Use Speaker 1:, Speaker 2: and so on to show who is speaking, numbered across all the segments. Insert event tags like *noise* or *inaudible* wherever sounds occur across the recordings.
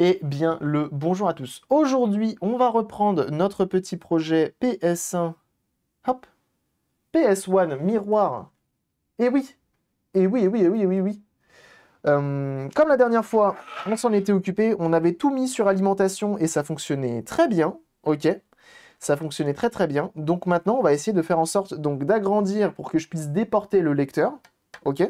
Speaker 1: Et eh bien le bonjour à tous. Aujourd'hui, on va reprendre notre petit projet PS1. Hop. PS1 miroir. Eh oui. Eh oui, eh oui, eh oui, eh oui, eh oui. Euh, comme la dernière fois, on s'en était occupé, on avait tout mis sur alimentation et ça fonctionnait très bien. Ok, ça fonctionnait très très bien. Donc maintenant, on va essayer de faire en sorte donc d'agrandir pour que je puisse déporter le lecteur. Ok,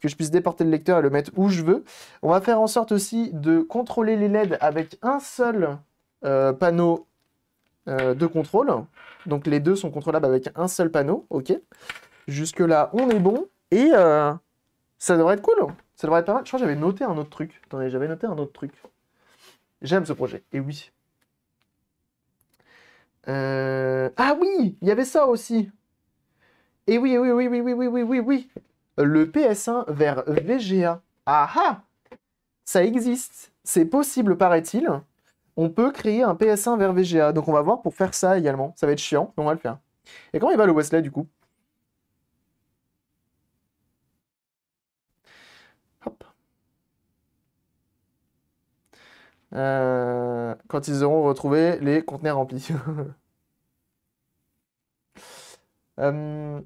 Speaker 1: que je puisse déporter le lecteur et le mettre où je veux. On va faire en sorte aussi de contrôler les LED avec un seul euh, panneau euh, de contrôle. Donc les deux sont contrôlables avec un seul panneau, ok. Jusque-là, on est bon. Et euh, ça devrait être cool. Ça devrait être pas mal. Je crois que j'avais noté un autre truc. Attendez, j'avais noté un autre truc. J'aime ce projet, et oui. Ah oui, il y avait ça aussi. Et oui, oui, oui, oui, oui, oui, oui, oui, oui le PS1 vers VGA. Ah ah Ça existe. C'est possible, paraît-il. On peut créer un PS1 vers VGA. Donc on va voir pour faire ça également. Ça va être chiant, mais on va le faire. Et comment il va le Wesley du coup Hop. Euh, quand ils auront retrouvé les conteneurs remplis. *laughs* Euh,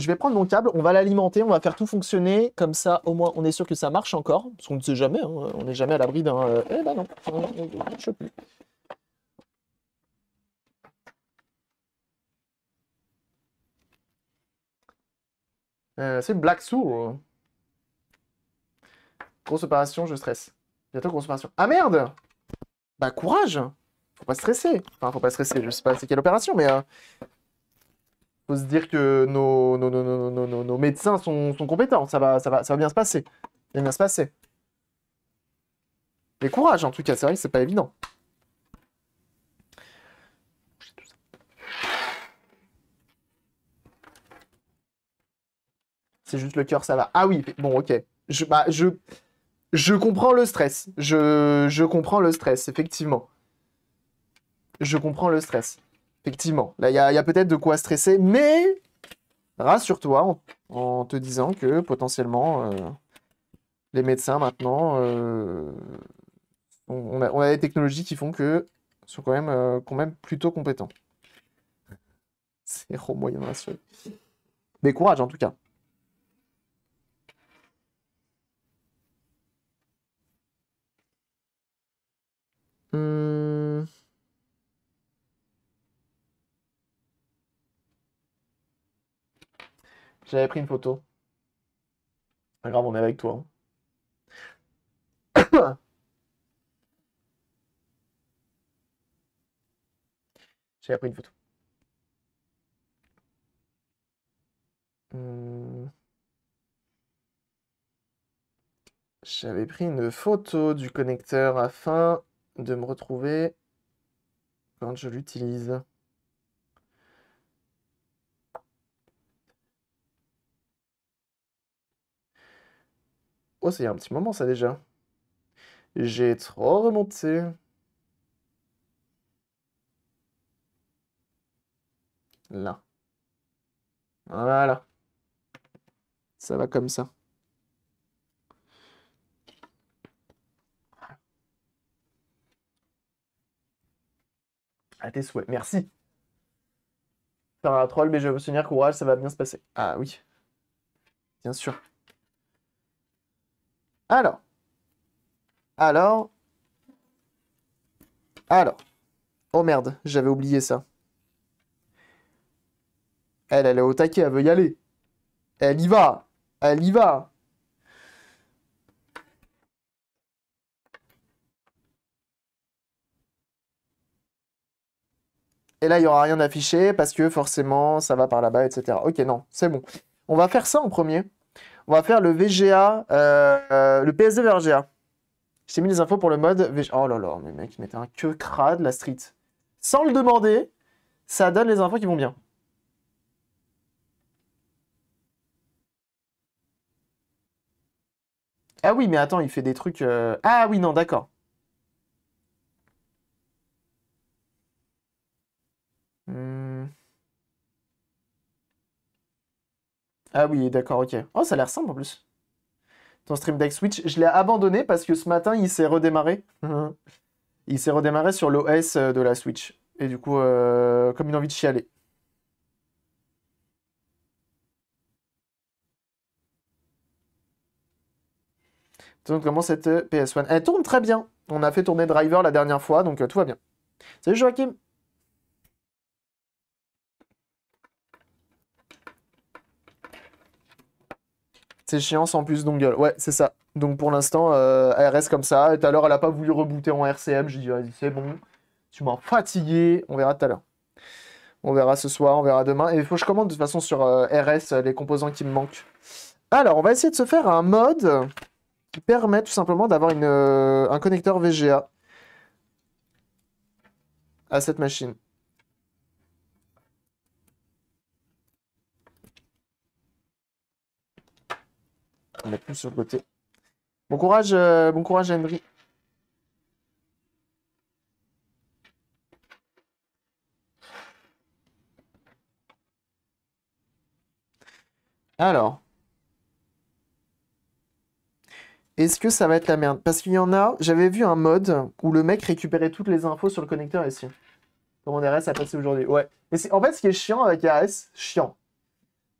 Speaker 1: je vais prendre mon câble, on va l'alimenter, on va faire tout fonctionner, comme ça au moins on est sûr que ça marche encore, parce qu'on ne sait jamais, hein. on n'est jamais à l'abri d'un... Euh, eh ben non, je sais plus. C'est euh, c'est Black Soul. Oh. Grosse opération, je stresse. Bientôt grosse opération. Ah merde Bah courage Faut pas stresser. Enfin, faut pas stresser, je sais pas c'est quelle opération, mais... Euh, faut se dire que nos, nos, nos, nos médecins sont, sont, compétents. Ça va, ça, va, ça va bien se passer. Ça va bien se passer. Mais courage, en tout cas, c'est vrai que c'est pas évident. C'est juste le cœur, ça va. Ah oui, bon, ok. Je, bah, je, je comprends le stress. je comprends le stress, effectivement. Je comprends le stress. Effectivement, là, il y a, peut-être de quoi stresser, mais rassure-toi en, te disant que potentiellement, euh, les médecins maintenant, euh, on, a, des technologies qui font que sont quand même, euh, quand même plutôt compétents. C'est au moyen rassuré. Mais courage en tout cas. Hum... J'avais pris une photo. Pas grave, on est avec toi. j'ai hein. *coughs* J'avais pris une photo. Hmm. J'avais pris une photo du connecteur afin de me retrouver quand je l'utilise. Oh, c'est y a un petit moment, ça, déjà. J'ai trop remonté. Là. Voilà. Ça va comme ça. À tes souhaits. Merci. Faire un troll, mais je vais vous tenir courage, ça va bien se passer. Ah oui. Bien sûr. Alors. Alors. Alors. Oh merde, j'avais oublié ça. Elle, elle est au taquet, elle veut y aller. Elle y va. Elle y va. Et là, il n'y aura rien d'affiché, parce que forcément, ça va par là-bas, etc. Ok, non, c'est bon. On va faire ça en premier. On va faire le VGA, euh, euh, le PSD vers Je t'ai mis les infos pour le mode VGA. Oh là là, mais mec, il mettait un que crade la street. Sans le demander, ça donne les infos qui vont bien. Ah oui, mais attends, il fait des trucs... Euh, ah oui, non, d'accord. Ah oui, d'accord, ok. Oh, ça a l'air simple en plus. Ton stream deck Switch, je l'ai abandonné parce que ce matin, il s'est redémarré. *laughs* il s'est redémarré sur l'OS euh, de la Switch. Et du coup, euh, comme une envie de chialer. Donc comment cette euh, PS1 Elle tourne très bien. On a fait tourner Driver la dernière fois, donc tout va bien. Salut Joachim C'est chiant sans plus dongle. Ouais, c'est ça. Donc pour l'instant, euh, rs comme ça. Et tout à l'heure, elle a pas voulu rebooter en RCM. J'ai dit, vas-y, c'est bon. Tu m'as fatigué. On verra tout à l'heure. On verra ce soir, on verra demain. Et il faut que je commande de toute façon sur euh, RS euh, les composants qui me manquent. Alors, on va essayer de se faire un mode qui permet tout simplement d'avoir un connecteur VGA à cette machine. On est plus sur le côté. Bon courage, euh, bon courage, Henry. Alors. Est-ce que ça va être la merde Parce qu'il y en a, j'avais vu un mode où le mec récupérait toutes les infos sur le connecteur ici. Comment RS a passé aujourd'hui. Ouais. c'est en fait, ce qui est chiant avec RS, chiant.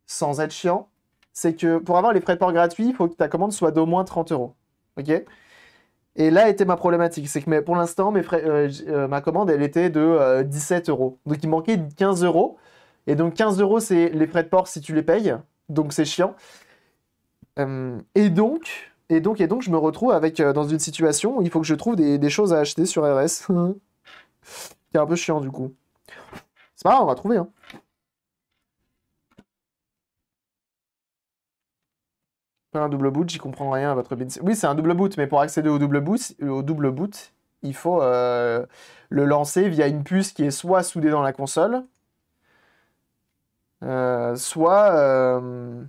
Speaker 1: Sans être chiant, c'est que pour avoir les frais de port gratuits, il faut que ta commande soit d'au moins 30 euros. OK et là était ma problématique, c'est que pour l'instant, euh, euh, ma commande, elle était de 17 euh, euros. Donc il manquait 15 euros. Et donc 15 euros, c'est les frais de port si tu les payes. Donc c'est chiant. et donc, et donc, et donc, je me retrouve avec dans une situation où il faut que je trouve des, choses à acheter sur RS. *laughs* C'est un peu chiant du coup. C'est pas grave, on va trouver. Hein. un double boot, j'y comprends rien à votre business Oui, c'est un double boot, mais pour accéder au double boot, au double boot il faut euh, le lancer via une puce qui est soit soudée dans la console, euh, soit euh,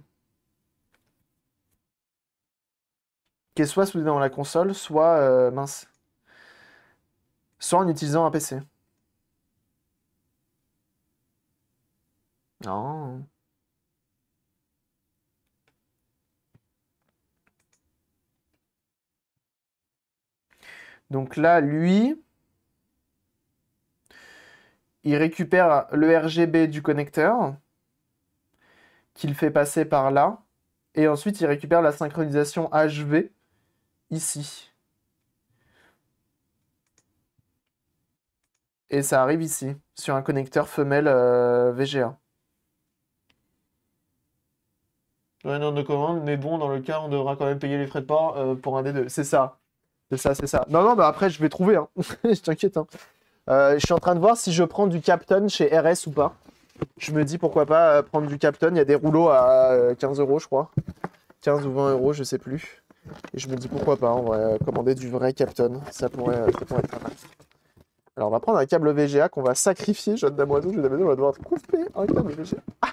Speaker 1: qui est soit soudée dans la console, soit mince, soit en utilisant un PC. Non. Donc là, lui, il récupère le RGB du connecteur qu'il fait passer par là. Et ensuite, il récupère la synchronisation HV ici. Et ça arrive ici, sur un connecteur femelle euh, VGA. Le de commande, mais bon, dans le cas, on devra quand même payer les frais de port euh, pour un des deux. C'est ça. C'est ça, c'est ça. Non, non, mais après, je vais trouver. Hein. *laughs* je t'inquiète. Hein. Euh, je suis en train de voir si je prends du Captain chez RS ou pas. Je me dis pourquoi pas euh, prendre du Captain. Il y a des rouleaux à 15 euh, euros, je crois. 15 ou 20 euros, je sais plus. Et je me dis pourquoi pas, on va commander du vrai Captain. Ça pourrait, être pas mal. Alors, on va prendre un câble VGA qu'on va sacrifier, jeune damoiseau. on va devoir couper un câble VGA. Ah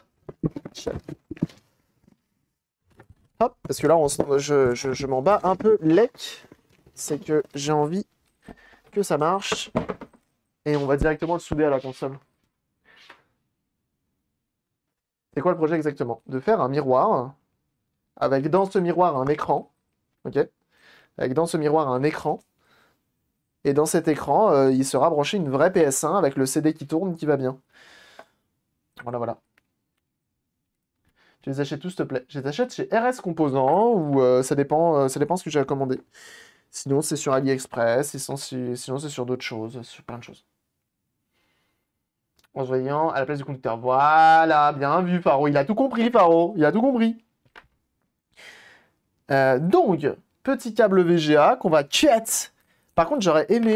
Speaker 1: Hop, parce que là, on, je, je m'en bats un peu lec c'est que j'ai envie que ça marche. Et on va directement le souder à la console. C'est quoi le projet exactement De faire un miroir avec dans ce miroir un écran. Ok Avec dans ce miroir un écran. Et dans cet écran, euh, il sera branché une vraie PS1 avec le CD qui tourne qui va bien. Voilà, voilà. Tu les achètes tous, s'il te plaît. Je les achète chez RS Composants ou euh, ça, dépend, euh, ça dépend ce que j'ai commander Sinon, c'est sur AliExpress, sinon, c'est sur d'autres choses, sur plein de choses. En se voyant à la place du conducteur. Voilà, bien vu, Faro. Il a tout compris, Faro. Il a tout compris. Euh, donc, petit câble VGA qu'on va chat. Par contre, j'aurais aimé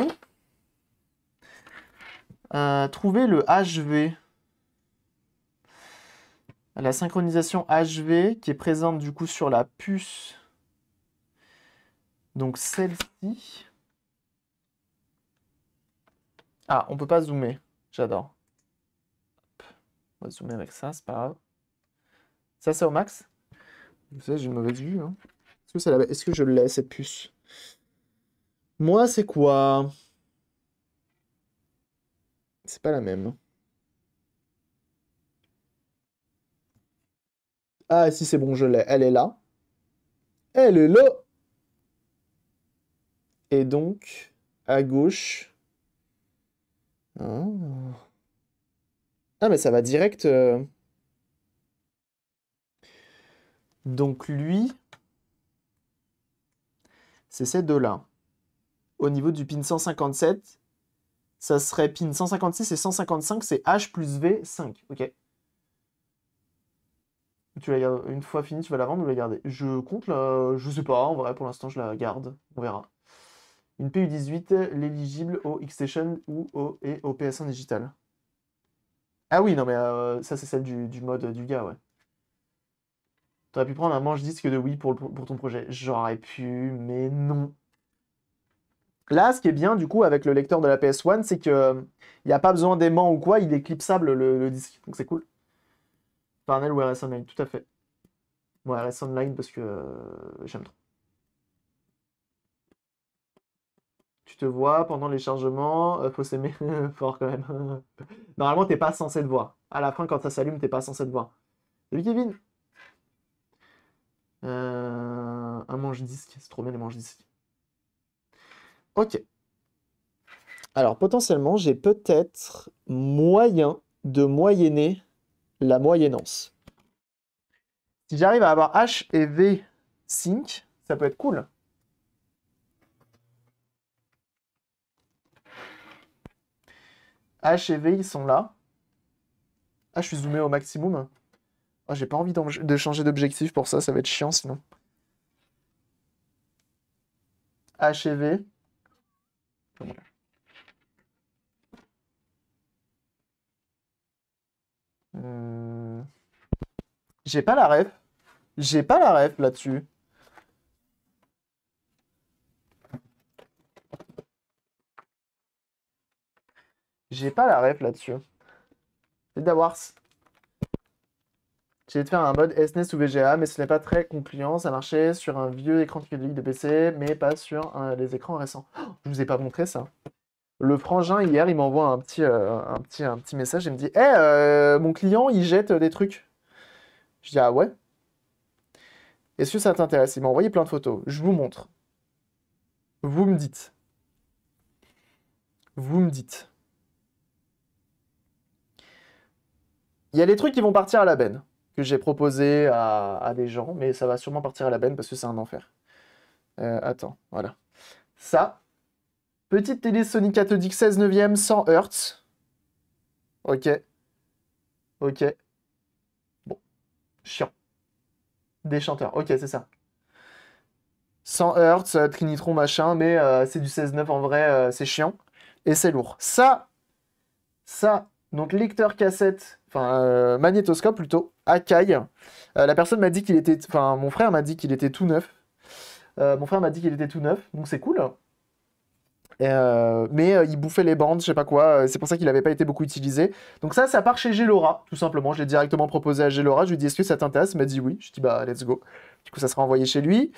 Speaker 1: euh, trouver le HV. La synchronisation HV qui est présente du coup sur la puce donc celle-ci... Ah, on peut pas zoomer. J'adore. On va zoomer avec ça, c'est pas grave. Ça, c'est au max. savez, j'ai une mauvaise vue. Hein. Est-ce que, que je l'ai, cette puce Moi, c'est quoi C'est pas la même. Hein. Ah, si, c'est bon, je l'ai. Elle est là. Elle est là et donc, à gauche... Hein, ah, mais ça va direct... Euh. Donc lui, c'est ces deux-là. Au niveau du pin 157, ça serait pin 156 et 155, c'est H plus V 5. Ok. Tu la gardes une fois fini, tu vas la vendre ou la garder Je compte là, je sais pas, en vrai, pour l'instant je la garde, on verra une PU18, l'éligible au x ou au, et au PS1 digital. Ah oui, non mais euh, ça c'est celle du, mode du gars, ouais. T'aurais pu prendre un manche-disque de Wii pour, ton projet. J'aurais pu, mais non. Là, ce qui est bien du coup avec le lecteur de la PS1, c'est que il n'y a pas besoin d'aimant ou quoi, il est clipsable le, disque, donc c'est cool. Parnell ou RS Online, tout à fait. Ouais, RS Online parce que euh, j'aime trop. tu te vois pendant les chargements, euh, faut s'aimer *laughs* fort quand même. *laughs* Normalement, t'es pas censé te voir. À la fin, quand ça s'allume, t'es pas censé te voir. Salut Kevin euh, Un manche-disque, c'est trop bien les manches-disques. Ok. Alors, potentiellement, j'ai peut-être moyen de moyenner la moyennance. Si j'arrive à avoir H et V sync, ça peut être cool. H et V, ils sont là. Ah, je suis zoomé au maximum. Ah, j'ai pas envie de changer d'objectif pour ça, ça va être chiant sinon. H et V. Euh, j'ai pas la ref. J'ai pas la ref là-dessus. J'ai pas la ref là-dessus. C'est d'avoir. J'ai de faire un mode SNES e ou VGA, mais ce n'est pas très compliant. Ça marchait sur un vieux écran de PC, mais pas sur euh, les écrans récents. Oh, je vous ai pas montré ça. Le frangin, hier, il m'envoie un, petit, euh, un, petit, un petit message et me dit Hé, eh, euh, mon client, il jette des trucs. Je dis Ah ouais Est-ce que ça t'intéresse Il m'a envoyé plein de photos. Je vous montre. Vous me dites. Vous me dites. Il y a des trucs qui vont partir à la benne, que j'ai proposé à, des gens, mais ça va sûrement partir à la benne parce que c'est un enfer. Euh, attends, voilà. Ça. Petite télé Sony cathodique 16 neuvième, 100 Hz. Ok. Ok. Bon. Chiant. Des chanteurs. Ok, c'est ça. 100 Hz, euh, Trinitron, machin, mais euh, c'est du 16-9 en vrai, c'est chiant. Et c'est lourd. Ça, ça, donc lecteur cassette enfin euh, magnétoscope plutôt, à euh, la personne m'a dit qu'il était, enfin mon frère m'a dit qu'il était tout neuf. Euh, mon frère m'a dit qu'il était tout neuf, donc c'est cool. mais il bouffait les bandes, je sais pas quoi, c'est pour ça qu'il n'avait pas été beaucoup utilisé. Donc ça, ça part chez Gelora, tout simplement. Je l'ai directement proposé à Gelora, je lui ai dit est-ce que ça t'intéresse Il m'a dit oui, je dis, bah let's go. Du coup, ça sera envoyé chez lui.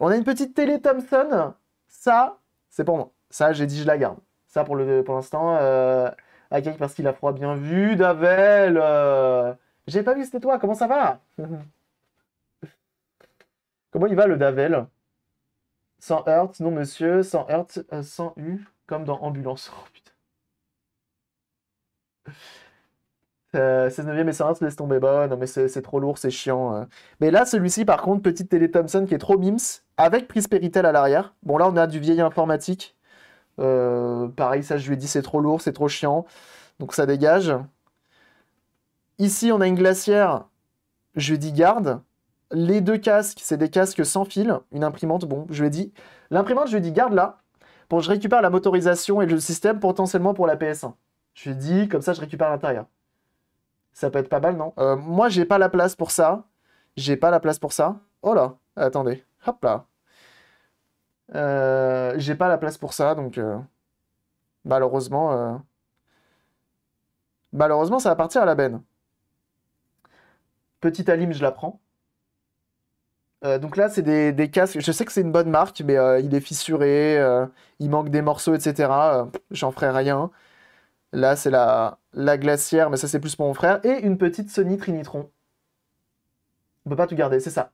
Speaker 1: On a une petite télé Thompson. ça, c'est pour moi. Ça, j'ai dit je la garde. Ça, pour l'instant, pour Ok, parce qu'il a froid, bien vu. Davel euh, J'ai pas vu, c'était toi, comment ça va *laughs* Comment il va le Davel Sans Hertz, non monsieur, sans Hertz, 100 euh, sans U, comme dans Ambulance. *laughs* Oh putain. 16 9 et laisse tomber. Bah non, mais c'est trop lourd, c'est chiant. Hein. Mais là, celui-ci, par contre, petite télé Thompson qui est trop mims, avec Prisperitel à l'arrière. Bon, là, on a du vieil informatique. Euh, pareil, ça, je lui ai dit c'est trop lourd, c'est trop chiant. Donc ça dégage. Ici, on a une glacière. Je lui ai dit garde. Les deux casques, c'est des casques sans fil. Une imprimante, bon, je lui ai dit. L'imprimante, je lui ai dit garde là. Pour que je récupère la motorisation et le système potentiellement pour la PS1. Je lui ai dit comme ça, je récupère l'intérieur. Ça peut être pas mal, non euh, Moi, j'ai pas la place pour ça. J'ai pas la place pour ça. Oh là, attendez. Hop là. Euh, j'ai pas la place pour ça, donc euh, malheureusement, euh, malheureusement, ça va partir à la benne. Petite alim, je la prends. donc là, c'est des, casques. Je sais que c'est une bonne marque, mais il est fissuré, il manque des morceaux, etc. J'en ferai rien. Là, c'est la, la glacière, mais ça, c'est plus pour mon frère. Et une petite Sony Trinitron. On peut pas tout garder, c'est ça.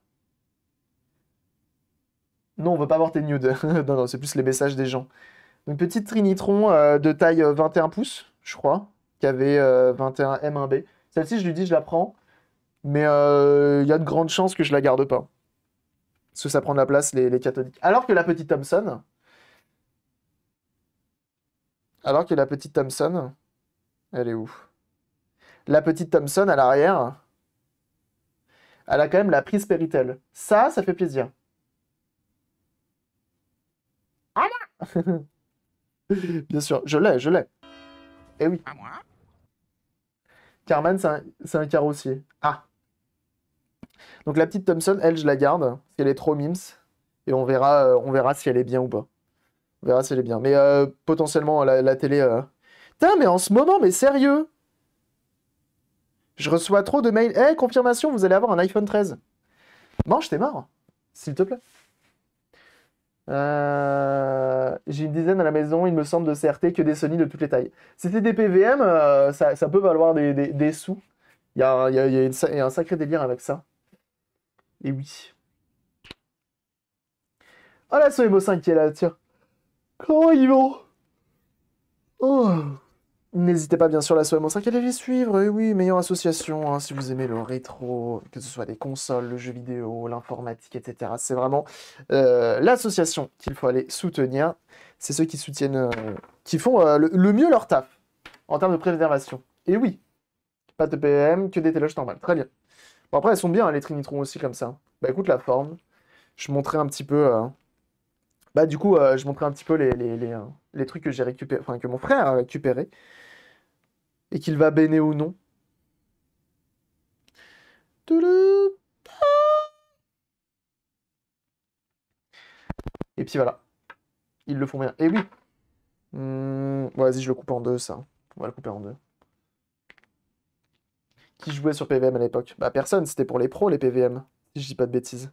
Speaker 1: Non, on veut pas voir tes nudes. *laughs* non, non, c'est plus les messages des gens. Une petite Trinitron euh, de taille 21 euh, pouces, je crois, qui avait 21 euh, M1B. Celle-ci, je lui dis, je la prends, mais il y a de grandes chances que je la garde pas. Parce que ça prend de la place, les, catholiques. cathodiques. Alors que la petite Thompson. Alors que la petite Thompson. Elle est où La petite Thompson à l'arrière. Elle a quand même la prise Péritel. Ça, ça fait plaisir. *laughs* Bien sûr, je l'ai, je l'ai. Eh oui. À moi Carman, c'est un, carrossier. Ah Donc la petite Thompson, elle, je la garde, parce qu'elle est trop mimes. Et on verra, euh, on verra si elle est bien ou pas. On verra si elle est bien. Mais euh, potentiellement, la, télé... Euh, Putain, mais en ce moment, mais sérieux Je reçois trop de mails. Eh, confirmation, vous allez avoir un iPhone 13. Mange tes mort. s'il te plaît. Euh, j'ai une dizaine à la maison, il me semble, de CRT que des Sony de toutes les tailles. C'était des PVM, euh, ça, peut valoir des, sous. Il y, a, un sacré délire avec ça. Et oui. Oh là, ce 5 qui est là, tiens. Comment ils vont Oh N'hésitez pas bien sûr la soirée 5 à est les suivre, oui, meilleure association, hein, si vous aimez le rétro, que ce soit des consoles, le jeu vidéo, l'informatique, etc. C'est vraiment euh, l'association qu'il faut aller soutenir. C'est ceux qui soutiennent, euh, qui font euh, le, mieux leur taf en termes de préservation. Et oui, pas de PM, e que des téloges normales. Très bien. Bon après, elles sont bien, hein, les Trinitrons aussi comme ça. Bah écoute, la forme, je montrais un petit peu... bah du coup, je montrais un petit peu les les trucs que j'ai récupéré, enfin que mon frère a récupéré, et qu'il va béner ou non. Et puis voilà. Ils le font bien. Et oui. Hmm, vas-y, je le coupe en deux, ça. On va le couper en deux. Qui jouait sur PVM à l'époque Bah personne, c'était pour les pros les PVM, si je dis pas de bêtises.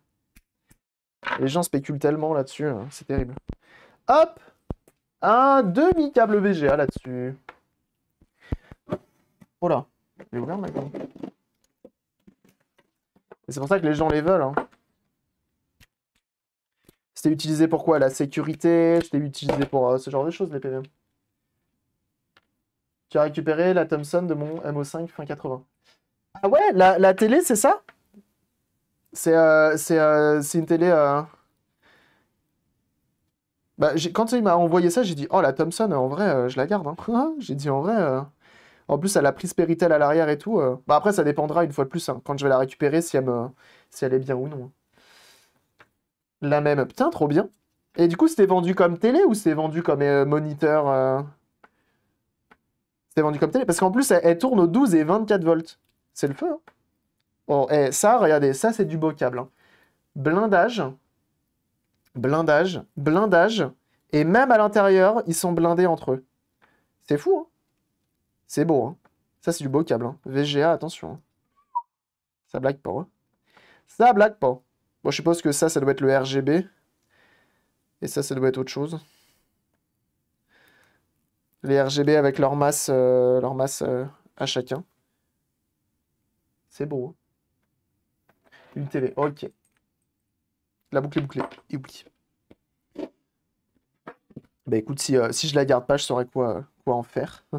Speaker 1: Les gens spéculent tellement là-dessus, hein. c'est terrible. Hop un demi-câble VGA là-dessus. Voilà. est ouvert maintenant. C'est pour ça que les gens les veulent. Hein. C'était utilisé pour quoi La sécurité C'était utilisé pour euh, ce genre de choses, les PVM. Tu as récupéré la Thomson de mon MO5 fin 80. Ah ouais, la, télé, c'est ça C'est euh, euh, une télé bah, quand il m'a envoyé ça, j'ai dit Oh, la Thompson, en vrai, euh, je la garde. Hein. *laughs* j'ai dit En vrai. Euh, en plus, elle a prise Spiritel à l'arrière et tout. Euh. Bah, après, ça dépendra une fois de plus hein, quand je vais la récupérer, si elle, est bien ou non. Hein. La même. Putain, trop bien. Et du coup, c'était vendu comme télé ou c'était vendu comme moniteur C'était vendu comme télé Parce qu'en plus, elle, tourne aux 12 et 24 volts. C'est le feu. et eh, ça, regardez, ça, c'est du beau câble. Blindage blindage, blindage, et même à l'intérieur, ils sont blindés entre eux. C'est fou, hein C'est beau, hein Ça, c'est du beau câble, hein. VGA, attention. Hein. ça blague pas, hein. Ça blague pas. Bon, je suppose que ça, ça doit être le RGB. Et ça, ça doit être autre chose. Les RGB avec leur masse, euh, leur masse euh, à chacun. C'est beau. Une télé, ok. La boucle est bouclée. Et oublie. Bah écoute, si, euh, si je la garde pas, je saurais quoi, euh, quoi en faire. *laughs*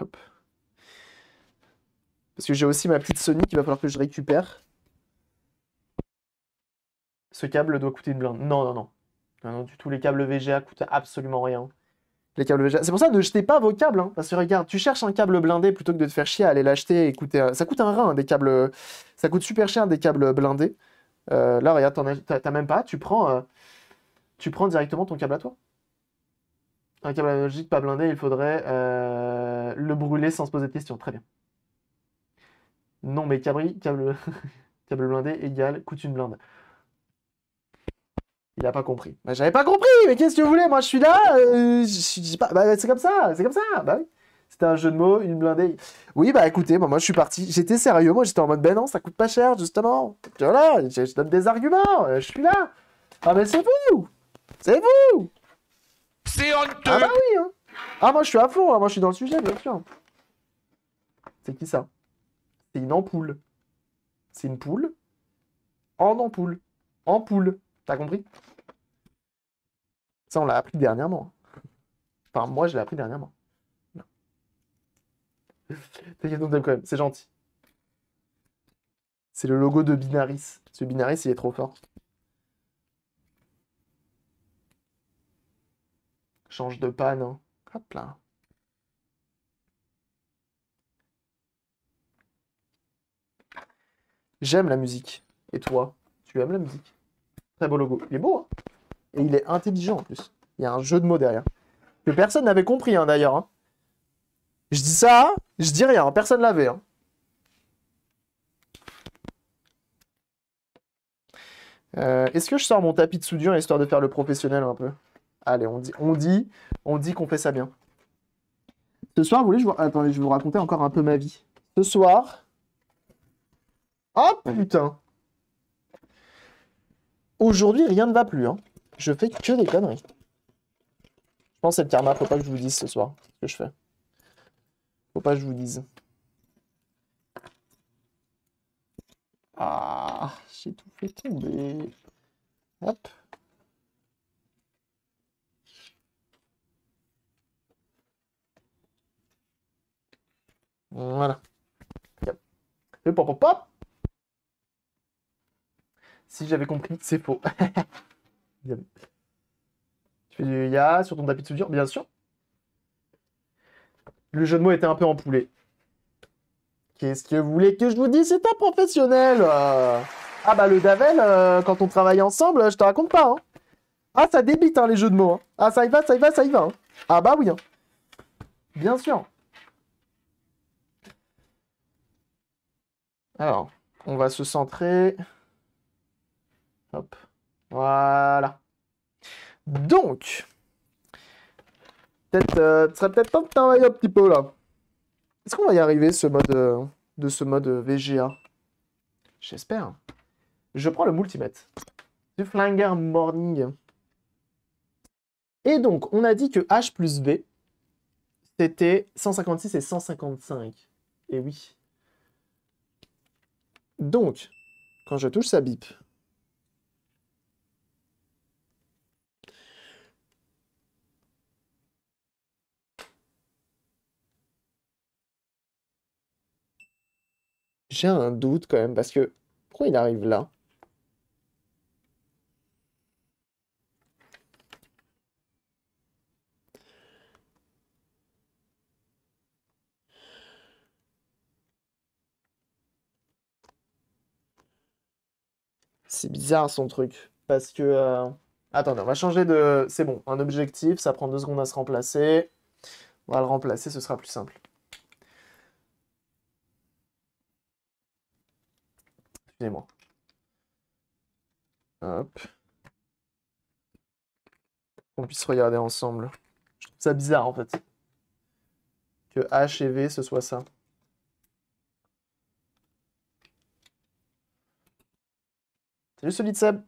Speaker 1: Hop. Parce que j'ai aussi ma petite Sony qu'il va falloir que je récupère. Ce câble doit coûter une blinde. Non, non, non. Non, non, du tout. Les câbles VGA coûtent absolument rien. C'est pour ça, ne jetez pas vos câbles, hein, parce que regarde, tu cherches un câble blindé plutôt que de te faire chier à aller l'acheter. ça coûte un rein, des câbles. Ça coûte super cher des câbles blindés. Euh, là, regarde, as même pas. Tu prends, euh, tu prends directement ton câble à toi. Un câble analogique pas blindé, il faudrait euh, le brûler sans se poser de questions. Très bien. Non, mais câble, *laughs* câble blindé égale coûte une blinde. Il a pas compris. Mais bah, j'avais pas compris, mais qu'est-ce que vous voulez Moi, je suis là, euh, je suis pas. Bah, c'est comme ça, c'est comme ça. Bah, oui. C'était un jeu de mots, une blindée. Oui, bah écoutez, moi je suis parti. J'étais sérieux, moi j'étais en mode ben non, ça coûte pas cher, justement. Voilà, je, donne des arguments, euh, je suis là. Ah, mais c'est vous C'est vous C'est honteux Ah, bah oui, hein. Ah, moi je suis à fond, hein. moi je suis dans le sujet, bien sûr. C'est qui ça C'est une ampoule. C'est une poule en ampoule. Ampoule. T'as compris Ça, on l'a appris dernièrement. Enfin, moi, je l'ai appris dernièrement. T'inquiète, quand même. C'est gentil. C'est le logo de Binaris. Ce Binaris, il est trop fort. Change de panne. Hein. Hop J'aime la musique. Et toi, tu aimes la musique Très beau logo. Il est beau, hein. Et il est intelligent en plus. Il y a un jeu de mots derrière. Que personne n'avait compris, hein, d'ailleurs. Hein. Je dis ça, je dis rien, personne l'avait. Euh, est-ce que je sors mon tapis de soudure histoire de faire le professionnel un peu Allez, on dit on dit, on dit qu'on fait ça bien. Ce soir, vous voulez, je Attendez, je vais vous raconter encore un peu ma vie. Ce soir... Oh putain Aujourd'hui, rien ne va plus. Hein. Je fais que des conneries. Je pense que c'est le karma. Faut pas que je vous dise ce soir ce que je fais. Faut pas que je vous dise. Ah, j'ai tout fait tomber. Hop. Voilà. Et pop, pop, pop. Si j'avais compris, c'est faux. *laughs* tu fais du ya sur ton tapis de soudure, bien sûr. Le jeu de mots était un peu empoulé. Qu'est-ce que vous voulez que je vous dise C'est un professionnel Ah bah le Davel, euh, quand on travaille ensemble, je te raconte pas. Hein. Ah ça débite hein, les jeux de mots. Hein. Ah ça y va, ça y va, ça y va. Hein. Ah bah oui. Bien sûr. Alors, on va se centrer. Hop. Voilà. Donc, peut-être, euh, serait peut-être temps de travailler un petit peu là. Est-ce qu'on va y arriver ce mode euh, de ce mode VGA J'espère. Je prends le multimètre du Flinger Morning. Et donc, on a dit que H plus V, c'était 156 et 155. Et oui. Donc, quand je touche, ça bip. J'ai un doute quand même, parce que pourquoi il arrive là C'est bizarre son truc, parce que... Euh, Attendez, on va changer de... C'est bon, un objectif, ça prend deux secondes à se remplacer. On va le remplacer, ce sera plus simple. Excusez-moi. Hop. Qu'on puisse regarder ensemble. Je trouve ça bizarre en fait. Que H et V ce soit ça. Salut solide sable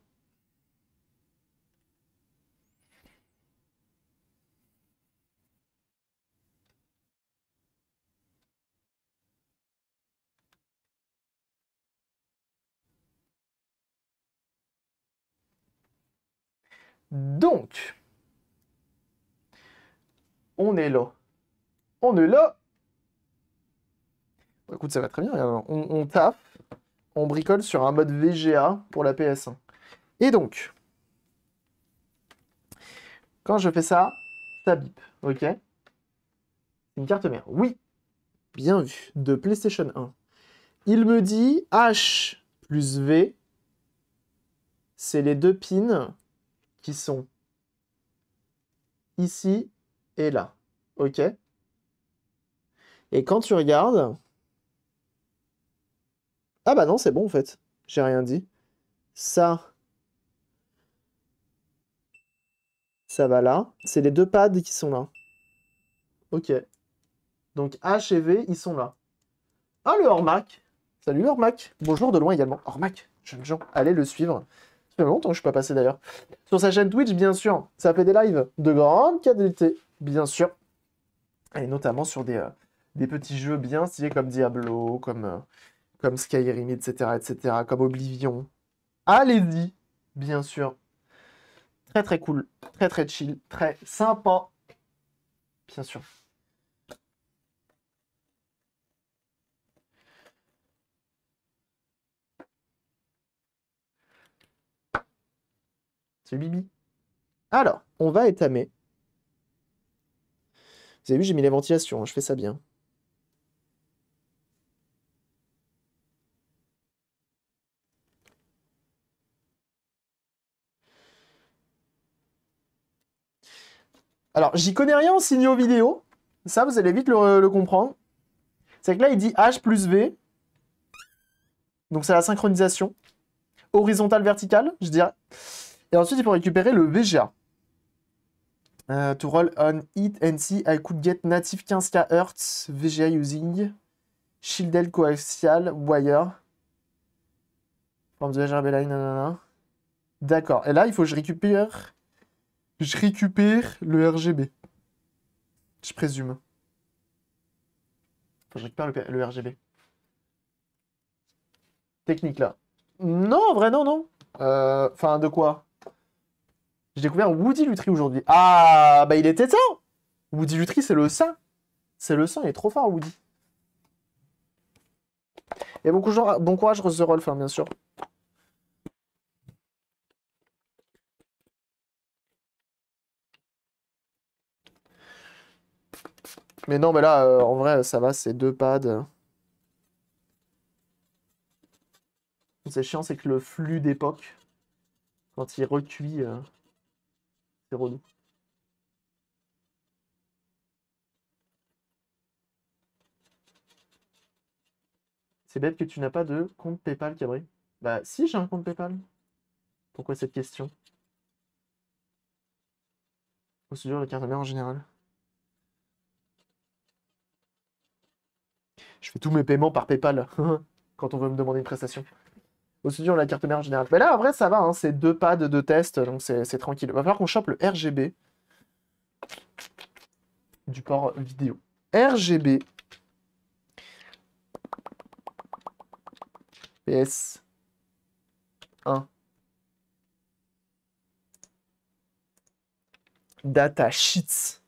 Speaker 1: Donc, on est là. On est là. Bah, écoute, ça va très bien. Hein. On, on taffe, on bricole sur un mode VGA pour la PS1. Et donc, quand je fais ça, ça bip, ok Une carte mère, oui, bien vu, de PlayStation 1. Il me dit H plus V, c'est les deux pins qui sont ici et là. OK Et quand tu regardes... Ah bah non, c'est bon en fait. J'ai rien dit. Ça... Ça va là. C'est les deux pads qui sont là. OK. Donc H et V, ils sont là. Ah, le Ormac Salut Hormac Bonjour de loin également. Ormac, jeune gens, allez le suivre longtemps que je suis pas passé d'ailleurs. Sur sa chaîne Twitch, bien sûr, ça fait des lives de grande qualité, bien sûr. Et notamment sur des, euh, des petits jeux bien stylés comme Diablo, comme, euh, comme Skyrim, etc., etc., comme Oblivion. Allez-y, bien sûr. Très très cool, très très chill, très sympa, bien sûr. C'est Bibi. Alors, on va étamer. Vous avez vu, j'ai mis les ventilations, hein, je fais ça bien. Alors, j'y connais rien en signaux vidéo. Ça, vous allez vite le, comprendre. C'est que là, il dit H plus V. Donc, c'est la synchronisation. Horizontale, verticale, je dirais. Et ensuite, il faut récupérer le VGA. Euh, to roll on it and see I could get native 15k hertz VGA using Shielded coaxial wire. From the VGA nanana. D'accord. Et là, il faut que je récupère... Je récupère le RGB. Je présume. Faut que je récupère le, RGB. Technique, là. Non, en vrai, non, non. Euh, enfin, de quoi j'ai découvert Woody Lutry aujourd'hui. Ah, bah il était temps Woody Lutry, c'est le saint. C'est le saint, il est trop fort, Woody. Et bon, bon courage, Rose The Rolf, hein, bien sûr. Mais non, mais là, euh, en vrai, ça va, c'est deux pads. C'est chiant, c'est que le flux d'époque, quand il recuit... Euh, c'est bête que tu n'as pas de compte PayPal, Cabri. Bah si, j'ai un compte PayPal. Pourquoi cette question Au sujet le la mère en général. Je fais tous mes paiements par PayPal *laughs* quand on veut me demander une prestation au studio la carte mère générale général. Mais là, en vrai, ça va, hein, c'est deux pads de tests. donc c'est tranquille. Il va falloir qu'on chope le RGB du port vidéo. RGB. PS 1. Data sheets.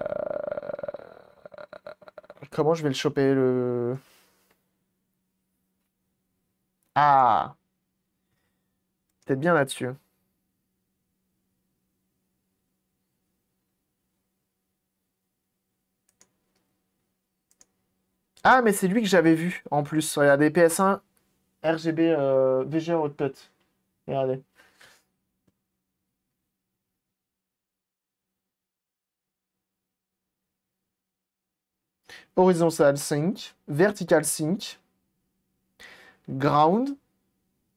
Speaker 1: Euh, comment je vais le choper le... Ah Peut-être bien là-dessus. Ah, mais c'est lui que j'avais vu en plus. Euh, Regardez, PS1 RGB euh, VGA Output. Regardez. horizontal sync, vertical sync, ground,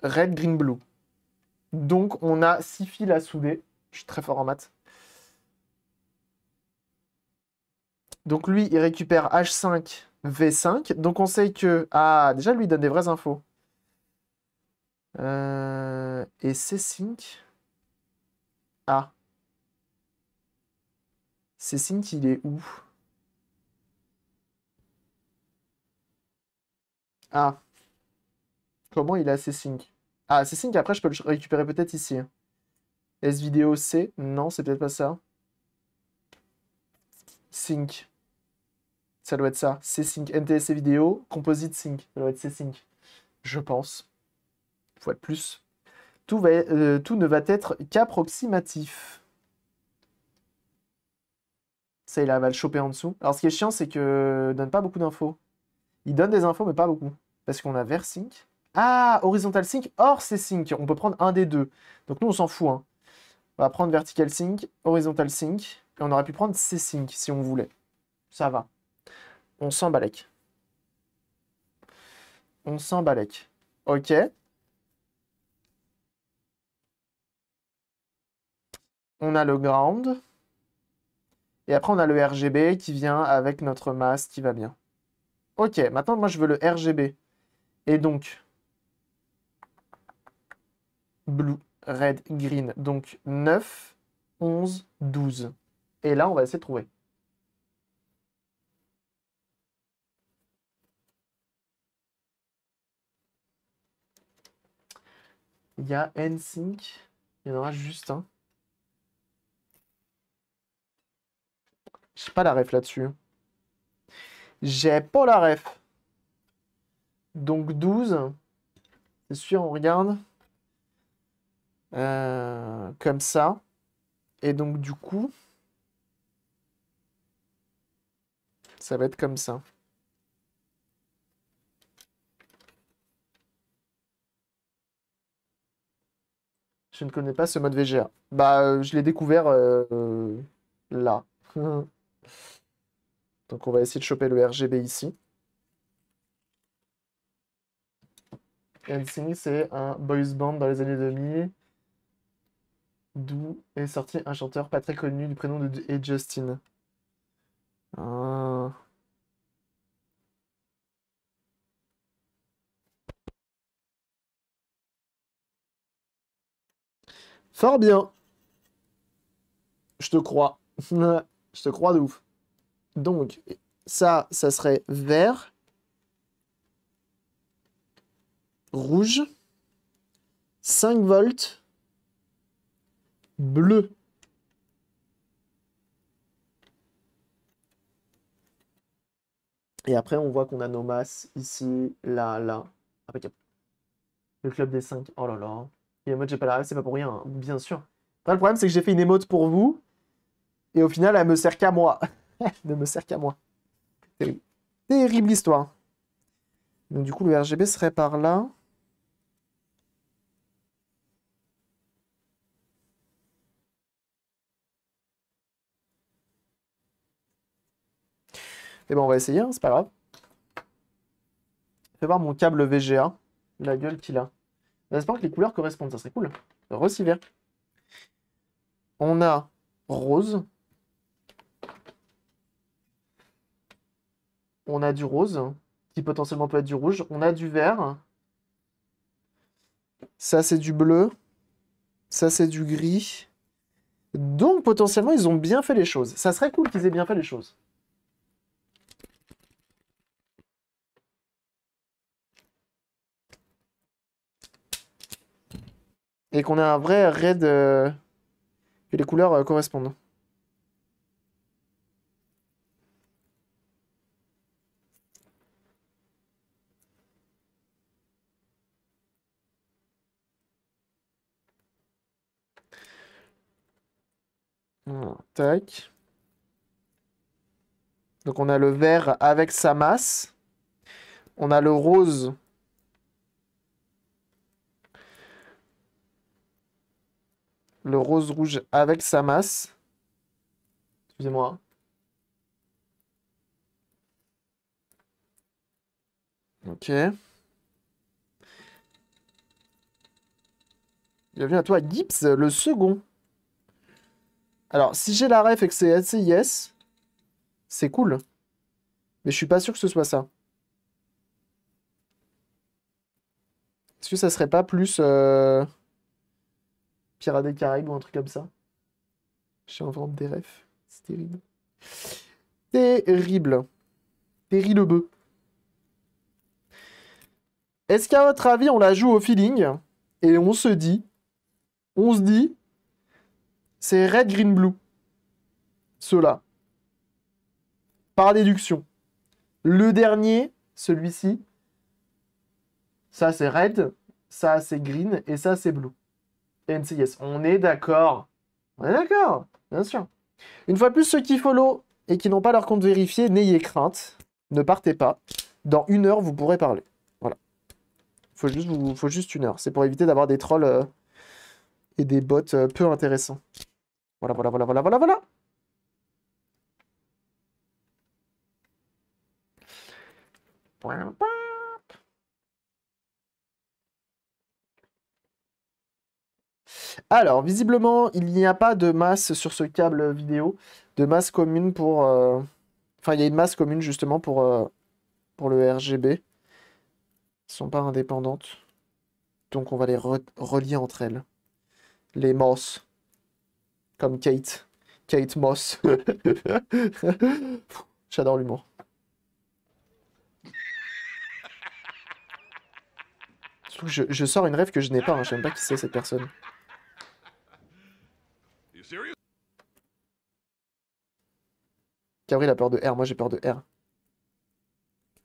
Speaker 1: red, green, blue. Donc on a six fils à souder. Je suis très fort en maths. Donc lui, il récupère H5, V5. Donc on sait que... Ah, déjà lui, il donne des vraies infos. Euh, et C5 Ah. C5, il est où Ah. Comment il a ses sync Ah, ses sync, après, je peux le récupérer peut-être ici. S-Vidéo C Non, c'est peut-être pas ça. Sync. Ça doit être ça. C-Sync. NTSC Vidéo, Composite Sync. Ça doit être C-Sync. Je pense. faut être plus. Tout, va, euh, tout ne va être qu'approximatif. Ça, il va le choper en dessous. Alors, ce qui est chiant, c'est que euh, donne pas beaucoup d'infos. Il donne des infos, mais pas beaucoup. Parce qu'on a vers sync. Ah, horizontal sync, or c'est sync. On peut prendre un des deux. Donc nous, on s'en fout. Hein. On va prendre vertical sync, horizontal sync. Et on aurait pu prendre C-sync si on voulait. Ça va. On s'en On s'en Ok. On a le ground. Et après, on a le RGB qui vient avec notre masse qui va bien. Ok, maintenant, moi, je veux le RGB. Et donc, blue, red, green. Donc, 9, 11, 12. Et là, on va essayer de trouver. Il y a NSYNC. Il y en aura juste un. Je sais pas la ref là-dessus. Hein. J'ai pas la ref. Donc 12. C'est sûr, on regarde. Euh, comme ça. Et donc du coup, ça va être comme ça. Je ne connais pas ce mode VGA. Bah, euh, je l'ai découvert euh, là. *laughs* Donc on va essayer de choper le RGB ici. sing, c'est un boys band dans les années 2000, d'où est sorti un chanteur pas très connu du prénom de Justin. Euh. Fort bien. Je te crois. *laughs* Je te crois de ouf. Donc, ça, ça serait vert, rouge, 5 volts, bleu. Et après, on voit qu'on a nos masses ici, là, là. Ah, le club des 5. Oh là là. Et mode, j'ai pas la c'est pas pour rien, hein, bien sûr. le problème, c'est que j'ai fait une émote pour vous. Et au final, elle me sert qu'à moi. *laughs* *laughs* ne me sert qu'à moi. Terrible. histoire. Donc du coup, le RGB serait par là. Et eh bon on va essayer, hein, c'est pas grave. Fais voir mon câble VGA, la gueule qu'il a. Ben, j'espère que les couleurs correspondent, ça serait cool. vert. On a rose. On a du rose, qui potentiellement peut être du rouge. On a du vert. Ça, c'est du bleu. Ça, c'est du gris. Donc, potentiellement, ils ont bien fait les choses. Ça serait cool qu'ils aient bien fait les choses. Et qu'on a un vrai raid... et euh, les couleurs euh, correspondent. Tac. Donc on a le vert avec sa masse. On a le rose. Le rose rouge avec sa masse. Excusez-moi. Ok. Bienvenue à toi, Gibbs, le second. Alors, si j'ai la ref et que c'est SCIS, c'est cool. Mais je suis pas sûr que ce soit ça. Est-ce que ça serait pas plus euh... Pirates des Caraïbes ou un truc comme ça vente des refs. C'est terrible. Terrible. Terrible bœuf. Est-ce qu'à votre avis, on la joue au feeling et on se dit, on se dit, c'est red, green, blue. Ceux-là. Par déduction. Le dernier, celui-ci, ça c'est red, ça c'est green et ça c'est blue. NCIS, on est d'accord. On est d'accord, bien sûr. Une fois plus, ceux qui follow et qui n'ont pas leur compte vérifié, n'ayez crainte, ne partez pas. Dans une heure, vous pourrez parler. Voilà. Faut juste, faut juste une heure. C'est pour éviter d'avoir des trolls euh, et des bots euh, peu intéressants. Voilà, voilà, voilà, voilà, voilà, voilà. Alors, visiblement, il n'y a pas de masse sur ce câble vidéo, de masse commune pour... Euh, enfin, il y a une masse commune justement pour, euh, pour le RGB. Elles sont pas indépendantes. Donc on va les relier entre elles. Les masses. Comme Kate. Kate Moss. *laughs* J'adore l'humour. Je, sors une rêve que je n'ai pas, hein. je n'aime pas qui c'est cette personne. Gabriel a peur de R, moi j'ai peur de R.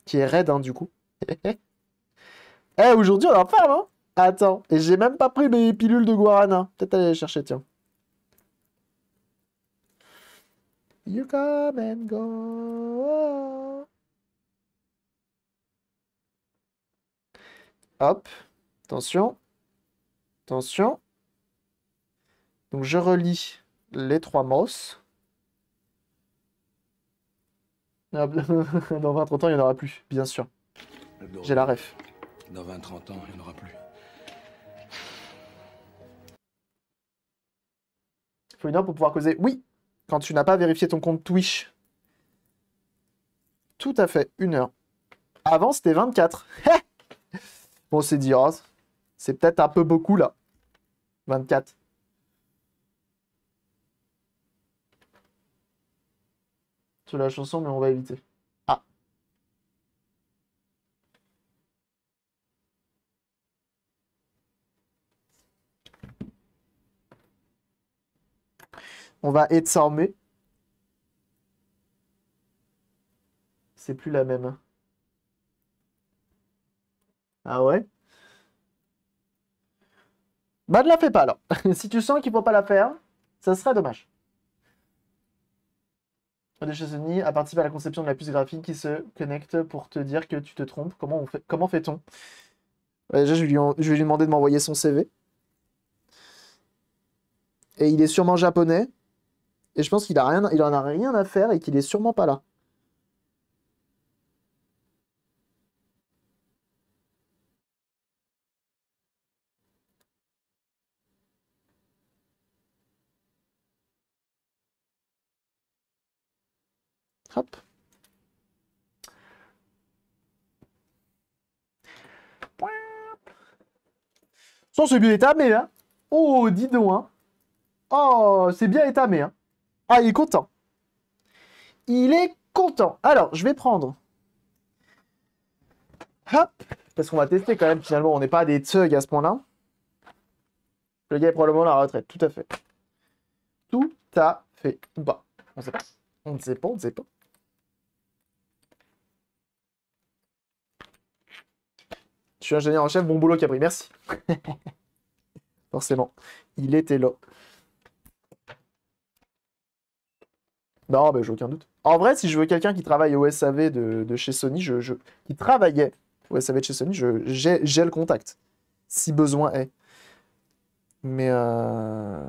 Speaker 1: Qui est raide, hein, du coup. *laughs* eh, aujourd'hui on en parle, hein Attends, et j'ai même pas pris mes pilules de guarana. Peut-être aller les chercher, tiens. You come and go. Hop, attention, attention. Donc je relis les trois mosses. Ah, *laughs* dans 20-30 ans, il n'y en aura plus, bien sûr. J'ai la ref.
Speaker 2: Dans 20-30 ans, il n'y en aura plus.
Speaker 1: Il faut une heure pour pouvoir causer. Oui, quand tu n'as pas vérifié ton compte Twitch. Tout à fait, une heure. Avant, c'était 24. bon, c'est dit, oh, c'est peut-être un peu beaucoup là. 24. Sur la chanson, mais on va éviter. On va être Etzarmé. C'est plus la même. Hein. Ah ouais Bah ne la fais pas alors. *laughs* si tu sens qu'il ne faut pas la faire, ça serait dommage. Odechesony a participé à la conception de la puce graphique qui se connecte pour te dire que tu te trompes. Comment, on fait, comment fait-on Déjà, je, lui je lui demander de m'envoyer son CV. Et il est sûrement japonais. Et je pense qu'il n'en a rien à faire et qu'il est sûrement pas là. Hop. Sans c'est bien étamé, hein. Oh, dis donc, hein. Oh, c'est bien étamé, hein. Ah, il est content. Il est content. Alors, je vais prendre. Hop Parce qu'on va tester quand même, finalement. On n'est pas des thugs à ce point-là. Le gars est probablement à la retraite, tout à fait. Tout à fait. Bah, on ne sait pas. On ne sait pas, on ne sait pas. Je suis ingénieur en chef, bon boulot Capri, merci. *laughs* Forcément, il était là. Non, j'ai aucun doute. En vrai, si je veux quelqu'un qui travaille au SAV de, chez Sony, je, qui travaillait au SAV de chez Sony, j'ai le contact, si besoin est. Mais, euh,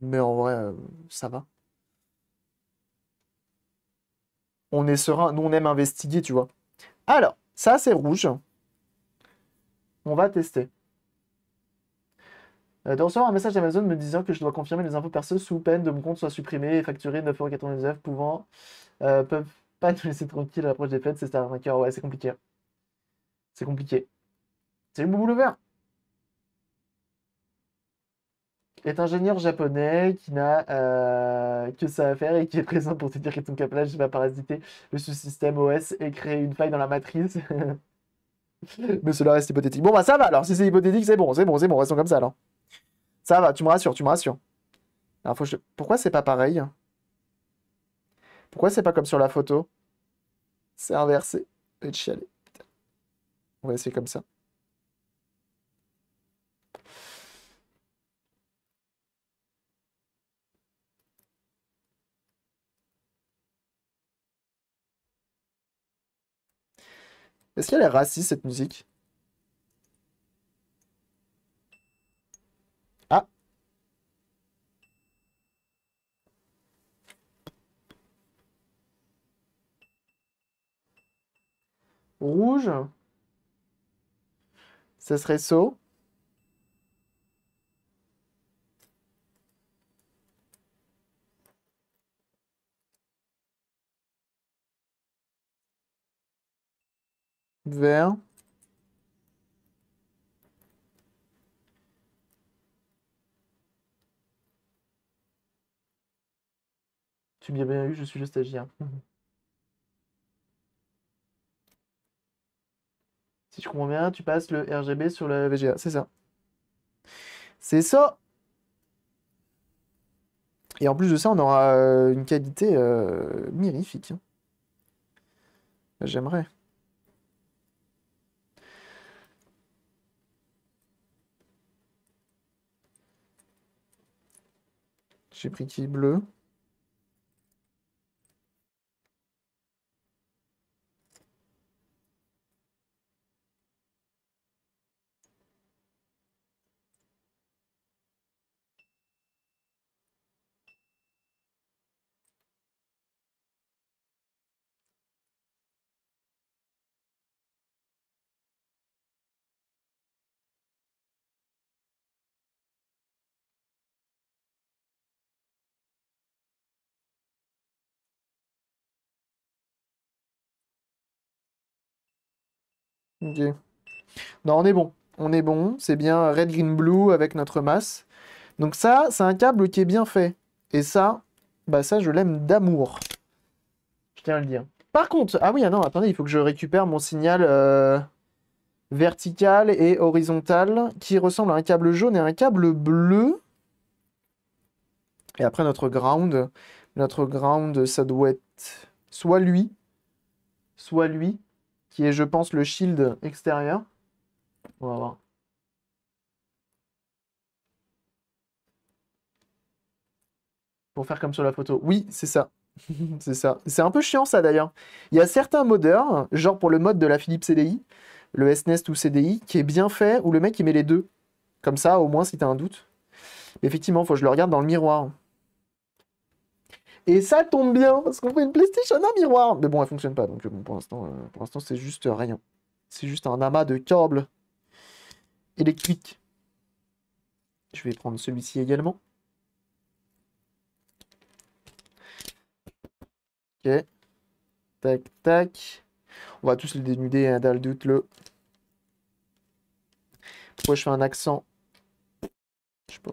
Speaker 1: mais en vrai, euh, ça va. On est serein, nous on aime investiguer, tu vois. Alors, ça c'est rouge. On va tester. Euh, de recevoir un message d'Amazon me disant que je dois confirmer les infos perso sous peine de mon compte soit supprimé et facturé 9,99€ pouvant euh, peuvent pas nous laisser tranquille à l'approche des fêtes, c'est un cœur ouais c'est compliqué. C'est compliqué. c'est le le vert est ingénieur japonais qui n'a euh, que ça à faire et qui est présent pour te dire que ton capelage va parasiter le sous-système OS et créer une faille dans la matrice. *laughs* Mais cela reste hypothétique. Bon bah ça va alors, si c'est hypothétique c'est bon, c'est bon, c'est bon, restons comme ça alors. Ça va, tu me rassures, tu me rassures. Alors, Pourquoi c'est pas pareil Pourquoi c'est pas comme sur la photo C'est inversé. Et On va essayer comme ça. Est-ce qu'elle est raciste cette musique rouge, ça serait saut. Vert. Tu as bien eu, je suis le stagiaire. Si je comprends bien, tu passes le RGB sur le VGA. C'est ça. C'est ça. Et en plus de ça, on aura euh, une qualité euh, mirifique. Hein. Bah, j'aimerais. J'ai pris qui bleu Ok. Non, on est bon. On est bon. C'est bien red, green, blue avec notre masse. Donc ça, c'est un câble qui est bien fait. Et ça, bah ça, je l'aime d'amour. Je tiens à le dire. Par contre, ah oui, ah non, attendez, il faut que je récupère mon signal euh, vertical et horizontal qui ressemble à un câble jaune et un câble bleu. Et après, notre ground. Notre ground, ça doit être soit lui, soit lui qui est, je pense, le shield extérieur. On va voir. Pour faire comme sur la photo. Oui, c'est ça. *laughs* c'est ça. C'est un peu chiant, ça, d'ailleurs. Il y a certains modeurs, genre pour le mode de la Philips CDI, le SNES e ou CDI, qui est bien fait, où le mec, il met les deux. Comme ça, au moins, si t'as un doute. Mais effectivement, faut que je le regarde dans le miroir. Et ça tombe bien, parce qu'on fait une PlayStation en miroir. Mais bon, elle fonctionne pas, donc bon, euh, pour l'instant, euh, pour l'instant, c'est juste rien. C'est juste un amas de câbles électriques. Je vais prendre celui-ci également. Ok. Tac, tac. On va tous les dénuder, hein, dalle doute le. Pourquoi je fais un accent Je sais pas.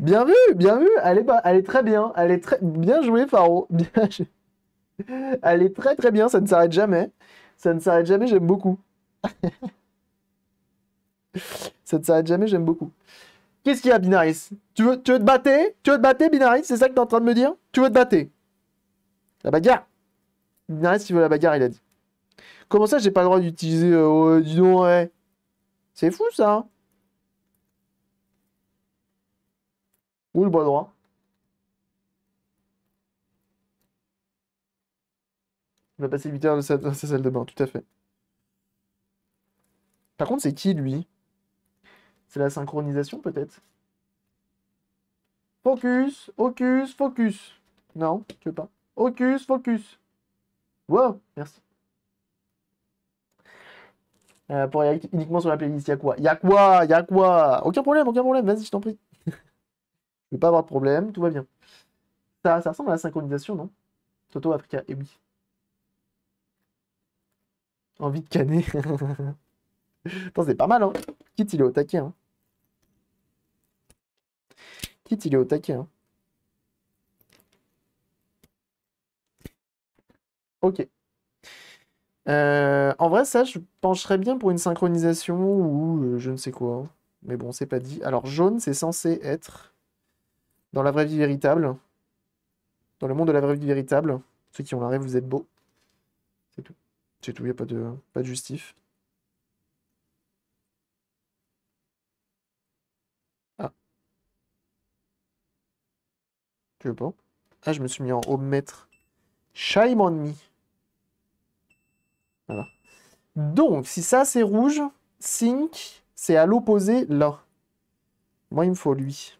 Speaker 1: Bien vu, bien vu. Elle est, très bien. Elle est très bien jouée, Faro. *laughs* Elle est très très bien. Ça ne s'arrête jamais. Ça ne s'arrête jamais. J'aime beaucoup. *laughs* ça ne s'arrête jamais. J'aime beaucoup. Qu'est-ce qu'il y a, Binaris tu veux, te battre Tu veux te battre, Binaris C'est ça que tu es en train de me dire Tu veux te battre La bagarre Binaris, il veut la bagarre, il a dit. Comment ça, j'ai pas le droit d'utiliser. Euh, oh, dis ouais. C'est fou, ça. Ou le bois droit. Il va passer 8 heures de dans sa salle de bain, tout à fait. Par contre, c'est qui lui C'est la synchronisation peut-être Focus, focus, focus. Non, tu veux pas. Focus, focus. Wow, merci. Euh, pour aller uniquement sur la playlist, il y a quoi Il y a quoi Il y a quoi Aucun problème, aucun problème, vas-y, je t'en prie. Je ne vais pas avoir de problème, tout va bien. Ça, ressemble à la synchronisation, non Toto Africa, et oui. Envie de canner. *laughs* c'est pas mal, hein Quitte il est au taquet, hein il est au taquet, hein Ok. Euh, en vrai, ça, je pencherais bien pour une synchronisation ou euh, je ne sais quoi. Hein. Mais bon, c'est pas dit. Alors, jaune, c'est censé être... Dans la vraie vie véritable. Dans le monde de la vraie vie véritable. Ceux qui ont l'arrêt rêve, vous êtes beaux. C'est tout. C'est tout, il n'y a pas de, pas de justif. Ah. Tu veux pas Ah, je me suis mis en haut maître. Shame on me. Voilà. Donc, si ça c'est rouge, Sync, c'est à l'opposé là. Moi, il me faut lui.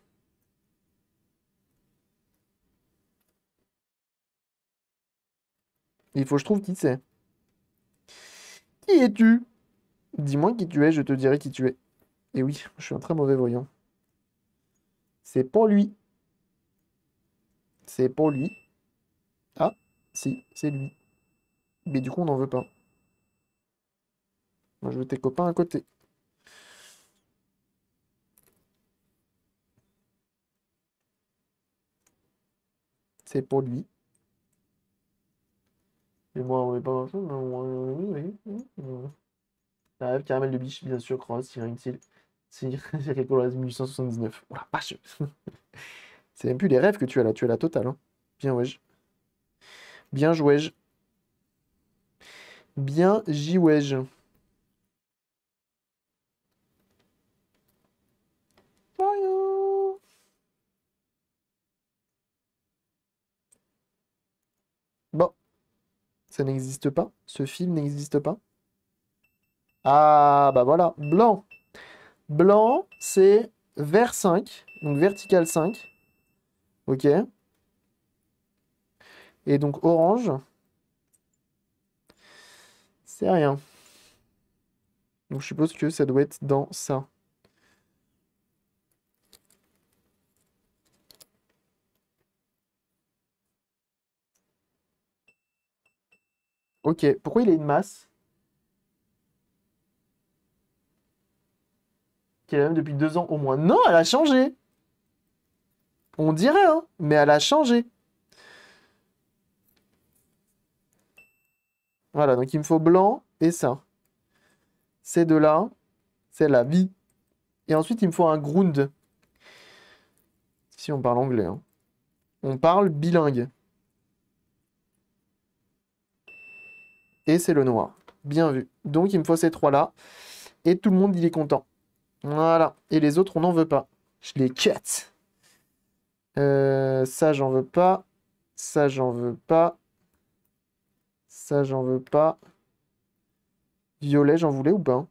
Speaker 1: Il faut que je trouve qui c'est. Qui es-tu Dis-moi qui tu es, je te dirai qui tu es. Et eh oui, je suis un très mauvais voyant. C'est pour lui. C'est pour lui. Ah, si, c'est lui. Mais du coup, on n'en veut pas. Moi, je veux tes copains à côté. C'est pour lui. Mais moi, on est pas ensemble, mais on
Speaker 2: oui.
Speaker 1: La rêve caramel de biche, bien sûr, cross, c'est une seal. C'est Colas 1879. Oh la vache *laughs* C'est même plus les rêves que tu as là, tu as la totale. Hein. Bien ouais. Bien joué. Bien j'y ouais. Ça n'existe pas Ce film n'existe pas Ah, bah voilà, blanc. Blanc, c'est vert 5, donc vertical 5. Ok. Et donc orange, c'est rien. Donc je suppose que ça doit être dans ça. Ok, pourquoi il a une masse Qui est la même depuis deux ans au moins. Non, elle a changé On dirait, hein, mais elle a changé. Voilà, donc il me faut blanc et ça. C'est deux-là, c'est la vie. Et ensuite, il me faut un ground. Si on parle anglais. Hein. On parle bilingue. Et c'est le noir. Bien vu. Donc, il me faut ces trois-là. Et tout le monde, il est content. Voilà. Et les autres, on n'en veut pas. Je les cut. Euh, ça, j'en veux pas. Ça, j'en veux pas. Ça, j'en veux pas. Violet, j'en voulais ou pas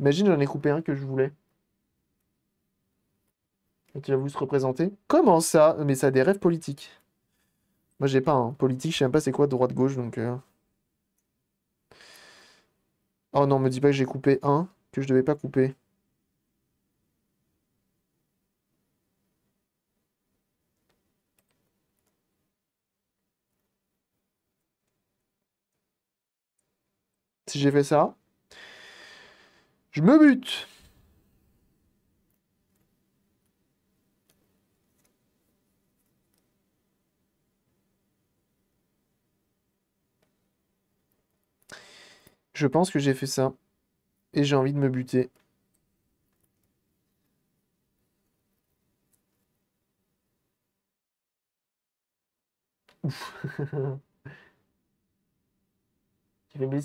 Speaker 1: Imagine, j'en ai coupé un que je voulais. Et tu as voulu se représenter Comment ça Mais ça a des rêves politiques. Moi, j'ai pas. un hein. Politique, je sais même pas c'est quoi droite-gauche, donc. Euh... Oh non, me dis pas que j'ai coupé un que je devais pas couper. Si j'ai fait ça, je me bute. Je pense que j'ai fait ça. Et j'ai envie de me buter. Ouf.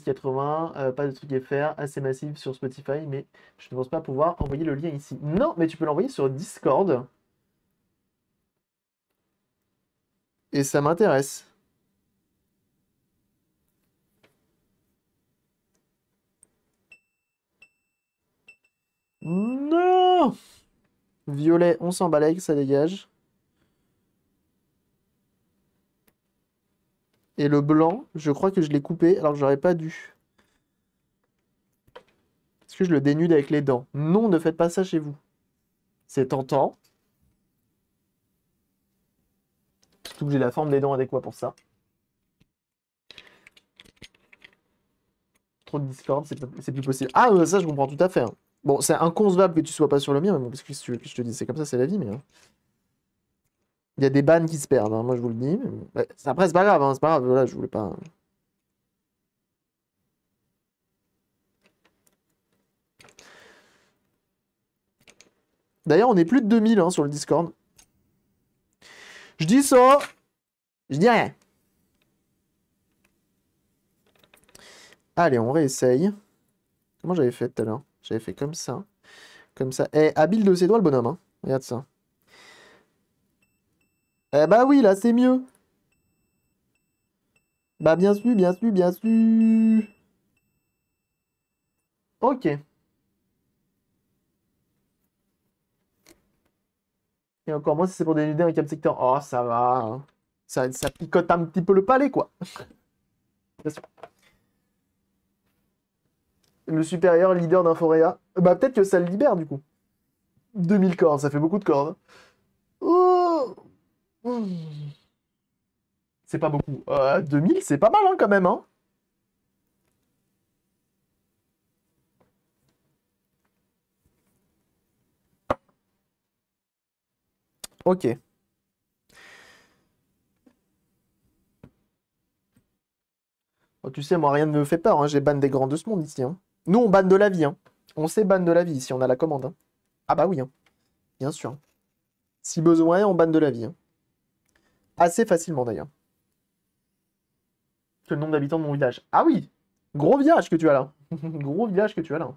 Speaker 1: 80, *laughs* euh, pas de truc à faire. assez massif sur Spotify, mais je ne pense pas pouvoir envoyer le lien ici. Non, mais tu peux l'envoyer sur Discord. Et ça m'intéresse. Non Violet, on s'en ça dégage. Et le blanc, je crois que je l'ai coupé alors que j'aurais pas dû. Est-ce que je le dénude avec les dents Non, ne faites pas ça chez vous. C'est tentant. Surtout que j'ai la forme des dents adéquate pour ça. Trop de discorde, c'est plus possible. Ah, euh, ça je comprends tout à fait. Hein. Bon, c'est inconcevable que tu sois pas sur le mien, mais bon, parce que tu veux que je te dis, c'est comme ça, c'est la vie, mais. Hein. Il y a des bannes qui se perdent, hein, moi je vous le dis. Après, c'est pas grave, hein, c'est pas grave, voilà, je voulais pas. Hein. D'ailleurs, on est plus de 2000 hein, sur le Discord. Je dis ça, je dis rien. Allez, on réessaye. Comment j'avais fait tout à l'heure j'avais fait comme ça. Comme ça. Eh, habile de ses doigts, le bonhomme. Hein. Regarde ça. Eh bah oui, là, c'est mieux. Bah bien sûr, bien sûr, bien sûr. Ok. Et encore moins si c'est pour dénuder un cap secteur. Oh, ça va. Hein. Ça, ça picote un petit peu le palais, quoi. *laughs* bien sûr le supérieur leader d'Inforea. Bah peut-être que ça le libère du coup. 2000 cordes, ça fait beaucoup de cordes. Hein. Oh. c'est pas beaucoup. 2000, euh, c'est pas mal hein, quand même. Hein ok. Oh, tu sais, moi, rien ne me fait peur. Hein. J'ai ban des grands de ce monde ici. Hein. Nous, on banne de la vie. Hein. On sait banne de la vie si on a la commande. Hein. Ah bah oui, hein. bien sûr. Si besoin on banne de la vie. Assez facilement d'ailleurs. C'est le nombre d'habitants de mon village. Ah oui Gros village que tu as là. *laughs* Gros village que tu as là.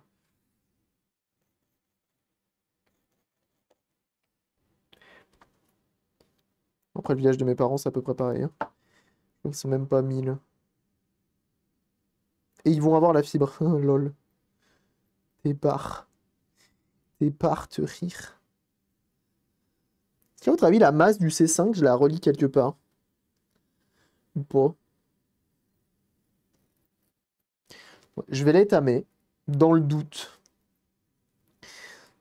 Speaker 1: Après, le village de mes parents, c'est à peu près pareil. Ils sont même pas 1000 et ils vont avoir la fibre. *laughs* Lol. T'es Départ, te rire. ce qu'à votre avis, la masse du C5, je la relis quelque part Ou pas Je vais l'étamer, dans le doute.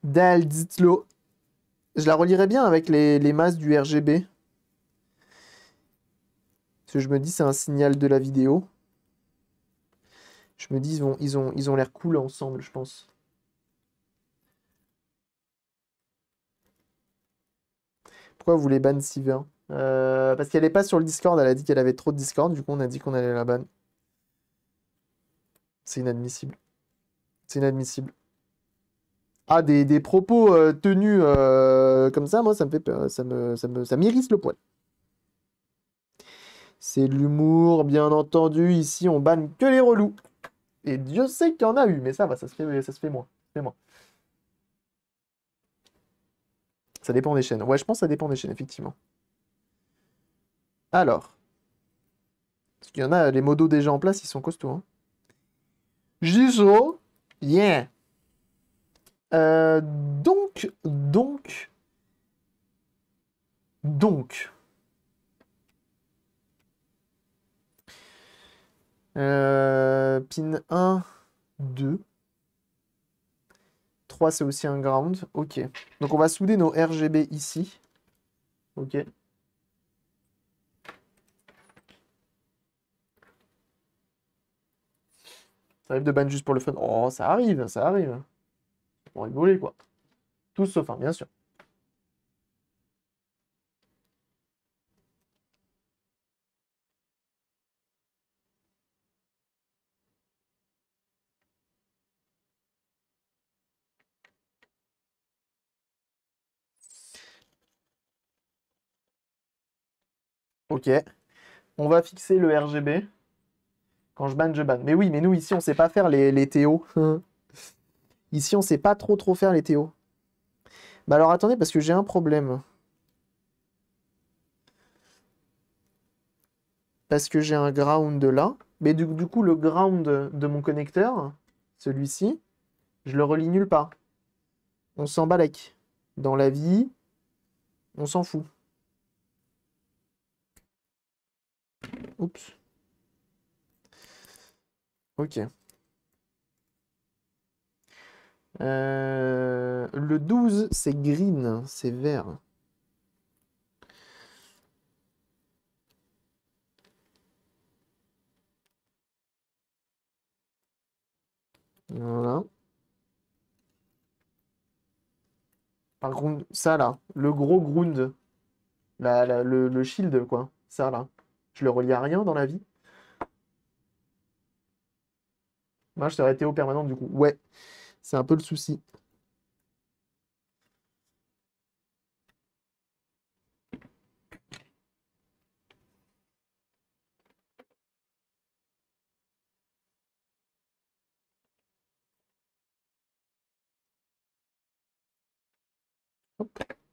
Speaker 1: Dal, dites-le. Je la relierai bien avec les, les masses du RGB. Parce que je me dis, c'est un signal de la vidéo. Je me dis, ils, ont l'air cool ensemble, je pense. Pourquoi vous les ban si bien euh, Parce qu'elle n'est pas sur le Discord, elle a dit qu'elle avait trop de Discord, du coup on a dit qu'on allait la ban. C'est inadmissible. C'est inadmissible. Ah, des, propos euh, tenus euh, comme ça, moi, ça me fait peur. Ça me, ça le poil. C'est de l'humour, bien entendu. Ici, on banne que les relous. Et Dieu sait qu'il y en a eu, mais ça va, ça se fait, ça se fait moins. Ça, ça dépend des chaînes. Ouais, je pense que ça dépend des chaînes, effectivement. Alors. Parce qu'il y en a, les modos déjà en place, ils sont costauds. Hein. Jizo, yeah. Euh, donc, donc, donc. Euh, pin 1, 2. 3, c'est aussi un ground. OK. Donc, on va souder nos RGB ici. OK. Ça arrive de ban juste pour le fun. Oh, ça arrive, ça arrive. On rigoler, quoi. Tout sauf un, bien sûr. Ok. On va fixer le RGB. Quand je banne, je banne. Mais oui, mais nous, ici, on sait pas faire les, les hein. ici, on sait pas trop trop faire les TO. Bah alors, attendez, parce que j'ai un problème. Parce que j'ai un ground là. Mais du, coup, le ground de mon connecteur, celui-ci, je le relie nulle part. On s'en balèque. Dans la vie, on s'en fout. Oups. Ok. Euh, le 12, c'est green, c'est vert. Voilà. Par contre, ça là, le gros ground, la, le shield, quoi, ça là. Je le relie à rien dans la vie. Moi, je serais Théo permanent, du coup. Ouais, c'est un peu le souci.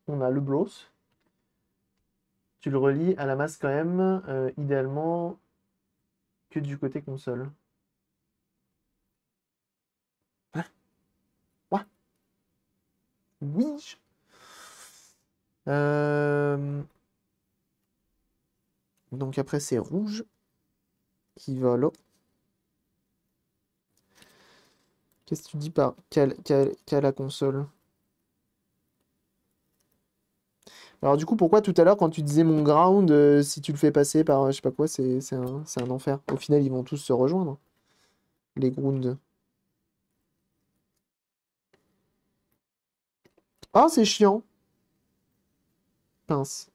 Speaker 1: On a le bloss tu le relis à la masse quand même, euh, idéalement que du côté console. Hein oui euh, Donc après c'est rouge qui va là. Qu'est-ce que tu dis par qu'à la console Alors du coup, pourquoi tout à l'heure, quand tu disais mon ground, euh, si tu le fais passer par euh, je sais pas quoi, c'est un, un, enfer. Au final, ils vont tous se rejoindre. Hein. Les grounds. Ah, oh, c'est chiant. Pince.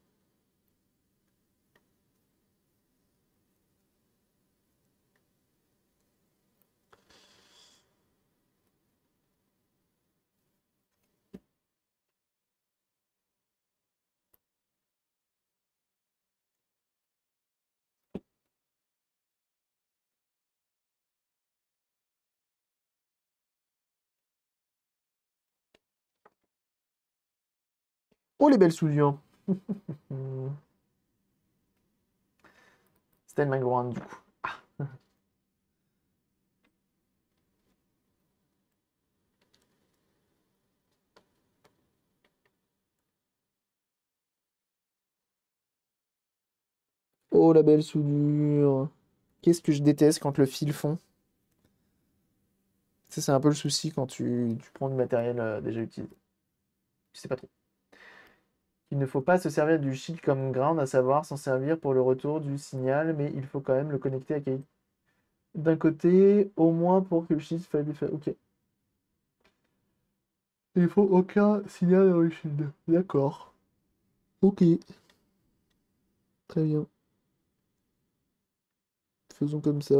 Speaker 1: Oh, les belles soudures. *laughs* C'était le du coup. Ah. *laughs* Oh, la belle soudure Qu'est-ce que je déteste quand le fil fond Ça, c'est un peu le souci quand tu, prends du matériel euh, déjà utilisé. Je sais pas trop. Il ne faut pas se servir du shield comme ground, à savoir s'en servir pour le retour du signal, mais il faut quand même le connecter à quelqu'un. D'un côté, au moins pour que le shield fasse Ok. Il faut aucun signal dans le shield. D'accord. Ok. Très bien. Faisons comme ça.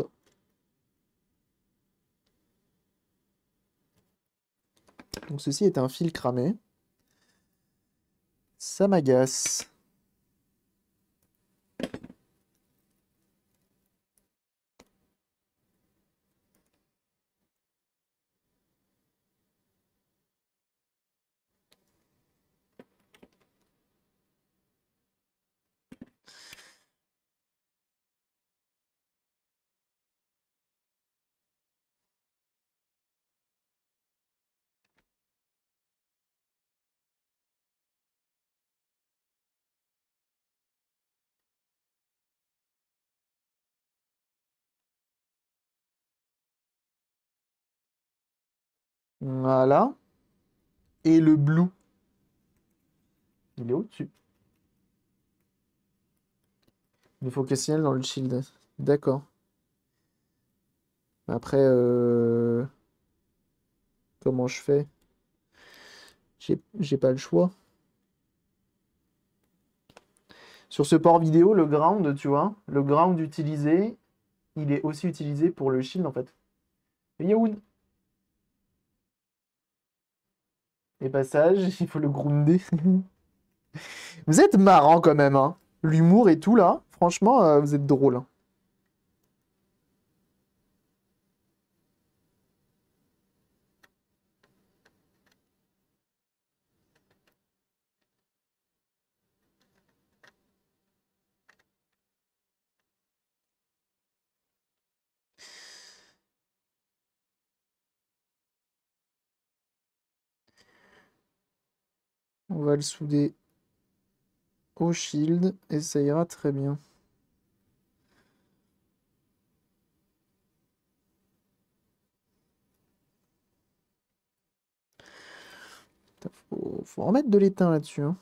Speaker 1: Donc ceci est un fil cramé. Ça m'agace. Voilà. Et le blue. Il est au-dessus. Il faut que signale dans le shield. D'accord. Après, euh, comment je fais J'ai pas le choix. Sur ce port vidéo, le ground, tu vois, le ground utilisé, il est aussi utilisé pour le shield en fait. Yaoud les passages, *laughs* il faut le gronder. vous êtes marrant quand même, hein. L'humour et tout là, franchement, euh, vous êtes drôle. Hein. On va le souder au shield et ça ira très bien. Faut, faut en mettre de l'étain là-dessus. Hein.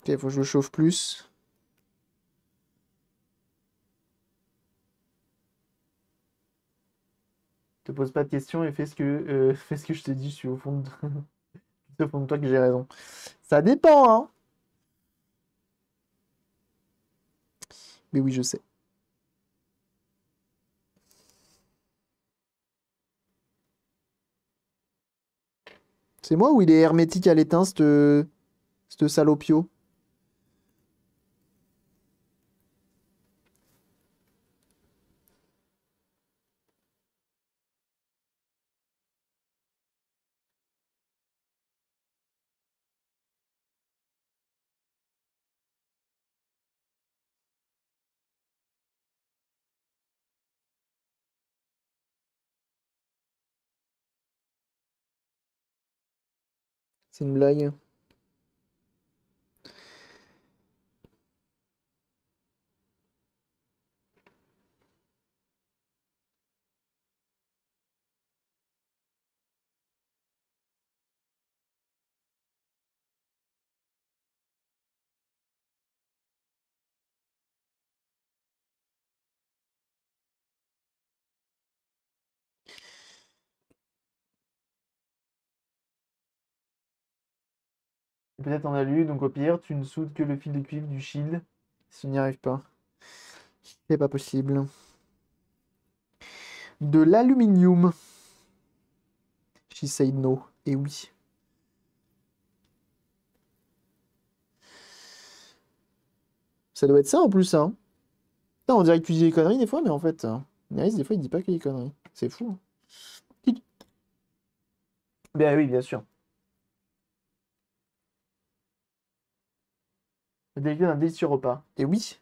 Speaker 1: Ok, faut que je le chauffe plus. Te pose pas de questions et fais ce que, euh, *laughs* fais ce que je te dis. Je suis au fond de, *laughs* au fond de toi que j'ai raison. Ça dépend, hein. Mais oui, je sais. C'est moi ou il est hermétique à l'étain, ce salopio Sin blaya. peut-être en alu, donc au pire, tu ne soudes que le fil de cuivre du shield si n'y arrive pas. C'est pas possible. De l'aluminium. She said no. Et oui. Ça doit être ça en plus, hein. on dirait que tu dis des conneries des fois, mais en fait, hein. des fois, il dit pas que des conneries. C'est fou. Hein. Bien oui, bien sûr. Déjà d'un délicieux repas. Et eh oui.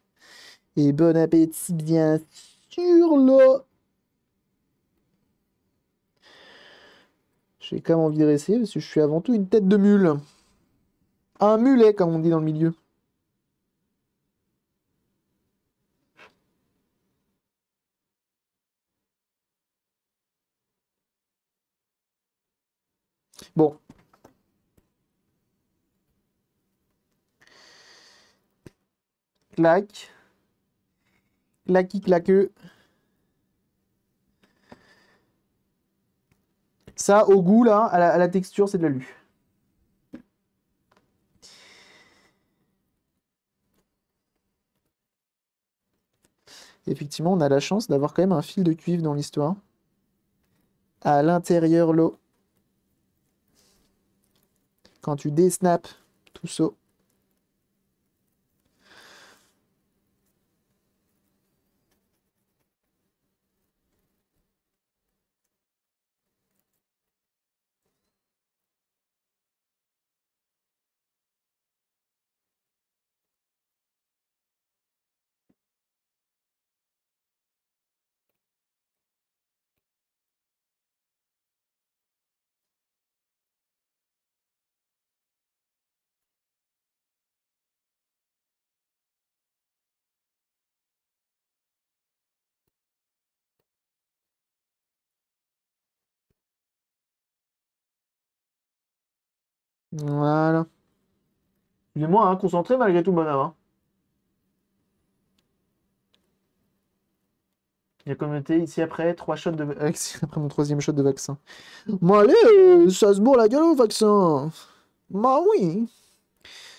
Speaker 1: Et bon appétit, bien sûr, là. J'ai quand même envie de rester, parce que je suis avant tout une tête de mule. Un mulet, comme on dit dans le milieu. Bon, Clac. Claqui, claque. Ça, au goût, là, à la, texture, c'est de l'alu. Effectivement, on a la chance d'avoir quand même un fil de cuivre dans l'histoire. À l'intérieur, l'eau. Quand tu désnaps tout ça, Voilà. J'ai moi hein, concentré malgré tout, bonhomme. Hein. a communauté ici après trois shots de *laughs* après mon troisième shot de vaccin. Moi, allez, ça se bourre la gueule au vaccin. Bah oui.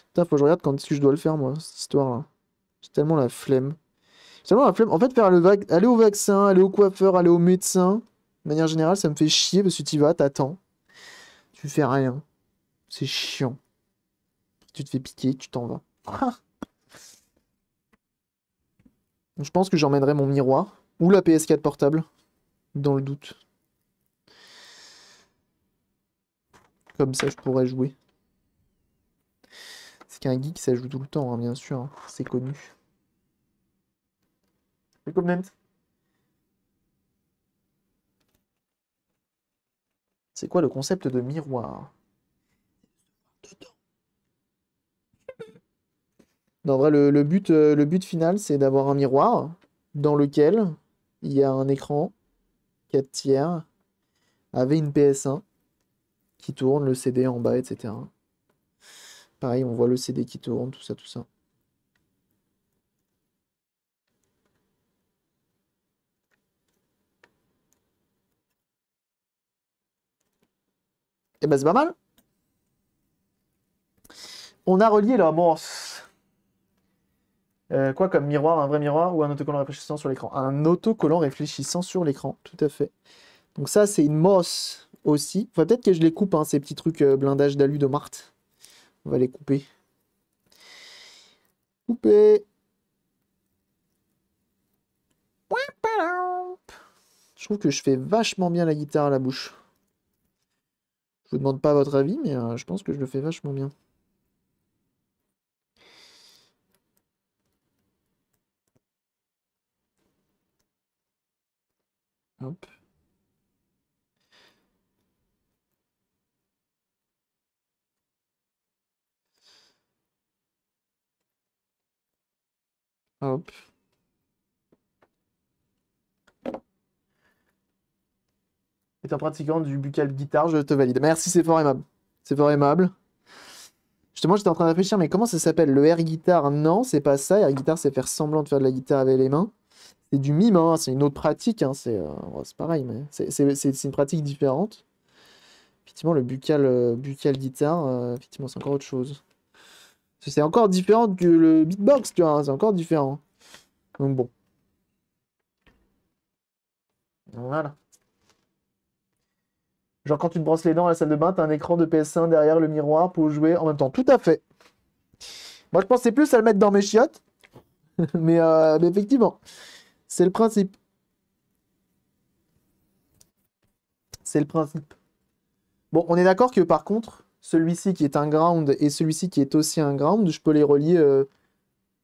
Speaker 1: Putain, faut que je regarde quand est-ce que je dois le faire moi cette histoire là. J'ai tellement la flemme. J'ai tellement la flemme. En fait, faire le aller au vaccin, aller au coiffeur, aller au médecin, de manière générale, ça me fait chier parce que tu y vas, t'attends, tu fais rien. C'est chiant. Tu te fais piquer, tu t'en vas. *laughs* Je pense que j'emmènerai mon miroir ou la PS4 portable, dans le doute. Comme ça, je pourrais jouer. C'est qu'un geek, ça joue tout le temps, hein, bien sûr. Hein. C'est connu. C'est quoi le concept de miroir Non, en vrai, le, but, euh, le but final, c'est d'avoir un miroir dans lequel il y a un écran 4 tiers avec une PS1 qui tourne, le CD en bas, etc. Pareil, on voit le CD qui tourne, tout ça, tout ça. Et eh ben c'est pas mal. On a relié là, bon... Euh, quoi comme miroir, un vrai miroir ou un autocollant réfléchissant sur l'écran Un autocollant réfléchissant sur l'écran, tout à fait. Donc ça, c'est une mosse aussi. Faudrait peut-être que je les coupe, hein, ces petits trucs euh, blindage d'alu de Marthe. On va les couper. Couper Je trouve que je fais vachement bien la guitare à la bouche. Je vous demande pas votre avis, mais euh, je pense que je le fais vachement bien. Hop. Hop. Et en pratiquant du buccal guitare, je te valide. Merci, c'est fort aimable. C'est fort aimable. Justement, j'étais en train de réfléchir, mais comment ça s'appelle Le air guitare Non, c'est pas ça. Air guitare, c'est faire semblant de faire de la guitare avec les mains c'est du mime, hein, c'est une autre pratique, hein, euh, c'est pareil, mais c'est une pratique différente. Effectivement, le buccal, euh, buccal guitare, euh, effectivement, c'est encore autre chose. C'est encore différent que le beatbox, tu vois, hein, c'est encore différent. Donc bon. Voilà. Genre quand tu te brosses les dents à la salle de bain, t'as un écran de PS1 derrière le miroir pour jouer en même temps. Tout à fait. Moi, je pensais plus à le mettre dans mes chiottes. *laughs* mais, mais effectivement. C'est le principe. C'est le principe. Bon, on est d'accord que par contre, celui-ci qui est un ground et celui-ci qui est aussi un ground, je peux les relier euh,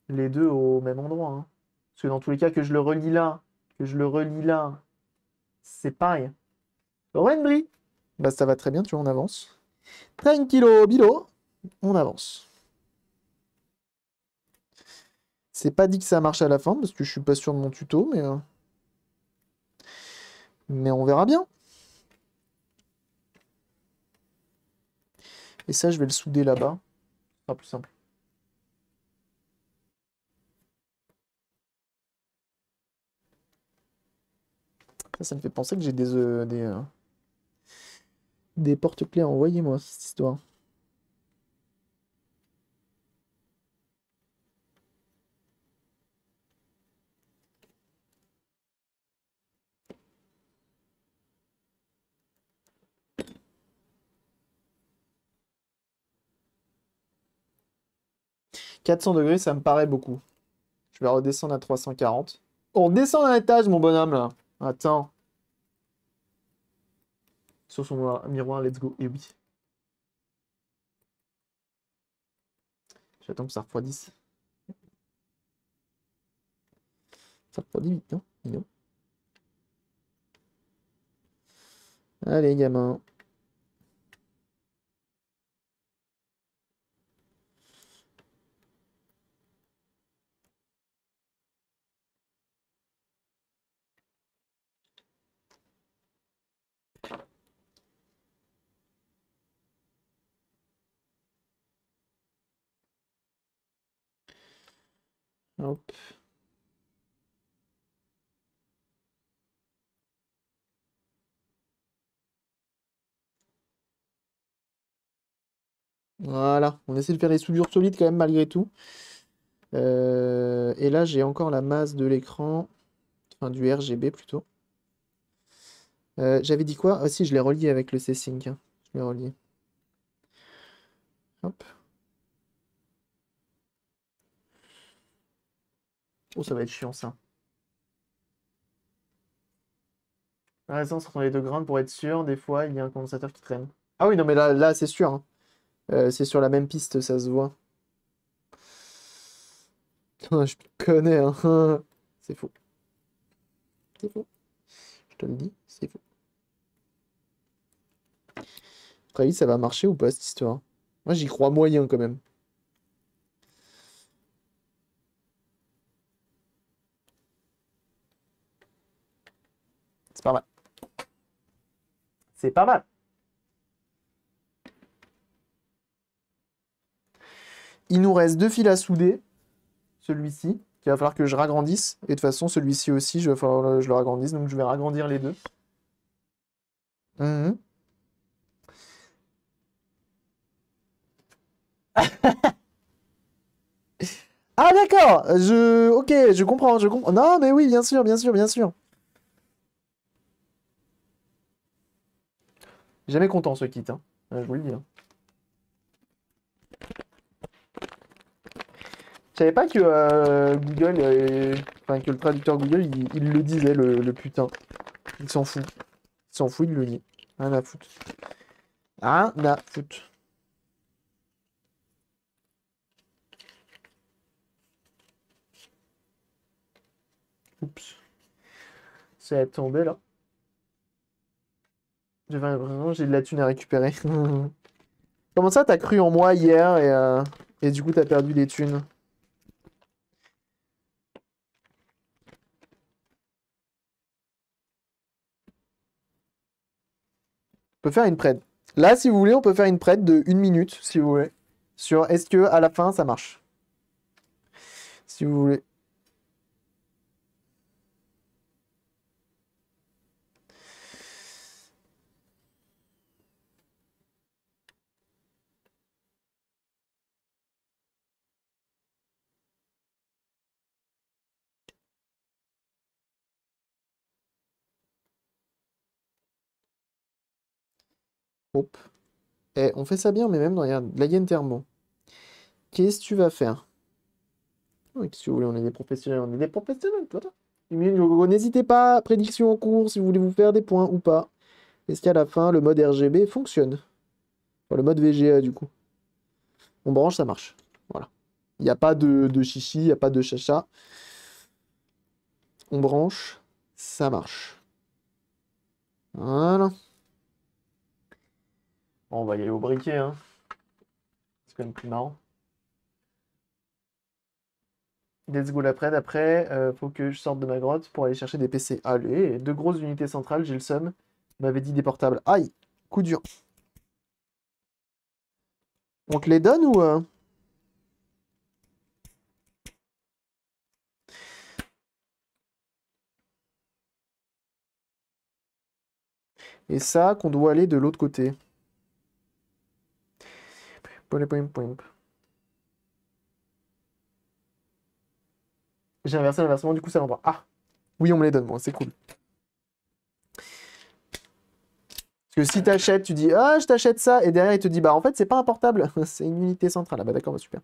Speaker 1: les deux au même endroit. Hein. Parce que dans tous les cas, que je le relie là, que je le relie là, c'est pareil. Renbri Bah ça va très bien, tu vois, on avance. Tranquilo, bilo, on avance. C'est pas dit que ça marche à la fin parce que je suis pas sûr de mon tuto, mais. Euh, mais on verra bien. Et ça, je vais le souder là-bas. Ce sera plus simple. Ça, me fait penser que j'ai des, euh, des, euh, des porte-clés à moi, cette histoire. 400 degrés, ça me paraît beaucoup. Je vais redescendre à 340. On descend d'un étage, mon bonhomme, là. Attends. Sur son miroir, let's go. Et oui. J'attends que ça refroidisse. Ça refroidit vite, non, non. Allez, gamin. Voilà, on essaie de faire des soudures solides quand même malgré tout. Euh, et là, j'ai encore la masse de l'écran, enfin du RGB plutôt. Euh, j'avais dit quoi Ah si, je l'ai relié avec le c hein. Je l'ai relié. Hop. Oh, ça va être chiant ça. Par exemple, entre les deux grandes, pour être sûr, des fois, il y a un condensateur qui traîne. Ah oui, non, mais là, là c'est sûr. Hein. Euh, c'est sur la même piste, ça se voit. *laughs* Je connais, hein. *laughs* C'est faux. C'est faux. Je te le dis, c'est faux. Après, ça va marcher ou pas cette histoire Moi, j'y crois moyen quand même. C'est pas mal. C'est pas mal. Il nous reste deux fils à souder. Celui-ci, qu'il va falloir que je ragrandisse. Et de toute façon, celui-ci aussi, je vais falloir je le ragrandisse. Donc, je vais ragrandir les deux. Mhm. *laughs* ah, d'accord je... Ok, je comprends, je comprends. Non, mais oui, bien sûr, bien sûr, bien sûr. Jamais content ce kit, hein. ah, je vous le dis. Hein. Je savais pas que euh, Google, euh, que le traducteur Google, il, le disait, le, putain. Il s'en fout. Il s'en fout, il le dit. Rien à foutre. Rien à foutre. Oups. a tombé là j'ai de la thune à récupérer. *laughs* Comment ça, t'as cru en moi hier et, euh, et du coup, t'as perdu des thunes On peut faire une prête. Là, si vous voulez, on peut faire une prête de une minute, si vous voulez, sur est-ce que à la fin ça marche. Si vous voulez. Et eh, on fait ça bien, mais même dans la gaine thermo. Qu'est-ce que tu vas faire Si vous voulez, on est des professionnels, on est des professionnels, oh, N'hésitez pas, prédiction en cours, si vous voulez vous faire des points ou pas. Est-ce qu'à la fin, le mode RGB fonctionne Le mode VGA, du coup. On branche, ça marche. Voilà. Il n'y a pas de, de chichi, il n'y a pas de chacha. On branche, ça marche. Voilà on va y aller au briquet. Hein. C'est quand même plus marrant. Let's go l'après. Après, euh, faut que je sorte de ma grotte pour aller chercher des PC. Allez, deux grosses unités centrales, j'ai le seum. M'avait dit des portables. Aïe, coup dur. On te les donne ou... Euh? Et ça, qu'on doit aller de l'autre côté. J'ai inversé l'inversement, du coup, c'est l'endroit. Ah Oui, on me les donne, moi, c'est cool. Parce que si t'achètes, tu dis Ah, je t'achète ça, et derrière, il te dit Bah, en fait, c'est pas un portable, *laughs* c'est une unité centrale. Ah, bah, d'accord, bah, super.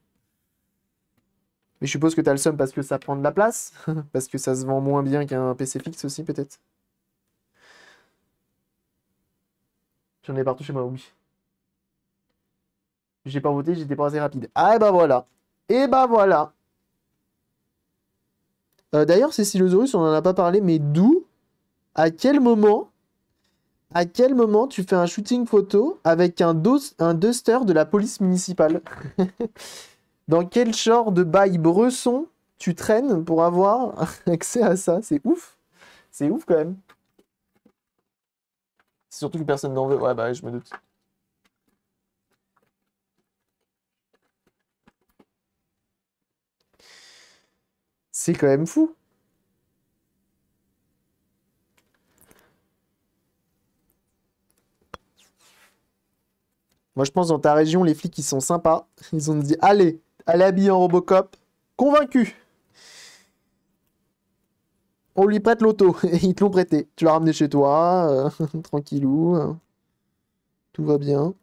Speaker 1: Mais je suppose que t'as le somme parce que ça prend de la place, *laughs* parce que ça se vend moins bien qu'un PC fixe aussi, peut-être. J'en ai partout chez moi, oui. J'ai pas voté, j'étais pas assez rapide. Ah, et bah voilà. Et bah voilà. Euh, D'ailleurs, Cécilosaurus, on en a pas parlé, mais d'où À quel moment À quel moment tu fais un shooting photo avec un, un duster de la police municipale *laughs* Dans quel genre de bail bresson tu traînes pour avoir *laughs* accès à ça C'est ouf. C'est ouf quand même. C'est Surtout que personne n'en veut. Ouais, bah je me doute. C'est quand même fou. Moi, je pense dans ta région, les flics, ils sont sympas. Ils ont dit, allez, allez habiller en Robocop. Convaincu. On lui prête l'auto. *laughs* Et ils te l'ont prêté. Tu l'as ramené chez toi. Euh, *laughs* tranquillou. Hein. tout va bien.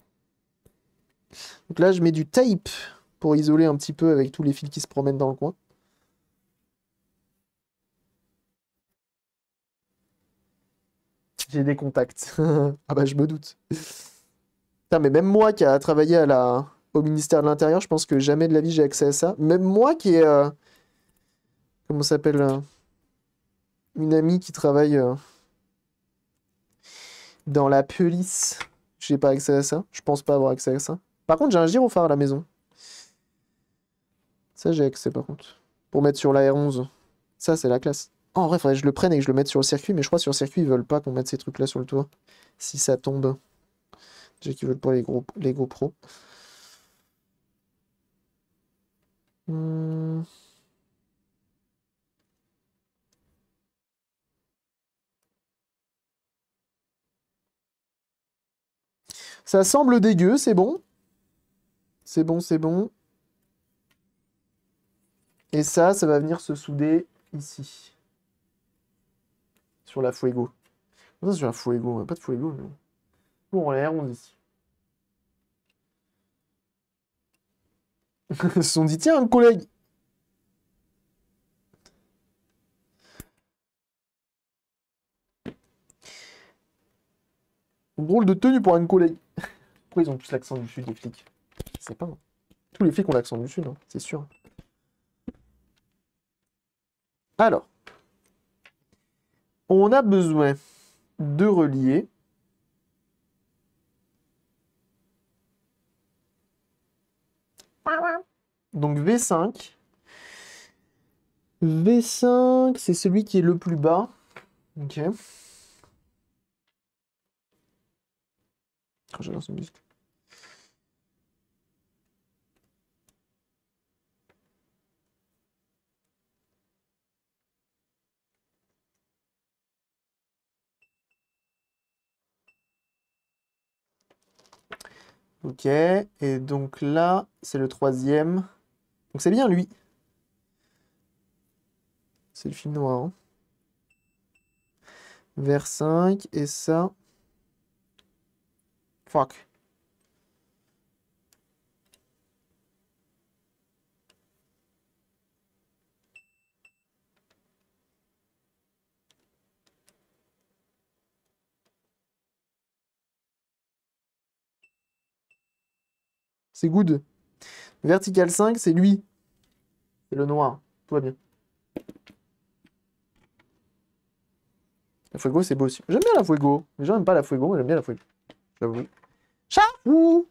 Speaker 1: Donc là, je mets du tape pour isoler un petit peu avec tous les fils qui se promènent dans le coin. j'ai des contacts. *laughs* ah bah je me doute. mais même moi qui a travaillé à la... au ministère de l'Intérieur, je pense que jamais de la vie j'ai accès à ça. Même moi qui est... Euh, comment s'appelle euh, Une amie qui travaille euh, dans la police. J'ai pas accès à ça. Je pense pas avoir accès à ça. Par contre, j'ai un gyrophare à la maison. Ça, j'ai accès par contre. Pour mettre sur la R11. Ça, c'est la classe. En vrai, faudrait que je le prenne et que je le mette sur le circuit, mais je crois que sur le circuit, ils veulent pas qu'on mette ces trucs-là sur le toit. Si ça tombe. Déjà qu'ils veulent pas les, gros, les GoPro. Hmm. Ça semble dégueu, c'est bon. C'est bon, c'est bon. Et ça, ça va venir se souder ici sur la Fuego. Comme sur la Fuego, pas de Fuego. Bon, on l'a arrondi. sont dit, tiens, un collègue Drôle de tenue pour un collègue. *laughs* Pourquoi ils ont tous l'accent du sud, des flics c'est pas. Hein. Tous les flics ont l'accent du sud, hein, c'est sûr. Alors on a besoin de relier donc V5 V5 c'est celui qui est le plus bas ok oh, je lance une muscle Ok, et donc là, c'est le troisième. Donc c'est bien lui. C'est le film noir. Hein. Vers 5, et ça... Fuck. c'est good. Vertical 5, c'est lui. C'est le noir. Tout va bien. La Fuego, c'est beau aussi. J'aime bien la Fuego. Les gens pas la Fuego, mais j'aime bien la Fuego. J'avoue.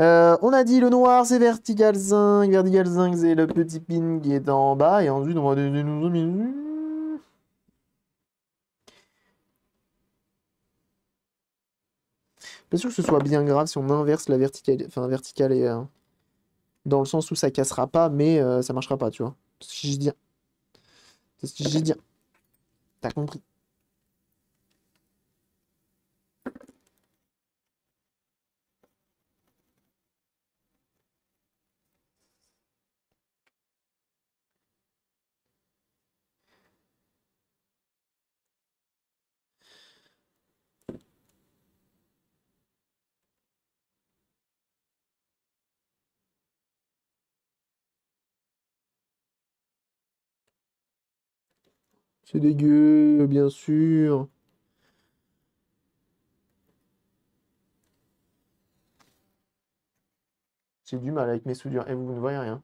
Speaker 1: Euh, on a dit le noir c'est vertical 5, vertical 5 c'est le petit pin qui est en bas et ensuite on va... Pas sûr que ce soit bien grave si on inverse la verticale, enfin verticale et euh, dans le sens où ça cassera pas, mais euh, ça marchera pas, tu vois. C'est ce que j'ai dit. C'est ce que j'ai dit. T'as compris. C'est dégueu, bien sûr. J'ai du mal avec mes soudures. Et eh, vous, ne voyez rien.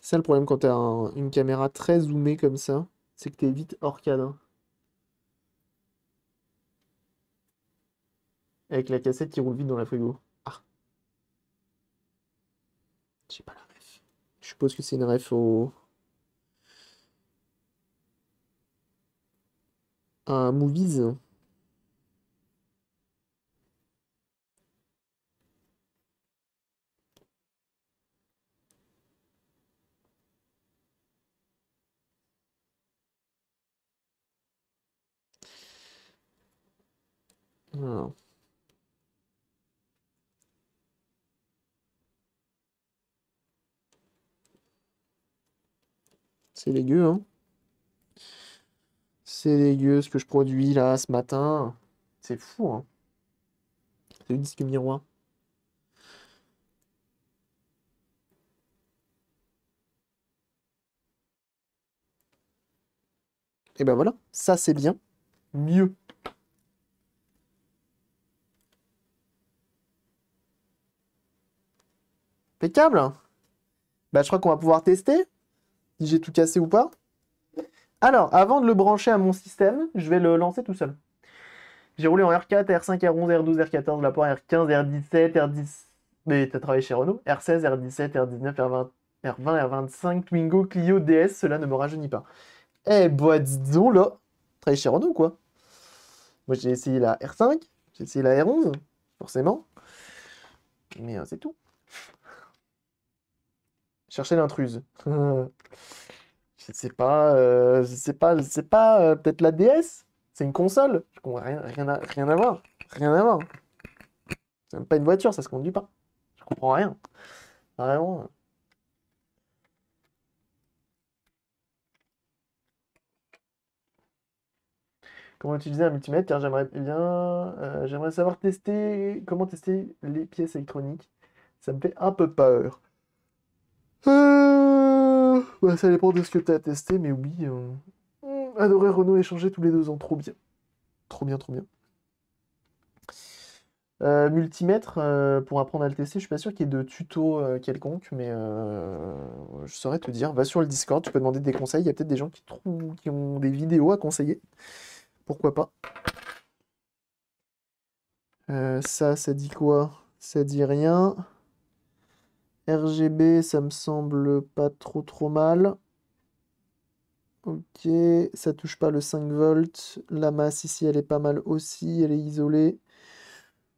Speaker 1: C'est ça le problème quand tu as une caméra très zoomée comme ça, c'est que tu es vite hors cadre. Avec la cassette qui roule vite dans la frigo. J'ai pas la ref. Je suppose que c'est une ref au. à Movies. Alors. C'est dégueu, hein. C'est dégueu ce que je produis là ce matin. C'est fou, hein. C'est le disque miroir. Et ben voilà, ça c'est bien. Mieux. Impeccable. Hein. Bah, je crois qu'on va pouvoir tester si j'ai tout cassé ou pas. Alors, avant de le brancher à mon système, je vais le lancer tout seul. J'ai roulé en R4, R5, R11, R12, R14, porte R15, R17, R10... Mais t'as travaillé chez Renault. R16, R17, R19, R20, r 25 Twingo, Clio, DS, cela ne me rajeunit pas. Eh, bah, là, travaillé chez Renault, quoi. Moi, j'ai essayé la R5, j'ai essayé la R11, forcément. Mais euh, c'est tout. Chercher l'intruse. *laughs* Euh, je sais pas, je sais pas, je sais pas, peut-être la DS C'est une console Je comprends rien, rien, à, rien voir. Rien à voir. C'est même pas une voiture, ça se conduit pas. Je comprends rien. Vraiment. comment utiliser un multimètre j'aimerais bien euh, j'aimerais savoir tester comment tester les pièces électroniques. Ça me fait un peu peur. Euh, ça dépend de ce que tu as testé, mais oui. Euh, Adorer Renault échanger tous les deux ans, trop bien. Trop bien, trop bien. Euh, multimètre, pour apprendre à le tester, je suis pas sûr qu'il y ait de tuto quelconque, mais je saurais te dire, va sur le Discord, tu peux demander des conseils, il y a peut-être des gens qui, qui ont des vidéos à conseiller. Pourquoi pas Ça, ça dit quoi Ça dit rien. RGB, ça me semble pas trop trop mal. Ok, ça touche pas le 5 volts. La masse ici, elle est pas mal aussi, elle est isolée.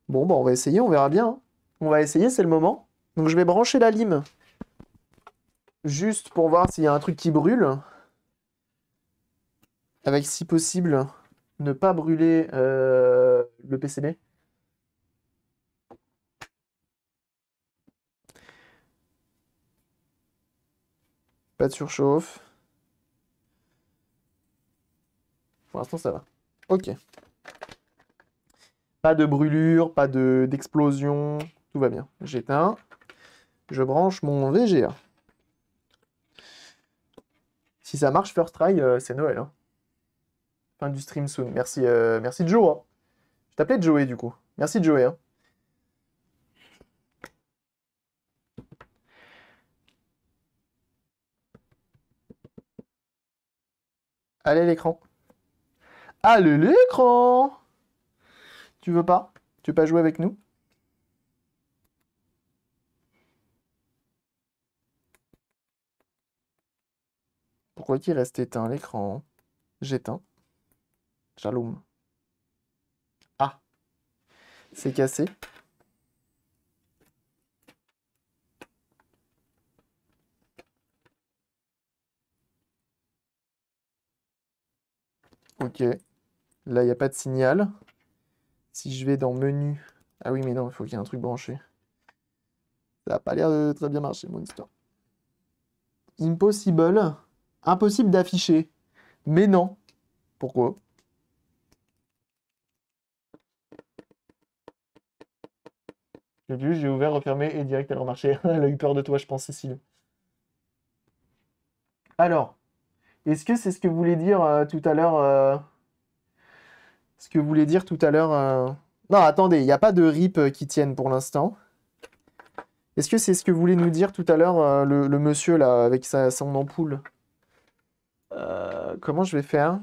Speaker 1: Bon, bah on va essayer, on verra bien. Hein. On va essayer, c'est le moment. Donc je vais brancher la lime. Juste pour voir s'il y a un truc qui brûle. Avec si possible, ne pas brûler euh, le PCB. de surchauffe. Pour l'instant, ça va. Ok. Pas de brûlure, pas d'explosion. Tout va bien. J'éteins. Je branche mon VGA. Si ça marche, first try, euh, c'est Noël. Hein. Fin du stream soon. Merci, euh, merci Joe. Hein. Je t'appelais Joey du coup. Merci Joey. Hein. Allez l'écran. Allez l'écran Tu veux pas Tu veux pas jouer avec nous Pourquoi qu'il reste éteint l'écran J'éteins. J'allume. Ah C'est cassé. Ok. Là, il n'y a pas de signal. Si je vais dans menu... Ah oui, mais non, il faut qu'il y ait un truc branché. Ça n'a pas l'air de très bien marcher, mon histoire. Impossible. Impossible d'afficher. Mais non. Pourquoi J'ai vu, j'ai ouvert, refermé et direct elle a marché. *laughs* Elle a eu peur de toi, je pense, Cécile. Alors, est-ce que c'est ce que vous euh, euh, voulez dire tout à l'heure Ce que vous voulez dire tout à l'heure. Non, attendez, il n'y a pas de rip euh, qui tienne pour l'instant. Est-ce que c'est ce que voulait nous dire tout à l'heure le, monsieur là avec son ampoule Comment je vais faire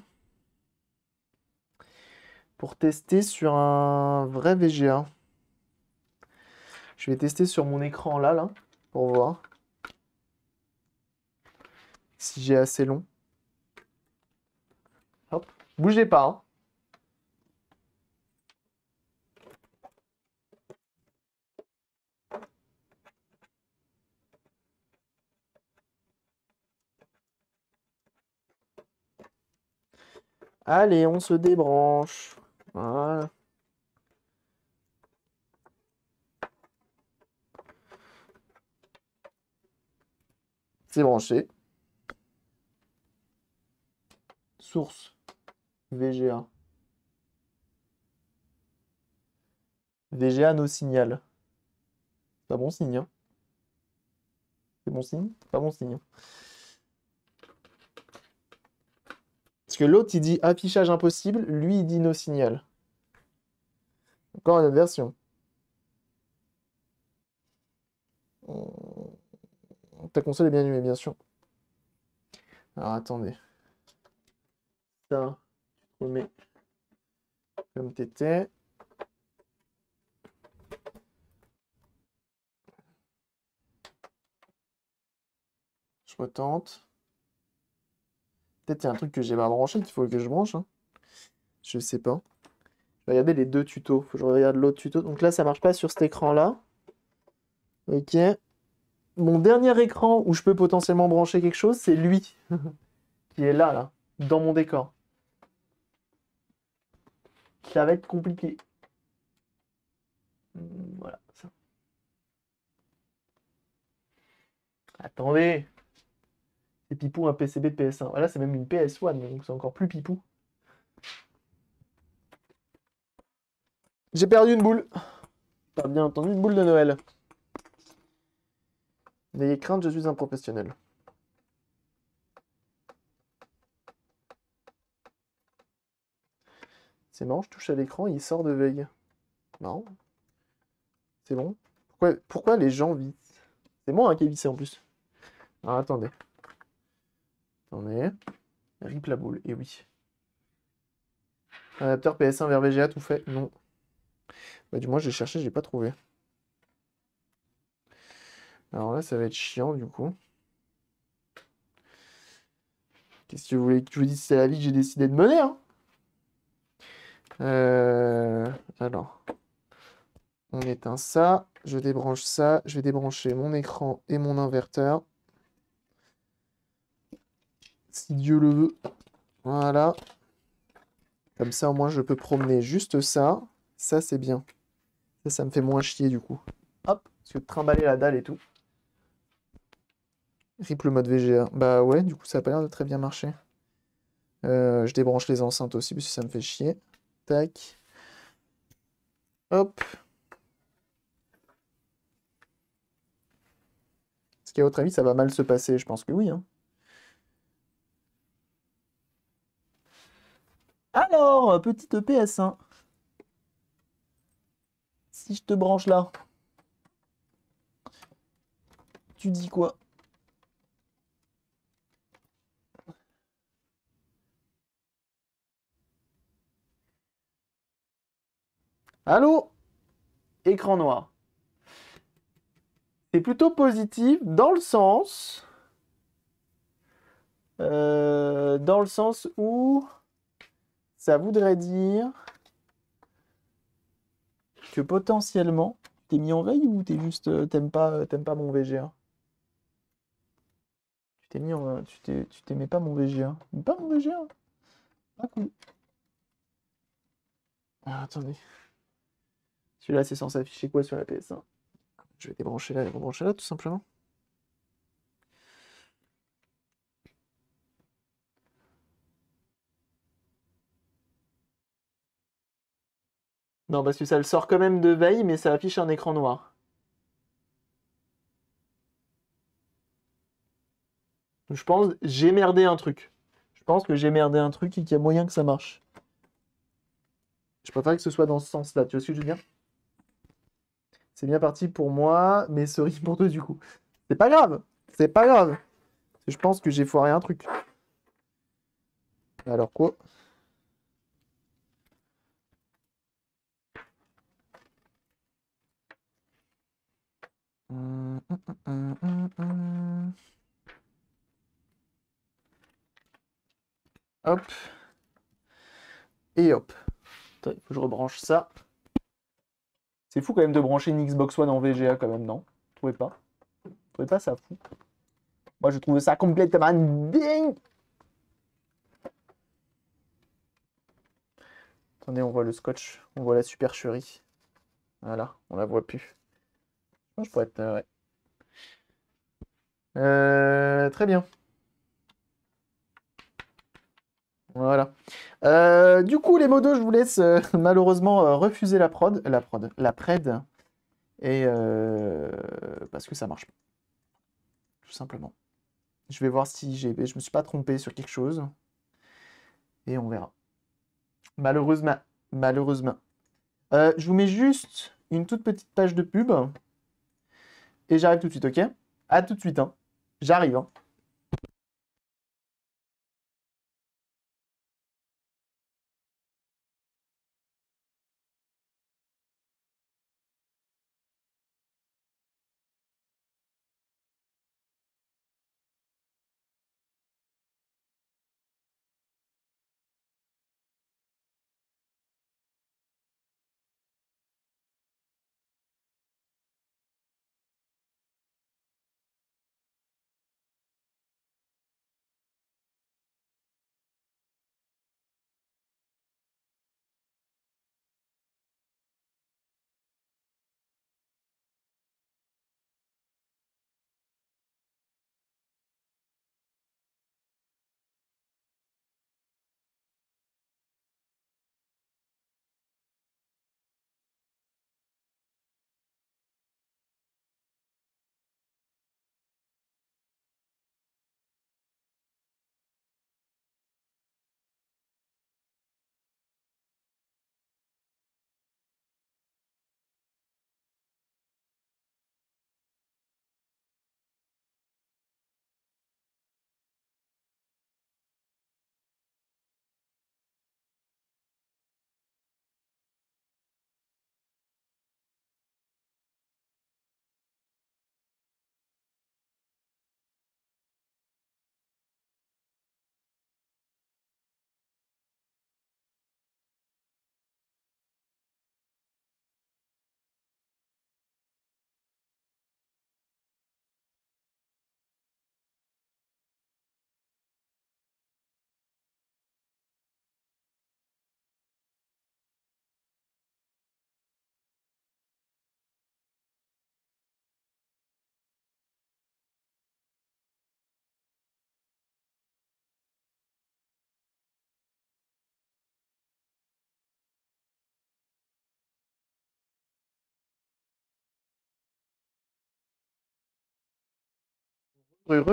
Speaker 1: pour tester sur un vrai VGA Je vais tester sur mon écran là là pour voir si j'ai assez long. Bougez pas. Hein. Allez, on se débranche. Voilà. C'est branché. Source. VGA. VGA no signal. Pas bon signe. Hein. C'est bon signe Pas bon signe. Parce que l'autre, il dit affichage impossible, lui, il dit no signal. Encore une autre version. Euh, ta console est bien allumée, bien sûr. Alors attendez. Ça mais comme t'étais. Je retente. Peut-être qu'il y a un truc que j'ai pas branché qu'il faut que je branche. Hein. Je sais pas. Je vais regarder les deux tutos. Faut que je regarde l'autre tuto. Donc là, ça marche pas sur cet écran-là. Ok. Mon dernier écran où je peux potentiellement brancher quelque chose, c'est lui. *laughs* qui est là, là, dans mon décor ça va être compliqué. Mm, voilà. Ça. Attendez. C'est pipou un PCB de PS1. Voilà, c'est même une PS1, donc c'est encore plus pipou. J'ai perdu une boule. Pas bien entendu, une boule de Noël. N'ayez crainte, je suis un professionnel. C'est marrant, je touche à l'écran et il sort de veille. non C'est bon. Pourquoi, les gens vissent C'est moi hein, qui ai vissé en plus. Alors attendez. Attendez. Rip la boule, et eh oui. Adapteur PS1 vers VGA, tout fait Non. Bah, du moins, j'ai cherché, j'ai pas trouvé. Alors là, ça va être chiant du coup. Qu'est-ce que vous voulez que je vous dise C'est la vie que j'ai décidé de mener. Hein. Euh, alors, on éteint ça, je débranche ça, je vais débrancher mon écran et mon inverteur. Si Dieu le veut. Voilà. Comme ça, au moins, je peux promener juste ça. Ça, c'est bien. Ça, ça me fait moins chier, du coup. Hop, parce que trimballer la dalle et tout. Rip le mode VGA. Bah ouais, du coup, ça a pas l'air de très bien marcher. Euh, je débranche les enceintes aussi, parce que ça me fait chier. Tac. Hop. Est-ce qu'à votre avis, ça va mal se passer Je pense que oui. Hein. Alors, petite PS1. Si je te branche là, tu dis quoi Allô Écran noir. C'est plutôt positif dans le sens... Euh, dans le sens où ça voudrait dire que potentiellement, t'es mis en veille ou t'es juste, euh, t'aimes pas, euh, pas mon VGA Tu t'es mis en, tu t'aimais pas mon VGA
Speaker 2: Pas mon VGA Pas cool.
Speaker 1: Ah, attendez. Celui-là, c'est censé afficher quoi sur la PS1 Je vais débrancher là et rebrancher là, tout simplement. Non, parce que ça le sort quand même de veille, mais ça affiche un écran noir. Je pense, j'ai merdé un truc. Je pense que j'ai merdé un truc et qu'il y a moyen que ça marche. Je préfère que ce soit dans ce sens-là, tu vois ce que je veux dire c'est bien parti pour moi, mais cerise pour deux du coup. C'est pas grave, c'est pas grave. Je pense que j'ai foiré un truc. Alors quoi hum, hum, hum, Hop. Et hop. je rebranche ça. C'est fou quand même de brancher une Xbox One en VGA quand même, non Vous trouvez pas Vous trouvez pas ça fou Moi je trouve ça complètement dingue Attendez, on voit le scotch, on voit la supercherie. Voilà, on la voit plus. Je pourrais être... Euh, euh, très bien. Voilà. Euh, du coup, les modos, je vous laisse euh, *laughs* malheureusement euh, refuser la prod, la prod, la pred, et parce que ça marche pas, tout simplement. Je vais voir si j'ai, je me suis pas trompé sur quelque chose, et on verra. Malheureusement, malheureusement. je vous mets juste une toute petite page de pub, et j'arrive tout de suite, ok À tout de suite, hein. J'arrive. Hein. Euh,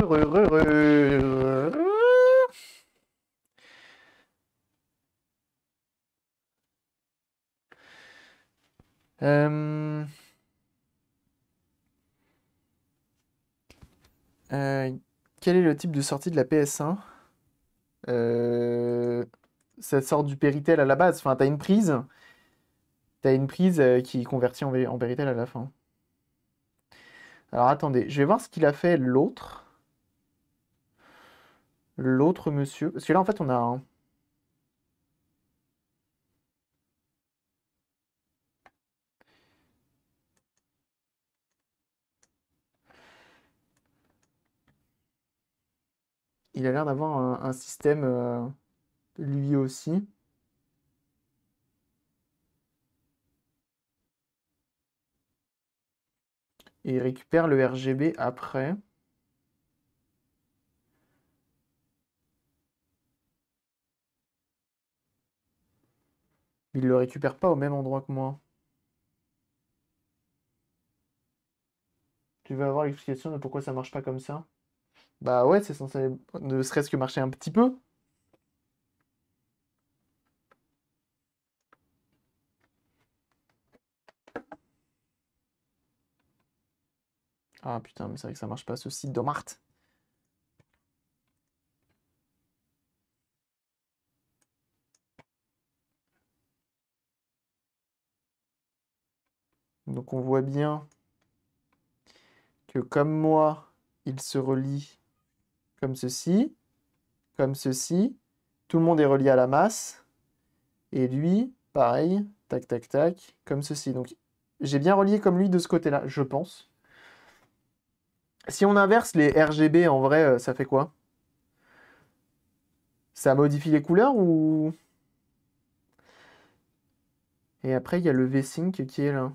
Speaker 1: euh, quel est le type de sortie de la PS1 euh, Ça sort du Péritel à la base. Enfin, t'as une prise. T'as une prise qui est convertie en, en Péritel à la fin. Alors attendez, je vais voir ce qu'il a fait l'autre. L'autre monsieur. Parce que là, en fait, on a un... Il a l'air d'avoir un, système euh, lui aussi. Et il récupère le RGB après. Il le récupère pas au même endroit que moi. Tu veux avoir l'explication de pourquoi ça marche pas comme ça Bah ouais, c'est censé ne serait-ce que marcher un petit peu. Ah putain, mais c'est vrai que ça marche pas ce site de Donc on voit bien que comme moi, il se relie comme ceci, comme ceci. Tout le monde est relié à la masse. Et lui, pareil, tac, tac, tac, comme ceci. Donc j'ai bien relié comme lui de ce côté-là, je pense. Si on inverse les RGB, en vrai, euh, ça fait quoi Ça modifie les couleurs ou... Et après, il y a le v qui est là.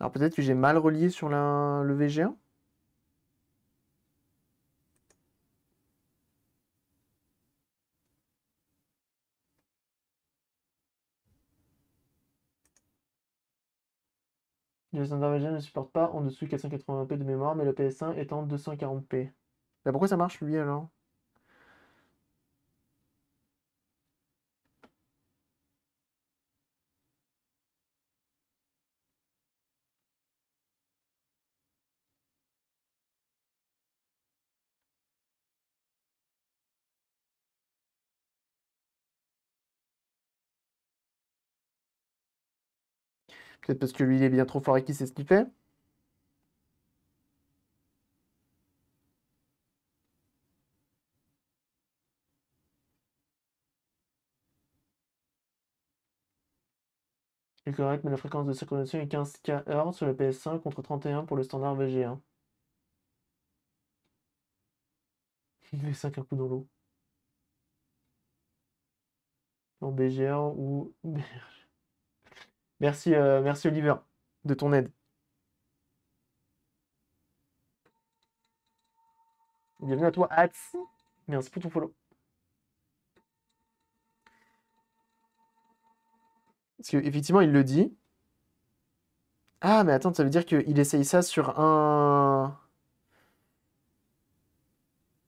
Speaker 1: Alors peut-être que j'ai mal relié sur le VG1 Les intermédiaires ne supportent pas en dessous 480p de mémoire, mais le PS1 est en 240p. Bah pourquoi ça marche lui alors Peut-être parce que lui, il est bien trop fort et qu'il ce qu'il C'est correct, mais la fréquence de synchronisation est 15 kHz sur le PS5 contre 31 pour le standard VG1. Il V5 un *laughs* coup dans l'eau. En BG1 ou *laughs* Euh, merci, Oliver de ton aide. Bienvenue à toi, Hats. Merci pour ton follow. Parce qu'effectivement, il le dit. Ah, mais attends, ça veut dire qu'il essaye ça sur un...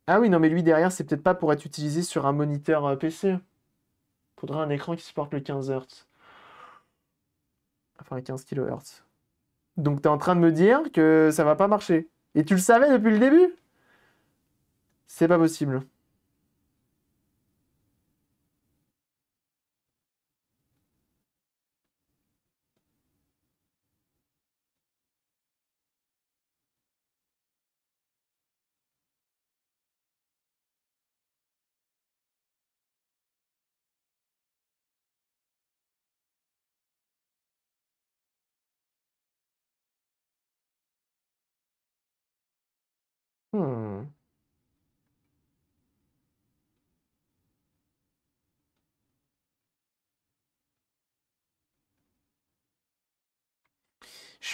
Speaker 1: Ah oui, non, mais lui, derrière, c'est peut-être pas pour être utilisé sur un moniteur euh, PC. Il Faudra un écran qui supporte le 15 Hz. Enfin, 15 kHz. Donc tu es en train de me dire que ça va pas marcher. Et tu le savais depuis le début C'est pas possible.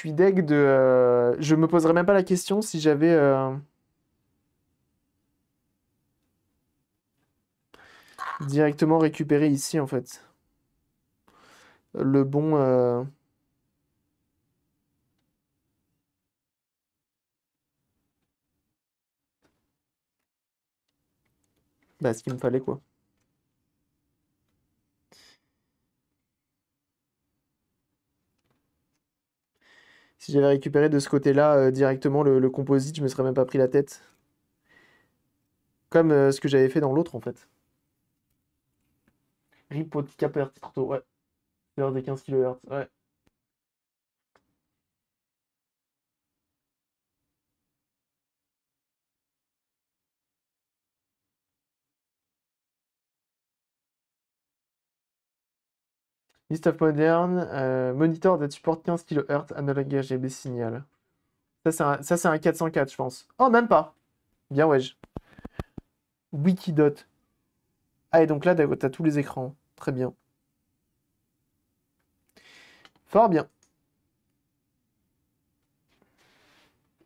Speaker 1: deg de. Euh, je me poserais même pas la question si j'avais. Euh, directement récupéré ici, en fait. Le bon. Euh, bah, ce qu'il me fallait, quoi. si j'avais récupéré de ce côté-là euh, directement le, composite, je me serais même pas pris la tête. Comme euh, ce que j'avais fait dans l'autre, en fait. Ripot caper cap ouais. L'heure des 15 kHz, ouais. List of Modern, euh, monitor that support 15 kHz, analogue RGB signal. Ça, c'est un, un 404, je pense. Oh, même pas. Bien, ouais. Wikidot. Ah, et donc là, t'as tous les écrans. Très bien. Fort bien.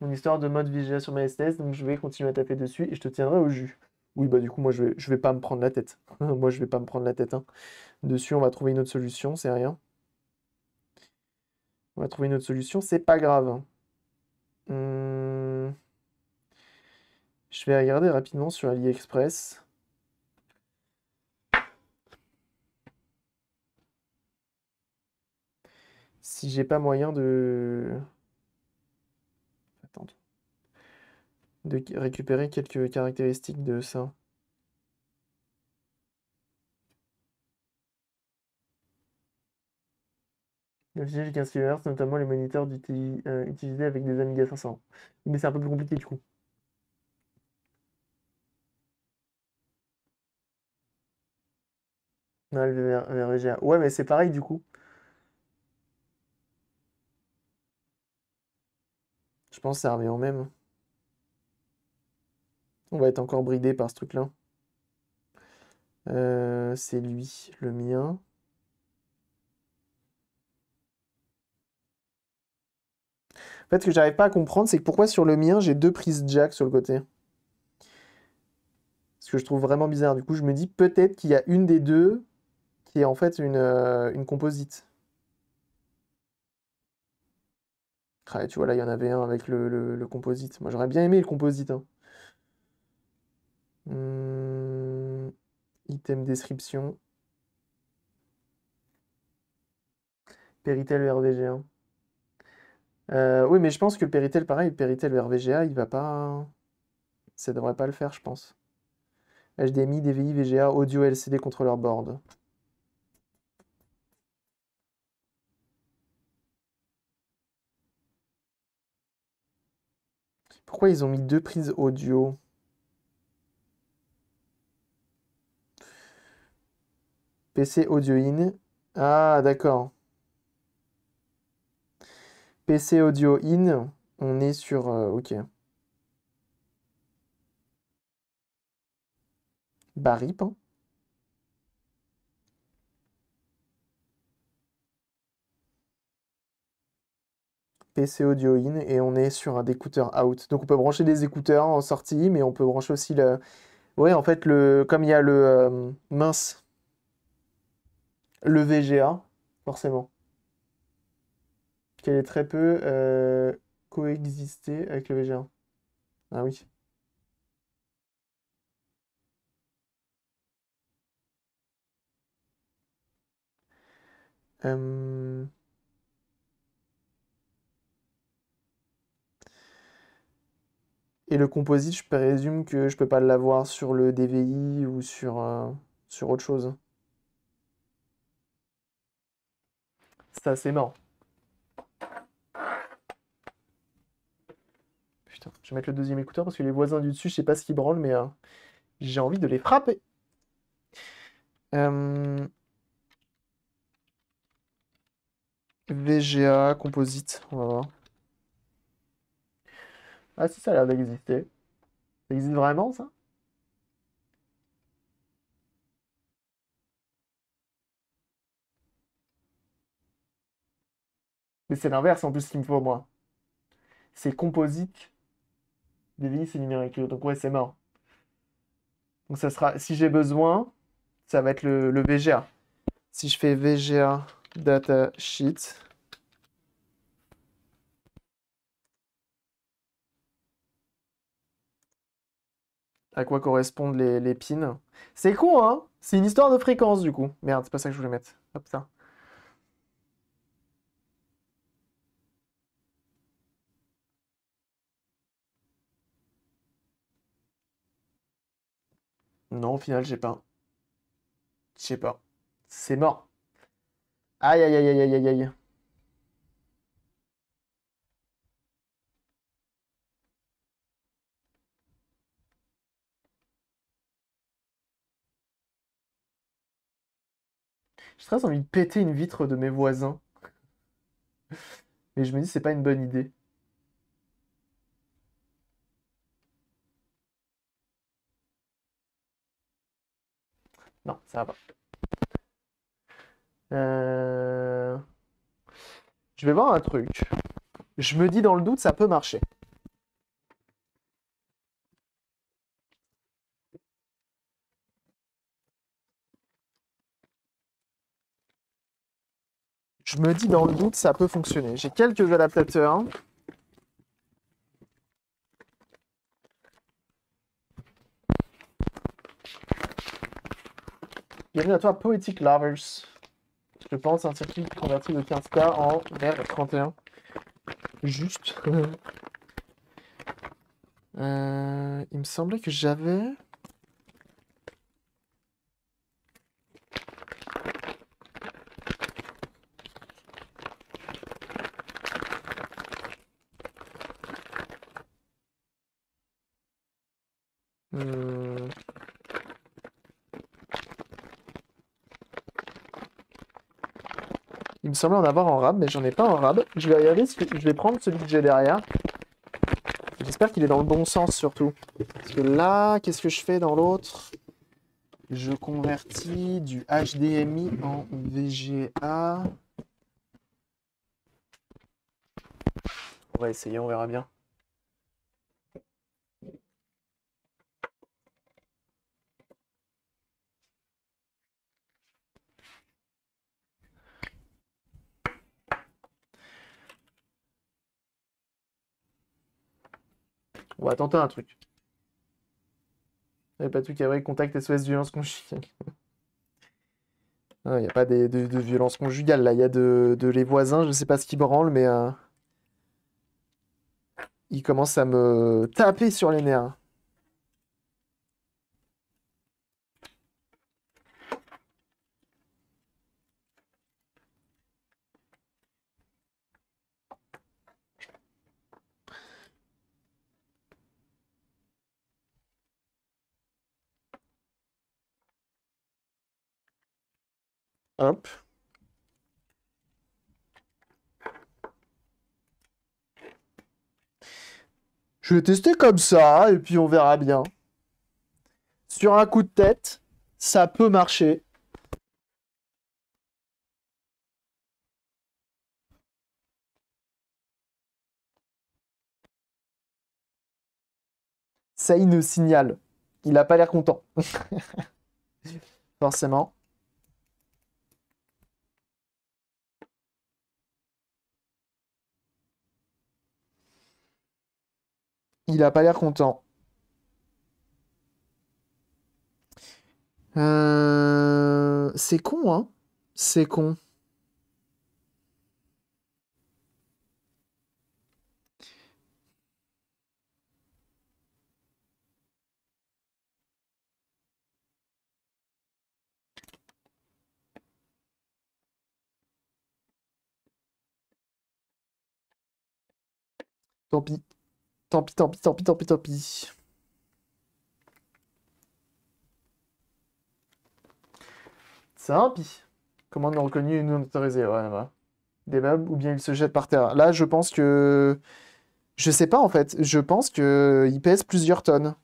Speaker 1: Mon histoire de mode VGA sur ma STS, e donc je vais continuer à taper dessus et je te tiendrai au jus oui, bah du coup, moi, je vais, vais pas me prendre la tête. *laughs* moi, je vais pas me prendre la tête. Hein. Dessus, on va trouver une autre solution, c'est rien. On va trouver une autre solution, c'est pas grave. Hein. Hmm. Je vais regarder rapidement sur AliExpress. Si j'ai pas moyen de... de récupérer quelques caractéristiques de ça. Le fichier 15 notamment les moniteurs euh, utilisés avec des Amiga 500. Mais c'est un peu plus compliqué du coup. Non, Ouais, mais c'est pareil du coup. Je pense que ça revient même. Hein. On va être encore bridé par ce truc-là. Euh, c'est lui, le mien. En fait, ce que j'arrive pas à comprendre, c'est pourquoi sur le mien, j'ai deux prises jack sur le côté. Ce que je trouve vraiment bizarre. Du coup, je me dis peut-être qu'il y a une des deux qui est en fait une, euh, composite. Ah, tu vois, là, il y en avait un avec le, le composite. Moi, j'aurais bien aimé le composite. Hein. Hmm, item description. Péritel RVGA. Euh, oui, mais je pense que Péritel, pareil, Péritel VGA, il va pas. Ça devrait pas le faire, je pense. HDMI, DVI, VGA, audio, LCD, contrôleur board. Pourquoi ils ont mis deux prises audio PC audio in. Ah, d'accord. PC audio in, on est sur... Euh, ok. Barip. PC audio in et on est sur un écouteur out. Donc on peut brancher des écouteurs en sortie, mais on peut brancher aussi le. Ouais, en fait, le comme il y a le euh, mince, le VGA, forcément. Qu'elle est très peu euh, coexister coexistée avec le VGA. Ah oui. Euh, et le composite, je présume que je peux pas l'avoir sur le DVI ou sur, euh, sur autre chose. Ça, c'est mort. Putain, je vais mettre le deuxième écouteur parce que les voisins du dessus, je sais pas ce qu'ils branlent, mais euh, j'ai envie de les frapper. Euh, VGA, composite, on va voir. Ah si, ça a l'air d'exister. Ça existe vraiment, ça c'est l'inverse en plus ce qu'il me faut, moi. C'est composite. vignes, c'est numérique. Donc ouais, c'est mort. Donc ça sera, si j'ai besoin, ça va être le, VGA. Si je fais VGA data sheet, à quoi correspondent les, les pins. C'est con, hein C'est une histoire de fréquence, du coup. Merde, c'est pas ça que je voulais mettre. Hop, ça. au final, j'ai pas. Je pas. C'est mort. Aïe, aïe, aïe, aïe, aïe, aïe. J'ai très envie de péter une vitre de mes voisins. Mais je me dis, c'est pas une bonne idée. Non, ça va. Euh, je vais voir un truc. Je me dis dans le doute, ça peut marcher. Je me dis dans le doute, ça peut fonctionner. J'ai quelques adaptateurs. Bienvenue à toi, Poetic Lovers. Je pense un circuit converti de 15K en R31. Juste. *laughs* Euh, il me semblait que j'avais. en avoir en rab, mais j'en ai pas en rab. Je vais je vais prendre celui que j'ai derrière. J'espère qu'il est dans le bon sens surtout. Parce que là, qu'est-ce que je fais dans l'autre Je convertis du HDMI en VGA. On va essayer, on verra bien. Attends, bah, un truc. a pas de truc à vrai. contact SOS violence conjugale. Il n'y a pas de, violence conjugale là, il y a de, les voisins, je ne sais pas ce qui branle, mais euh, il commence à me taper sur les nerfs. Hein. Je vais tester comme ça, et puis on verra bien. Sur un coup de tête, ça peut marcher. Ça, il nous signale. Il n'a pas l'air content. *laughs* Forcément. Il a pas l'air content. Euh, c'est con, hein C'est con. Tant pis. Tant pis, tant pis, tant pis, tant pis, tant pis. C'est un pis. Commande non reconnue et non autorisée. Ouais, ou bien il se jette par terre. Là, je pense que. Je sais pas en fait. Je pense que qu'il pèse plusieurs tonnes.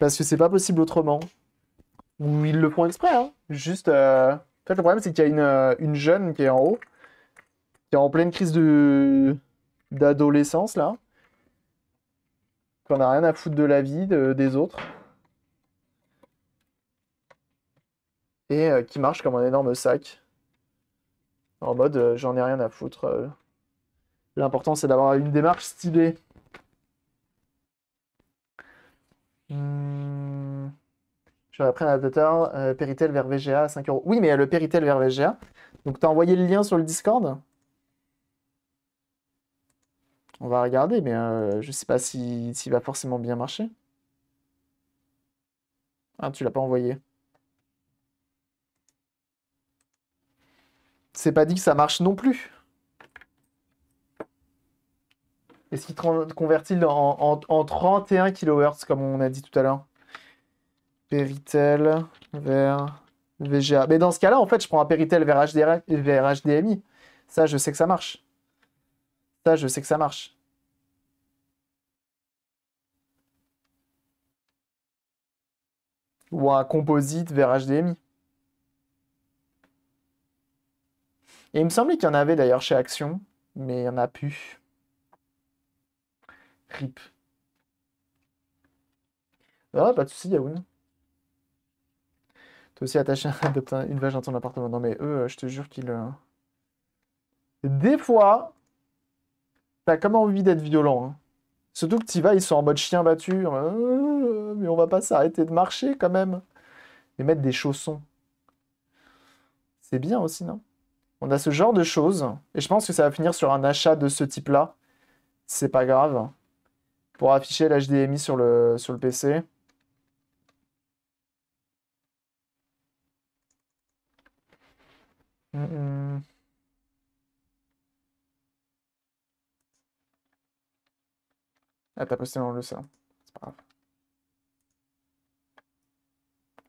Speaker 1: Parce que c'est pas possible autrement. Ou ils le font exprès. Hein. Juste. Euh, en fait, le problème, c'est qu'il y a une, euh, une jeune qui est en haut, qui est en pleine crise de d'adolescence, là, qu'on n'a rien à foutre de la vie des autres, et euh, qui marche comme un énorme sac, en mode euh, j'en ai rien à foutre. Euh. L'important, c'est d'avoir une démarche stylée. Hum... Je vais adaptateur euh, Péritel vers VGA à 5 euros. Oui, mais le Péritel vers VGA. Donc, tu as envoyé le lien sur le Discord on va regarder, mais je euh, je sais pas s'il va forcément bien marcher. Ah, tu l'as pas envoyé. C'est pas dit que ça marche non plus. Est-ce qu'il convertit en, en, 31 kHz, comme on a dit tout à l'heure Peritel vers VGA. Mais dans ce cas-là, en fait, je prends un Péritel vers HDMI. Ça, je sais que ça marche. Ça, je sais que ça marche. Ou un composite vers HDMI. Et il me semblait qu'il y en avait d'ailleurs chez Action, mais il n'y en a plus. RIP. Ah, pas bah, de soucis, Yaoun. Toi aussi attaché à une vache dans ton appartement. Non, mais eux, euh, je te jure qu'ils. Euh, Des fois, T'as comme envie d'être violent. Hein. Surtout que t'y vas, ils sont en mode chien battu. Euh, mais on va pas s'arrêter de marcher quand même. Et mettre des chaussons. C'est bien aussi, non On a ce genre de choses. Et je pense que ça va finir sur un achat de ce type-là. C'est pas grave. Pour afficher l'HDMI sur le, sur le PC. Mm, mm. Ah, t'as posté dans le salon. C'est pas grave.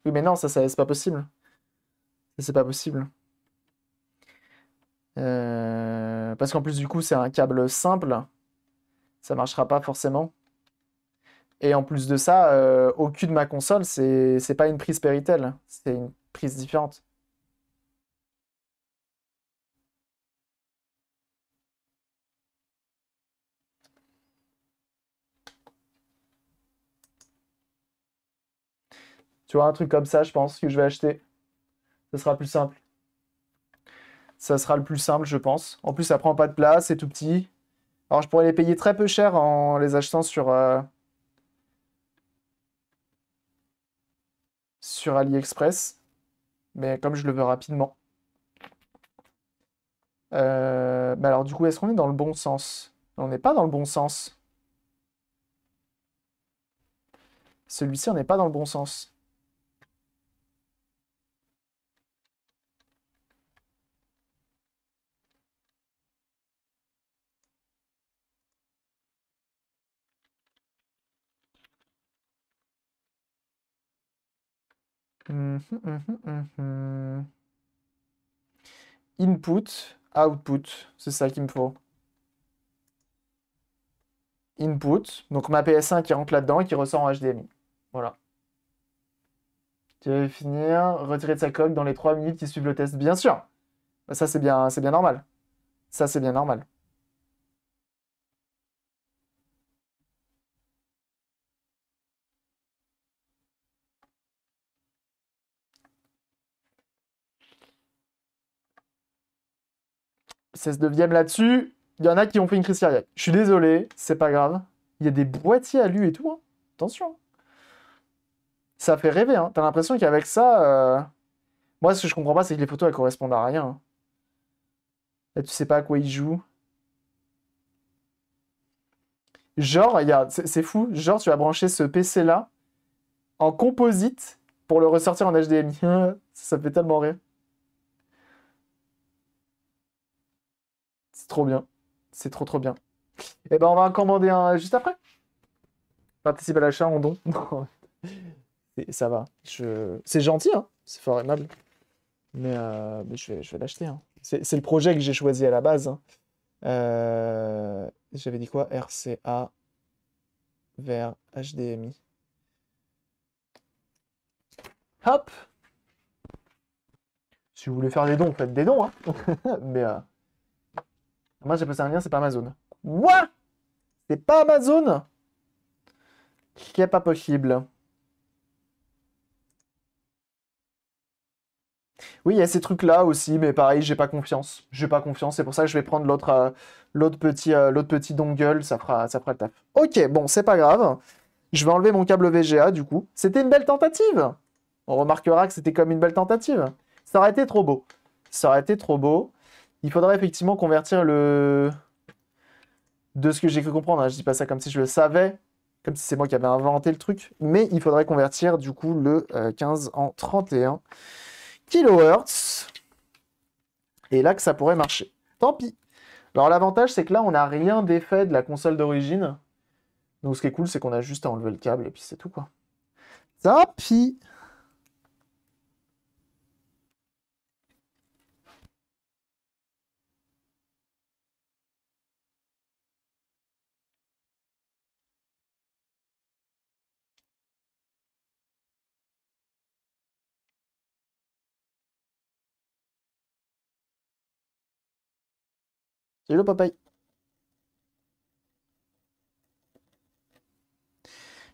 Speaker 1: Oui, mais non, ça, c'est pas possible. c'est pas possible. Euh, parce qu'en plus, du coup, c'est un câble simple. Ça marchera pas forcément. Et en plus de ça, euh, au cul de ma console, c'est pas une prise Péritel. C'est une prise différente. Tu vois, un truc comme ça, je pense, que je vais acheter. Ce sera plus simple. Ça sera le plus simple, je pense. En plus, ça prend pas de place, c'est tout petit. Alors, je pourrais les payer très peu cher en les achetant sur... Euh, sur AliExpress. Mais comme je le veux rapidement. Euh, alors, du coup, est-ce qu'on est dans le bon sens On n'est pas dans le bon sens. Celui-ci, on n'est pas dans le bon sens. Mhm, mhm, mhm. Input, output, c'est ça qu'il me faut. Input, donc ma PS1 qui rentre là-dedans et qui ressort en HDMI. Voilà. Tu vas finir, retirer de sa coque dans les 3 minutes qui suivent le test, bien sûr. Bah, ça, c'est bien, c'est bien normal. Ça, c'est bien normal. 16 e là-dessus. Il y en a qui ont fait une crise cardiaque. Je suis désolé, c'est pas grave. Il y a des boîtiers à lui et tout. Hein. Attention. Ça fait rêver. Hein. T'as l'impression qu'avec ça. Euh, moi, ce que je comprends pas, c'est que les photos, elles correspondent à rien. Là, tu sais pas à quoi ils joue. Genre, regarde, c'est fou. Genre, tu vas brancher ce PC-là en composite pour le ressortir en HDMI. *laughs* ça fait tellement rire. trop bien. C'est trop trop bien. Et eh ben on va commander un euh, juste après. Participe à l'achat en don. *laughs* ça va. Je... C'est gentil, hein. c'est fort aimable. Mais, euh, mais je vais, je vais l'acheter. Hein. C'est le projet que j'ai choisi à la base. Hein. Euh, j'avais dit quoi RCA vers HDMI. Hop Si vous voulez faire des dons, faites des dons. *laughs* mais moi, j'ai posté un lien, c'est pas Amazon. Quoi C'est pas Amazon C'est pas possible. Oui, il y a ces trucs-là aussi, mais pareil, j'ai pas confiance. J'ai pas confiance, c'est pour ça que je vais prendre l'autre euh, l'autre petit, euh, l'autre petit dongle, ça fera, ça fera le taf. Ok, bon, c'est pas grave. Je vais enlever mon câble VGA, du coup. C'était une belle tentative On remarquera que c'était comme une belle tentative. Ça aurait été trop beau. Ça aurait été trop beau. Il faudrait effectivement convertir le... De ce que j'ai cru comprendre, Je hein, je dis pas ça comme si je le savais, comme si c'est moi qui avais inventé le truc, mais il faudrait convertir du coup le 15 euh, en 31 kHz. Et là que ça pourrait marcher. Tant pis. Alors l'avantage c'est que là on n'a rien d'effet de la console d'origine. Donc ce qui est cool c'est qu'on a juste à enlever le câble et puis c'est tout quoi. Tant pis. Hello, le papaye.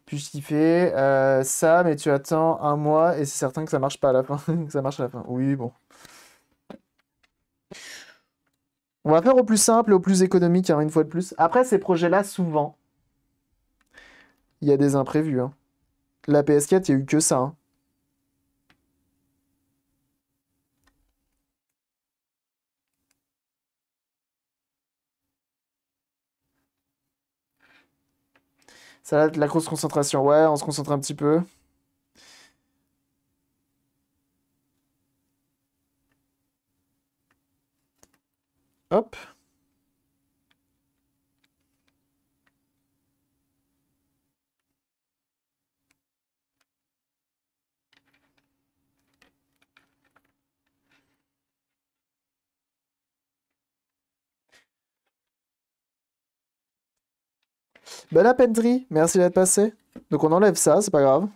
Speaker 1: Puis je fait euh, ça, mais tu attends un mois et c'est certain que ça marche pas à la fin. *laughs* ça marche à la fin. Oui, bon. On va faire au plus simple et au plus économique, hein, une fois de plus. Après, ces projets-là, souvent, il y a des imprévus. Hein. La PS4, il n'y a eu que ça. Hein. Ça va être la grosse concentration. Ouais, on se concentre un petit peu. Hop. Ben la merci d'être passé. Donc on enlève ça, c'est pas grave.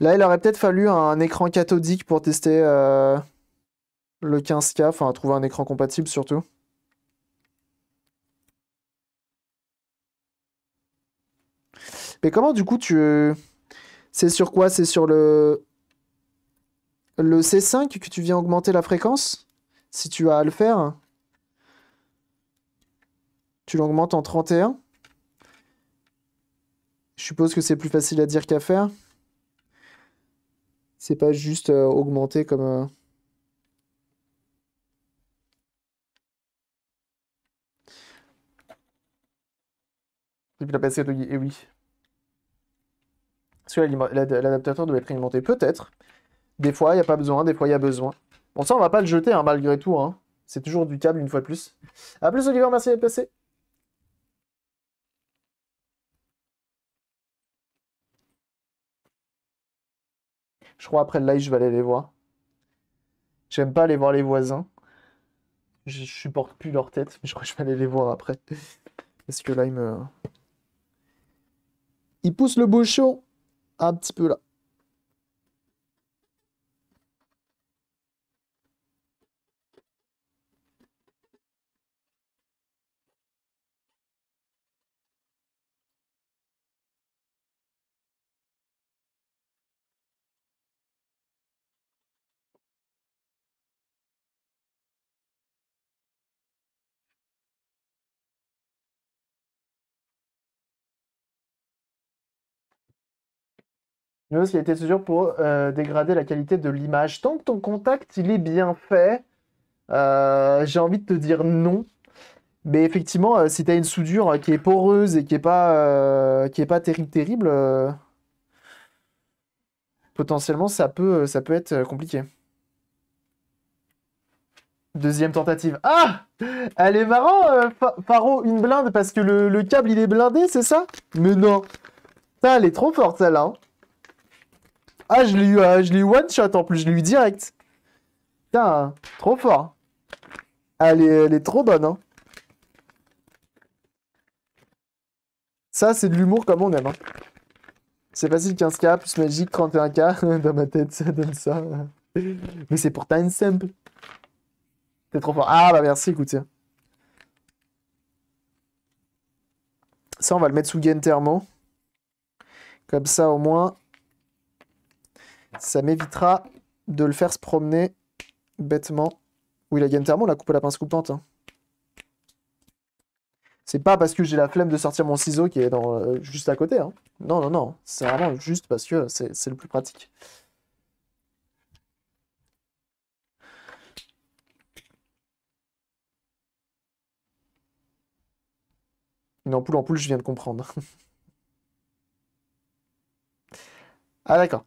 Speaker 1: Là, il aurait peut-être fallu un écran cathodique pour tester euh, le 15K, enfin trouver un écran compatible surtout. Mais comment du coup tu... C'est sur quoi C'est sur le... le C5 que tu viens augmenter la fréquence Si tu as à le faire tu l'augmentes en 31. Je suppose que c'est plus facile à dire qu'à faire. C'est pas juste euh, augmenter comme... Euh, et Depuis la passée, eh oui. Parce que l'adaptateur doit être alimenté, peut-être. Des fois, il n'y a pas besoin, des fois, il y a besoin. Bon, ça, on va pas le jeter, hein, malgré tout. Hein. C'est toujours du câble, une fois de plus. A plus, Oliver, merci d'être passé. Je crois après le live, je vais aller les voir. J'aime pas aller voir les voisins. Je supporte plus leur tête, mais je crois que je vais aller les voir après. *laughs* Parce que là, Il me. Il pousse le bouchon un petit peu là. Il y a était toujours pour euh, dégrader la qualité de l'image. Tant que ton contact, il est bien fait, euh, j'ai envie de te dire non. Mais effectivement, euh, si tu as une soudure qui est poreuse et qui est pas, qui pas terrible, potentiellement, ça peut, ça peut être compliqué. Deuxième tentative. Ah Elle est marrant, Faro, une blinde, parce que le, câble, il est blindé, c'est ça Mais non Ça, elle est trop forte, celle-là. Hein. Ah, je l'ai eu, euh, je one shot en plus, je l'ai eu direct. Putain, trop fort. Ah, elle est, elle est trop bonne. Hein. Ça, c'est de l'humour comme on aime. Hein. C'est facile, 15k plus magique, 31k. *laughs* Dans ma tête, ça donne ça. Mais c'est pour time simple. C'est trop fort. Ah bah merci, écoute. Ça, on va le mettre sous gain thermo. Comme ça, au moins, ça m'évitera de le faire se promener bêtement. Oui, la game thermo, on l'a coupé la pince coupante. Hein. C'est pas parce que j'ai la flemme de sortir mon ciseau qui est dans, euh, juste à côté. Hein. Non, non, non. C'est vraiment juste parce que c'est le plus pratique. Une ampoule en poule, je viens de comprendre. *laughs* ah d'accord.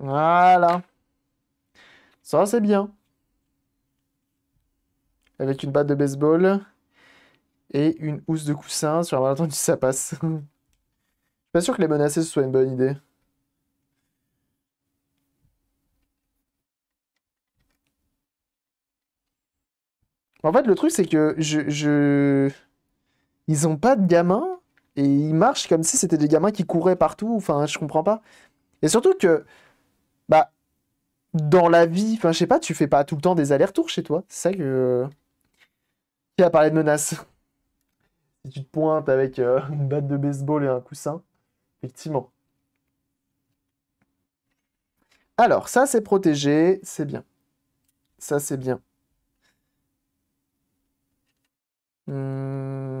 Speaker 1: Voilà. Ça, c'est bien. Avec une batte de baseball et une housse de coussin sur un malentendu, ça passe. Je suis pas sûr que les menacer, soient soit une bonne idée. En fait, le truc, c'est que je, je... Ils ont pas de gamins et ils marchent comme si c'était des gamins qui couraient partout. Enfin, je comprends pas. Et surtout que... Bah, dans la vie, enfin, je sais pas, tu fais pas tout le temps des allers-retours chez toi. C'est ça que. Qui a parlé de menaces Si tu te pointes avec euh, *laughs* une batte de baseball et un coussin, effectivement. Alors, ça, c'est protégé, c'est bien. Ça, c'est bien. Hum...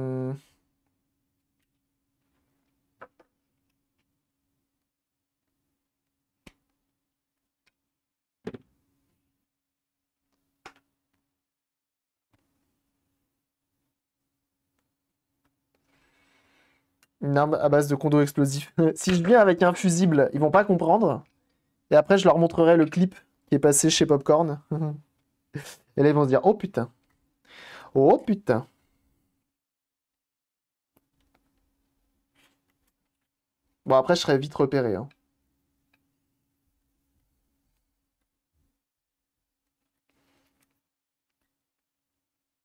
Speaker 1: Une arme à base de condo explosif. *laughs* si je viens avec un fusible, ils vont pas comprendre. Et après, je leur montrerai le clip qui est passé chez Popcorn. *laughs* Et là, ils vont se dire Oh putain Oh putain Bon, après, je serai vite repéré. Hein.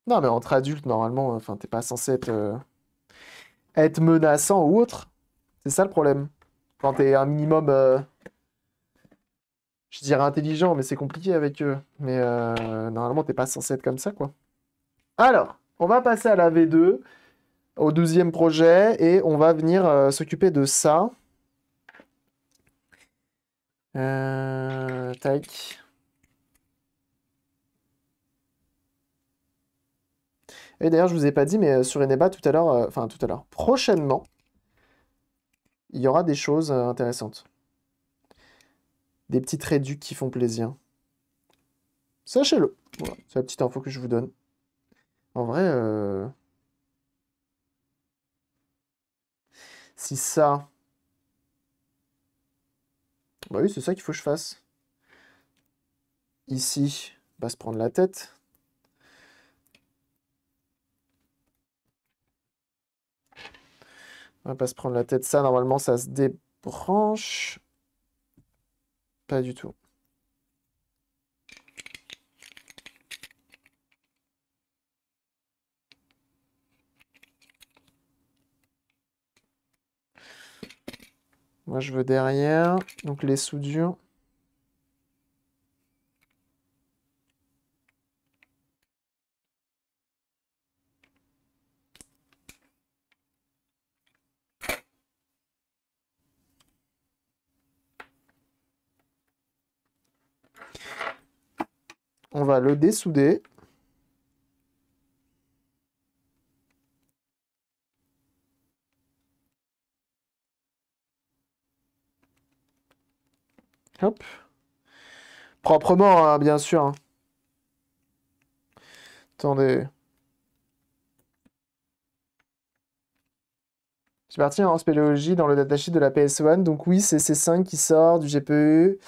Speaker 1: Non, mais entre adultes, normalement, enfin, t'es pas censé être. Euh, être menaçant ou autre. C'est ça le problème. Quand t'es un minimum, euh, je dirais intelligent, mais c'est compliqué avec eux. Mais euh, normalement, t'es pas censé être comme ça, quoi. Alors, on va passer à la V2, au deuxième projet, et on va venir euh, s'occuper de ça. tac. Et d'ailleurs, je vous ai pas dit, mais euh, sur Eneba, tout à l'heure, euh, enfin tout à l'heure, prochainement, il y aura des choses euh, intéressantes. Des petites réductions qui font plaisir. Sachez-le. c'est la petite info que je vous donne. En vrai, si ça... Bah oui, c'est ça qu'il faut que je fasse. Ici, on bah, va se prendre la tête. On va pas se prendre la tête. Ça, normalement, ça se débranche. Pas du tout. Moi, je veux derrière. Donc, les soudures. le dessouder. Hop. Proprement, hein, bien sûr. Hein. Attendez. C'est parti hein, en spéléologie dans le datasheet de la PS1. Donc oui, c'est C5 qui sort du GPU,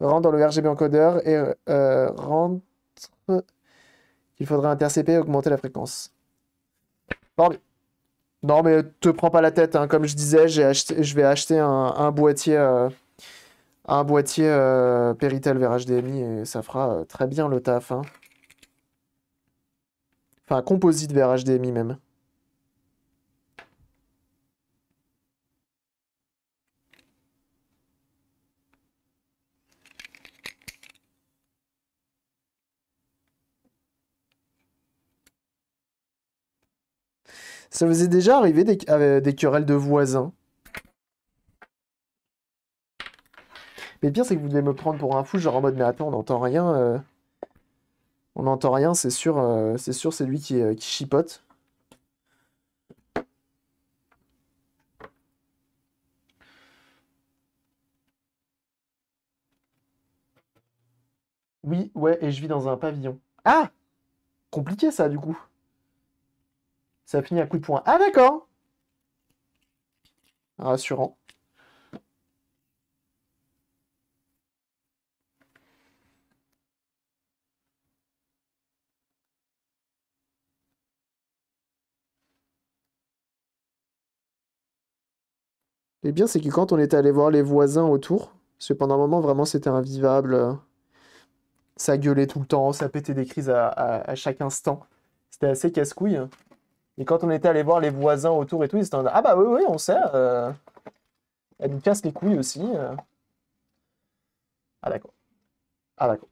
Speaker 1: rentre dans le RGB encoder et euh, rentre qu'il faudrait intercepter et augmenter la fréquence. Non mais, non, te prends pas la tête. Hein. Comme je disais, je vais acheter un, boîtier, un boîtier euh, euh, Péritel vers HDMI et ça fera euh, très bien le taf. Hein. Enfin, composite vers HDMI même. Ça vous est déjà arrivé des, euh, querelles de voisins Mais le pire, c'est que vous devez me prendre pour un fou, genre en mode, mais attends, on n'entend rien. Euh, on n'entend rien, c'est sûr, euh, c'est sûr, c'est lui qui, qui chipote. Oui, ouais, et je vis dans un pavillon. Ah Compliqué ça, du coup. Ça finit à coup de poing. Ah d'accord Rassurant. et bien, c'est que quand on était allé voir les voisins autour, parce que pendant un moment, vraiment, c'était invivable. Ça gueulait tout le temps, ça pétait des crises à, à chaque instant. C'était assez casse-couille. Hein. Et quand on était allé voir les voisins autour et tout, ils étaient en Ah bah oui, oui, on sait. Euh, elle nous casse les couilles aussi. Euh. Ah d'accord. Ah d'accord.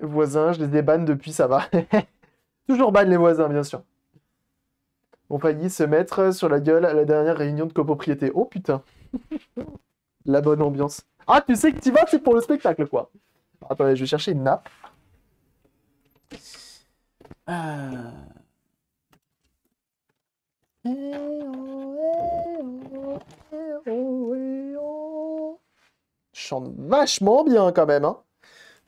Speaker 1: voisins, je les débanne depuis, ça va. *laughs* Toujours banne les voisins, bien sûr. On failli se mettre sur la gueule à la dernière réunion de copropriété. Oh putain. *laughs* la bonne ambiance. Ah, tu sais que tu vas, c'est pour le spectacle, quoi. Attends, je vais chercher une nappe. Euh. Je Chante vachement bien quand même. Hein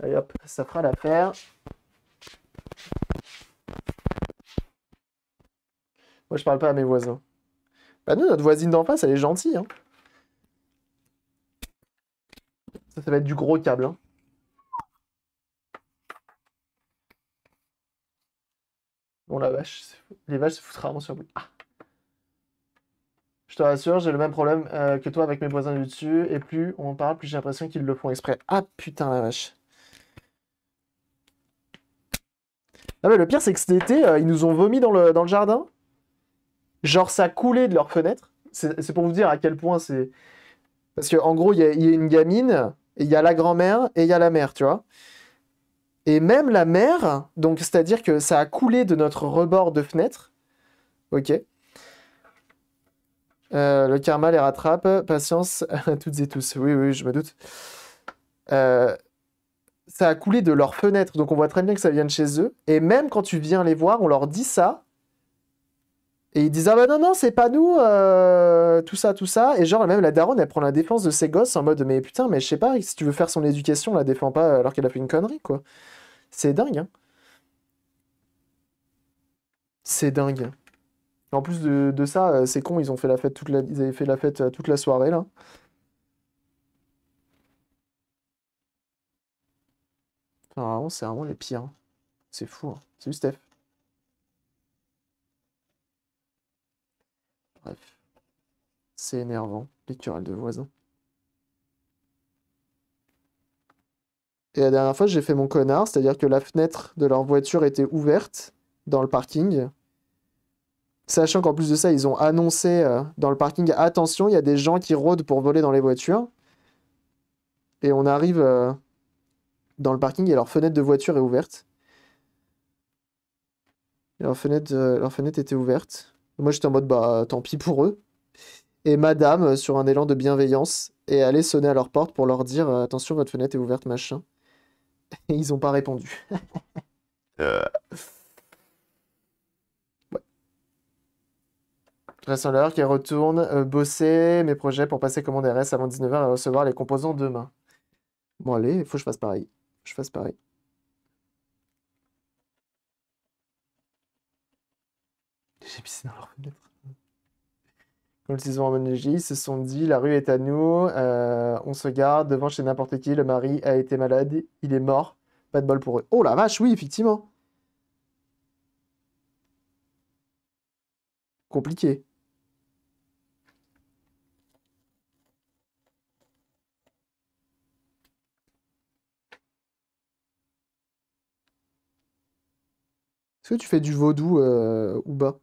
Speaker 1: Allez hop, ça fera l'affaire. Moi, je parle pas à mes voisins. Bah nous, notre voisine d'en face, elle est gentille. Hein. Ça, ça va être du gros câble. Hein. la vache, les vaches se foutent rarement sur vous. Ah. Je te rassure, j'ai le même problème euh, que toi avec mes voisins du dessus. Et plus on en parle, plus j'ai l'impression qu'ils le font exprès. Ah putain la vache. Ah mais le pire c'est que cet été, euh, ils nous ont vomi dans le, dans le jardin. Genre ça coulait de leurs fenêtres. C'est pour vous dire à quel point c'est... Parce qu'en gros, il y, y, a une gamine, il y a la grand-mère et il y a la mère, tu vois. Et même la mer, donc c'est-à-dire que ça a coulé de notre rebord de fenêtre. Ok. Euh, le karma les rattrape. Patience à toutes et tous. Oui, oui, je me doute. Euh, ça a coulé de leur fenêtre, donc on voit très bien que ça vient de chez eux. Et même quand tu viens les voir, on leur dit ça. Et ils disent Ah bah non, non, c'est pas nous, euh, tout ça, tout ça. Et genre, même la daronne, elle prend la défense de ses gosses en mode Mais putain, mais je sais pas, si tu veux faire son éducation, la défend pas alors qu'elle a fait une connerie, quoi. C'est dingue, hein C'est dingue. En plus de, ça, euh, c'est con, ils ont fait la fête toute la, ils avaient fait la fête euh, toute la soirée, là. Enfin, c'est vraiment les pires. Hein. C'est fou. Hein. Salut, Steph. Bref. C'est énervant, les de voisin. Et la dernière fois, j'ai fait mon connard, c'est-à-dire que la fenêtre de leur voiture était ouverte dans le parking. Sachant qu'en plus de ça, ils ont annoncé euh, dans le parking attention, il y a des gens qui rôdent pour voler dans les voitures. Et on arrive euh, dans le parking et leur fenêtre de voiture est ouverte. leur fenêtre, euh, leur fenêtre était ouverte. moi, j'étais en mode bah tant pis pour eux. Et madame, sur un élan de bienveillance, est allée sonner à leur porte pour leur dire attention, votre fenêtre est ouverte, machin. *laughs* ils n'ont pas répondu. *laughs* euh... ouais. l'heure qui retourne euh, bosser mes projets pour passer commande RS avant 19h et recevoir les composants demain. Bon allez, il faut que je fasse pareil. Je fasse pareil. J'ai pissé dans leur fenêtre. Ils se sont dit la rue est à nous, euh, on se garde devant chez n'importe qui, le mari a été malade, il est mort, pas de bol pour eux. Oh la vache, oui, effectivement. Compliqué. Est-ce que tu fais du vaudou euh, ou bas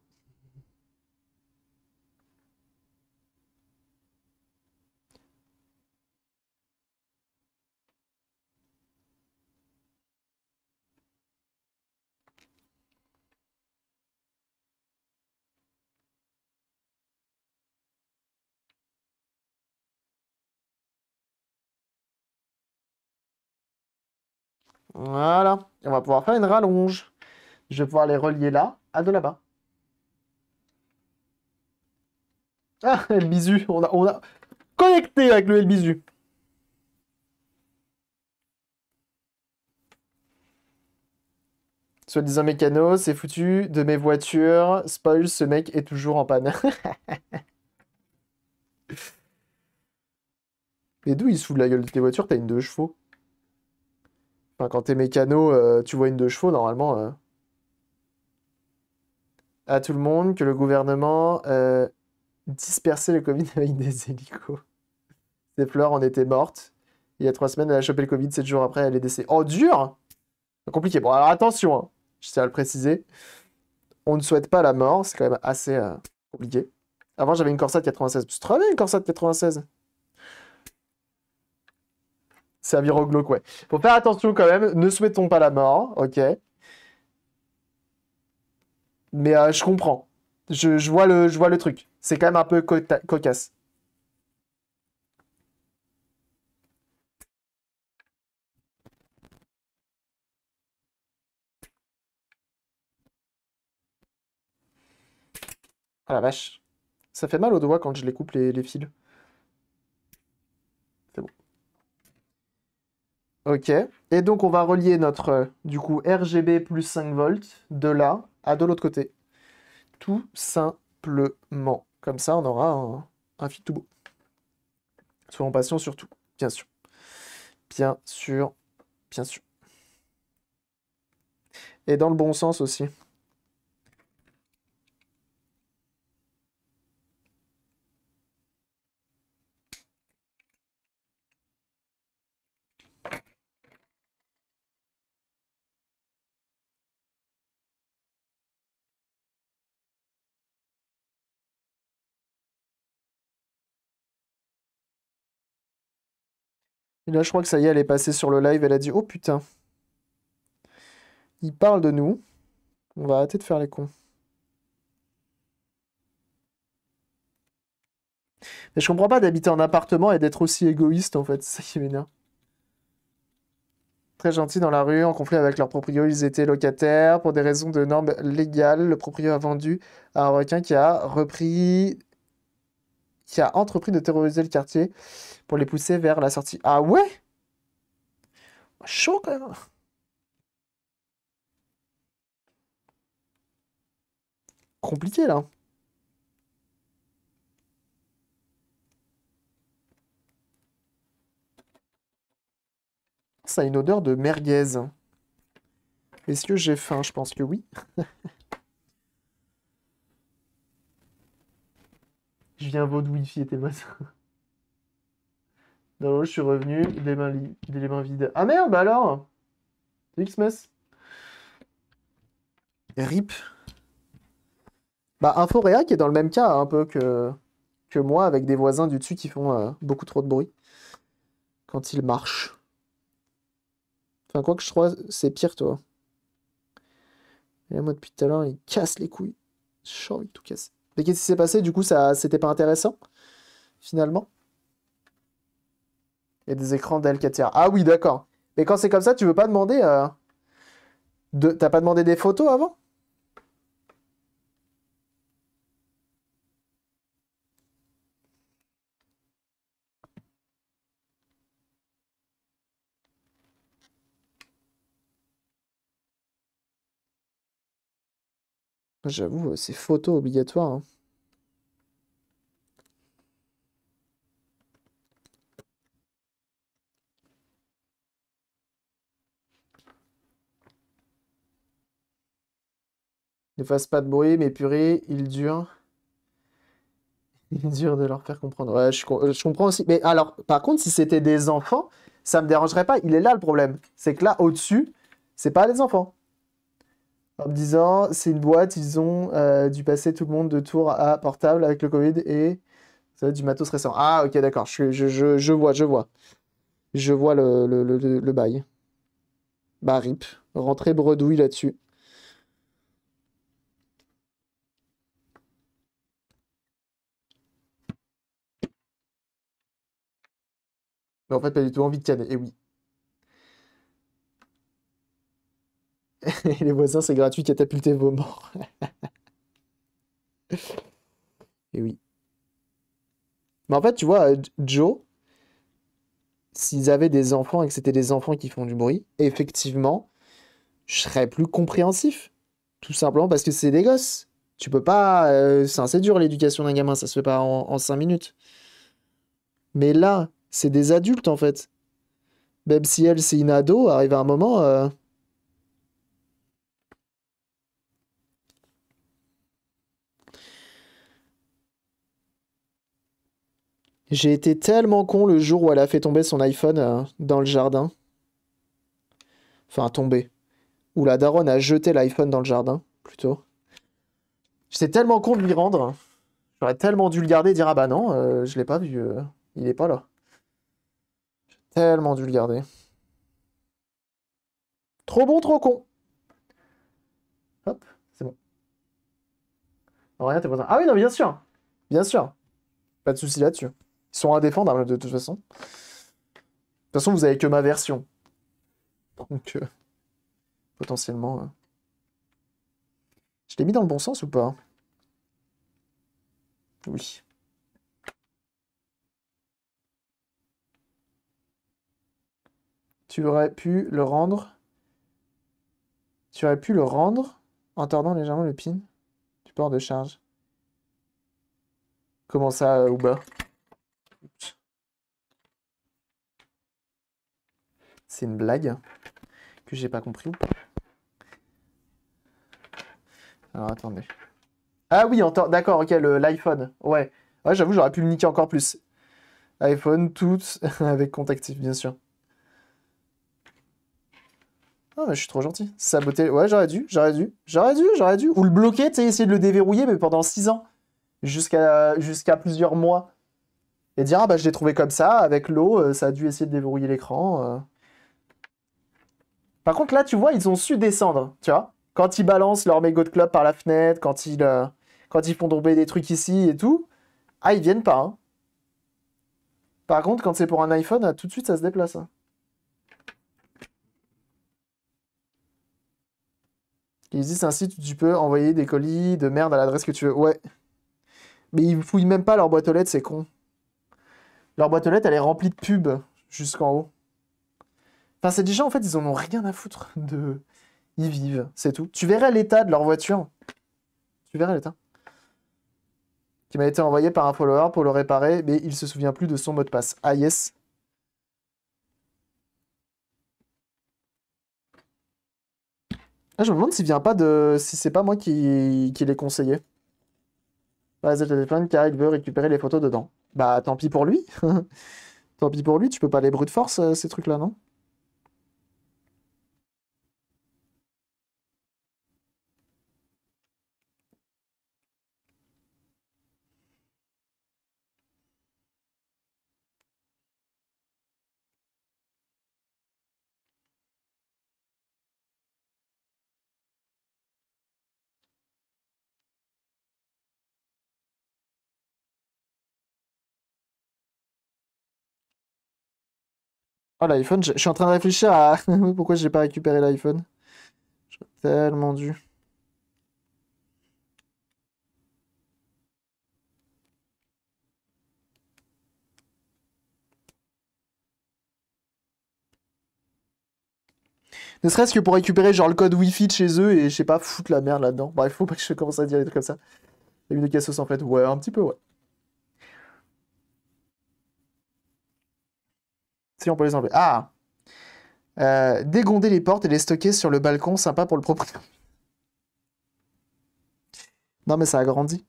Speaker 1: Voilà. on va pouvoir faire une rallonge. Je vais pouvoir les relier là à de là-bas. Ah, le *laughs* bisu. On a, on a connecté avec le bisu. Soit disant mécano, c'est foutu de mes voitures. Spoil, ce mec est toujours en panne. Et *laughs* d'où il se fout de la gueule de tes voitures T'as une deux chevaux quand quand t'es mécano, euh, tu vois une deux chevaux, normalement. Euh. À tout le monde que le gouvernement euh, dispersait le Covid *laughs* avec des hélicos. Des fleurs en était mortes. Il y a trois semaines, elle a chopé le Covid. Sept jours après, elle est décédée. Oh, dur Compliqué. Bon, alors attention, hein. je tiens à le préciser. On ne souhaite pas la mort. C'est quand même assez compliqué. Avant, j'avais une Corsade 96. Tu te une Corsade 96 glauque, ouais. Faut faire attention quand même, ne souhaitons pas la mort, ok Mais euh, je comprends. Je, vois le, je vois le truc. C'est quand même un peu cocasse. Ah la vache. Ça fait mal aux doigts quand je les coupe les fils. Ok. Et donc, on va relier notre, euh, du coup, RGB plus 5 volts de là à de l'autre côté. Tout simplement. Comme ça, on aura un, fil tout beau. Soyons patients surtout, bien sûr. Bien sûr, bien sûr. Et dans le bon sens aussi. Et là, je crois que ça y est, elle est passée sur le live. Elle a dit Oh putain, il parle de nous. On va arrêter de faire les cons. Mais je comprends pas d'habiter en appartement et d'être aussi égoïste en fait, c'est ça qui m'énerve. Très gentil dans la rue, en conflit avec leur proprio, ils étaient locataires. Pour des raisons de normes légales, le proprio a vendu à un requin qui a repris qui a entrepris de terroriser le quartier pour les pousser vers la sortie. Ah ouais Chaud quand même Compliqué là. Ça a une odeur de merguez. Est-ce que j'ai faim Je pense que oui. *laughs* Je viens et tes était *laughs* Dans l'eau, je suis revenu, les mains, les mains vides. Ah merde, bah alors Xmas. RIP. Bah, Inforea qui est dans le même cas, un peu que, que moi, avec des voisins du dessus qui font euh, beaucoup trop de bruit quand ils marchent. Enfin, quoi que je crois, c'est pire, toi. Et moi, depuis tout à l'heure, il casse les couilles. J'ai envie de tout casser. Mais qu'est-ce qui s'est passé Du coup, ça, c'était pas intéressant, finalement Il y a des écrans d'Alcatel. Ah oui, d'accord. Mais quand c'est comme ça, tu veux pas demander. Euh, de... T'as pas demandé des photos avant J'avoue, euh, c'est photo obligatoire. Hein. Ne fasse pas de bruit, mais purée, il dure. *laughs* Il dure de leur faire comprendre. Ouais, je, euh, je comprends aussi. Mais alors, par contre, si c'était des enfants, ça me dérangerait pas. Il est là le problème. C'est que là, au-dessus, c'est pas des enfants en me disant c'est une boîte, ils ont euh, dû passer tout le monde de tour à portable avec le Covid et ça va être du matos récent. Ah ok d'accord, je, je, je, vois, je vois. Je vois le, bail. Bah rip, rentrer bredouille là-dessus. Mais en fait pas du tout envie de canner, et eh oui. *laughs* les voisins, c'est gratuit, catapultez vos morts. *laughs* Et oui. Mais en fait, tu vois, euh, Joe, s'ils avaient des enfants et que c'était des enfants qui font du bruit, effectivement, je serais plus compréhensif. Tout simplement parce que c'est des gosses. Tu peux pas. Euh, c'est c'est dur l'éducation d'un gamin, ça se fait pas en, 5 cinq minutes. Mais là, c'est des adultes en fait. Même si elle, c'est une ado, arrive à un moment. Euh, J'ai été tellement con le jour où elle a fait tomber son iPhone euh, dans le jardin. Enfin, tomber. Où la daronne a jeté l'iPhone dans le jardin, plutôt. J'étais tellement con de lui rendre. Hein. J'aurais tellement dû le garder et dire Ah bah non, euh, je l'ai pas vu, euh, il est pas là. J'ai tellement dû le garder. Trop bon, trop con. Hop, c'est bon. Rien, t'es pas Ah oui, non, bien sûr. Bien sûr. Pas de souci là-dessus. Ils sont indéfendables hein, de toute façon. De toute façon, vous avez que ma version. Donc, euh, potentiellement. Euh. Je l'ai mis dans le bon sens ou pas Oui. Tu aurais pu le rendre. Tu aurais pu le rendre en tordant légèrement le pin du port de charge. Comment ça, euh, Ouba C'est une blague que j'ai pas compris Alors attendez. Ah oui, d'accord, ok, l'iPhone. Ouais, ouais j'avoue, j'aurais pu le niquer encore plus. iPhone, tout, *laughs* avec contactif, bien sûr. Ah, mais je suis trop gentil. Saboter. Ouais, j'aurais dû, j'aurais dû, j'aurais dû, j'aurais dû. Ou le bloquer, tu sais, essayer de le déverrouiller, mais pendant 6 ans. Jusqu'à jusqu'à plusieurs mois. Et dire, ah bah, je l'ai trouvé comme ça, avec l'eau, euh, ça a dû essayer de déverrouiller l'écran. Euh. Par contre, là, tu vois, ils ont su descendre, tu vois. Quand ils balancent leur mégot de club par la fenêtre, quand ils, euh, quand ils font tomber des trucs ici et tout, ah, ils viennent pas. Hein. Par contre, quand c'est pour un iPhone, tout de suite, ça se déplace. Hein. Ils disent existe un tu peux envoyer des colis de merde à l'adresse que tu veux. Ouais. Mais ils fouillent même pas leur boîte aux lettres, c'est con. Leur boîte aux lettres, elle est remplie de pubs jusqu'en haut. Enfin, c'est déjà gens, en fait, ils en ont rien à foutre de. Ils vivent, c'est tout. Tu verrais l'état de leur voiture. Tu verrais l'état. Qui m'a été envoyé par un follower pour le réparer, mais il se souvient plus de son mot de passe. Ah, yes. Ah, je me demande s'il vient pas de. si c'est pas moi qui, qui l'ai conseillé. Bah, c'est car il veut récupérer les photos dedans. Bah, tant pis pour lui. *laughs* tant pis pour lui, tu peux pas les brute force, euh, ces trucs-là, non Ah, l'iPhone, je, suis en train de réfléchir à *laughs* pourquoi j'ai pas récupéré l'iPhone. J'aurais tellement dû. Ne serait-ce que pour récupérer genre le code Wi-Fi de chez eux et je sais pas, foutre la merde là-dedans. Bref, faut pas que je commence à dire des trucs comme ça. Une une Cassos en fait, ouais, un petit peu, ouais. on peut les enlever. Ah euh, Dégonder les portes et les stocker sur le balcon, sympa pour le propriétaire. Non, mais ça a grandi.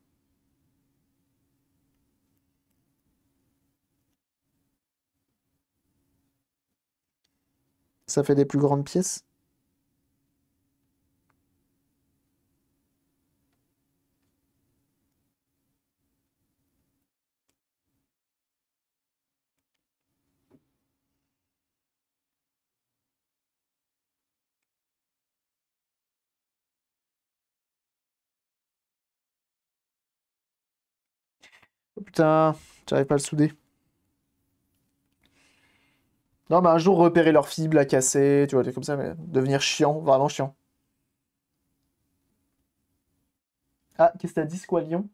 Speaker 1: Ça fait des plus grandes pièces. Putain, j'arrive pas à le souder. Non, mais un jour, repérer leur fibre, la casser, tu vois, des comme ça, mais devenir chiant, vraiment chiant. Ah, qu'est-ce que t'as dit, Squalion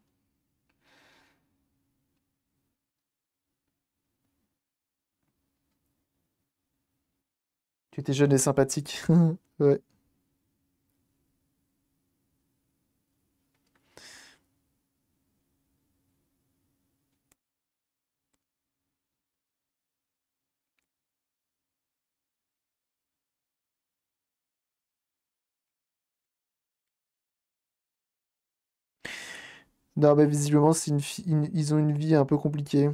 Speaker 1: Tu étais jeune et sympathique. *laughs* ouais. Non, mais visiblement, c'est une, ils ont une vie un peu compliquée.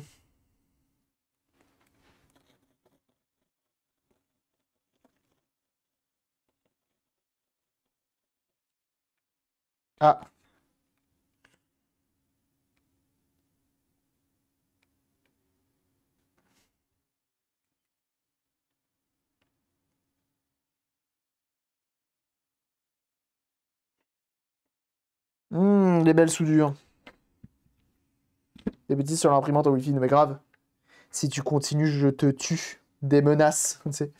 Speaker 1: Ah. Mmh, les belles soudures. Des bêtises sur l'imprimante en wifi, mais grave. Si tu continues, je te tue. Des menaces. *laughs* tu sais.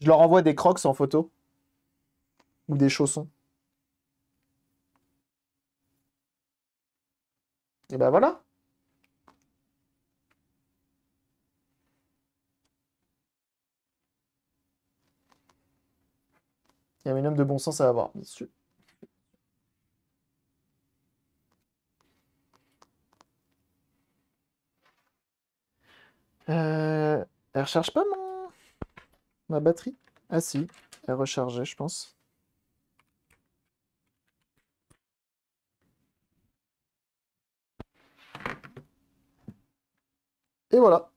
Speaker 1: je leur envoie des crocs en photo. Ou des chaussons. Et ben voilà. Il y a un minimum de bon sens à avoir, bien Euh, elle recharge pas mon... ma batterie Ah si, elle rechargeait, je pense. Et voilà.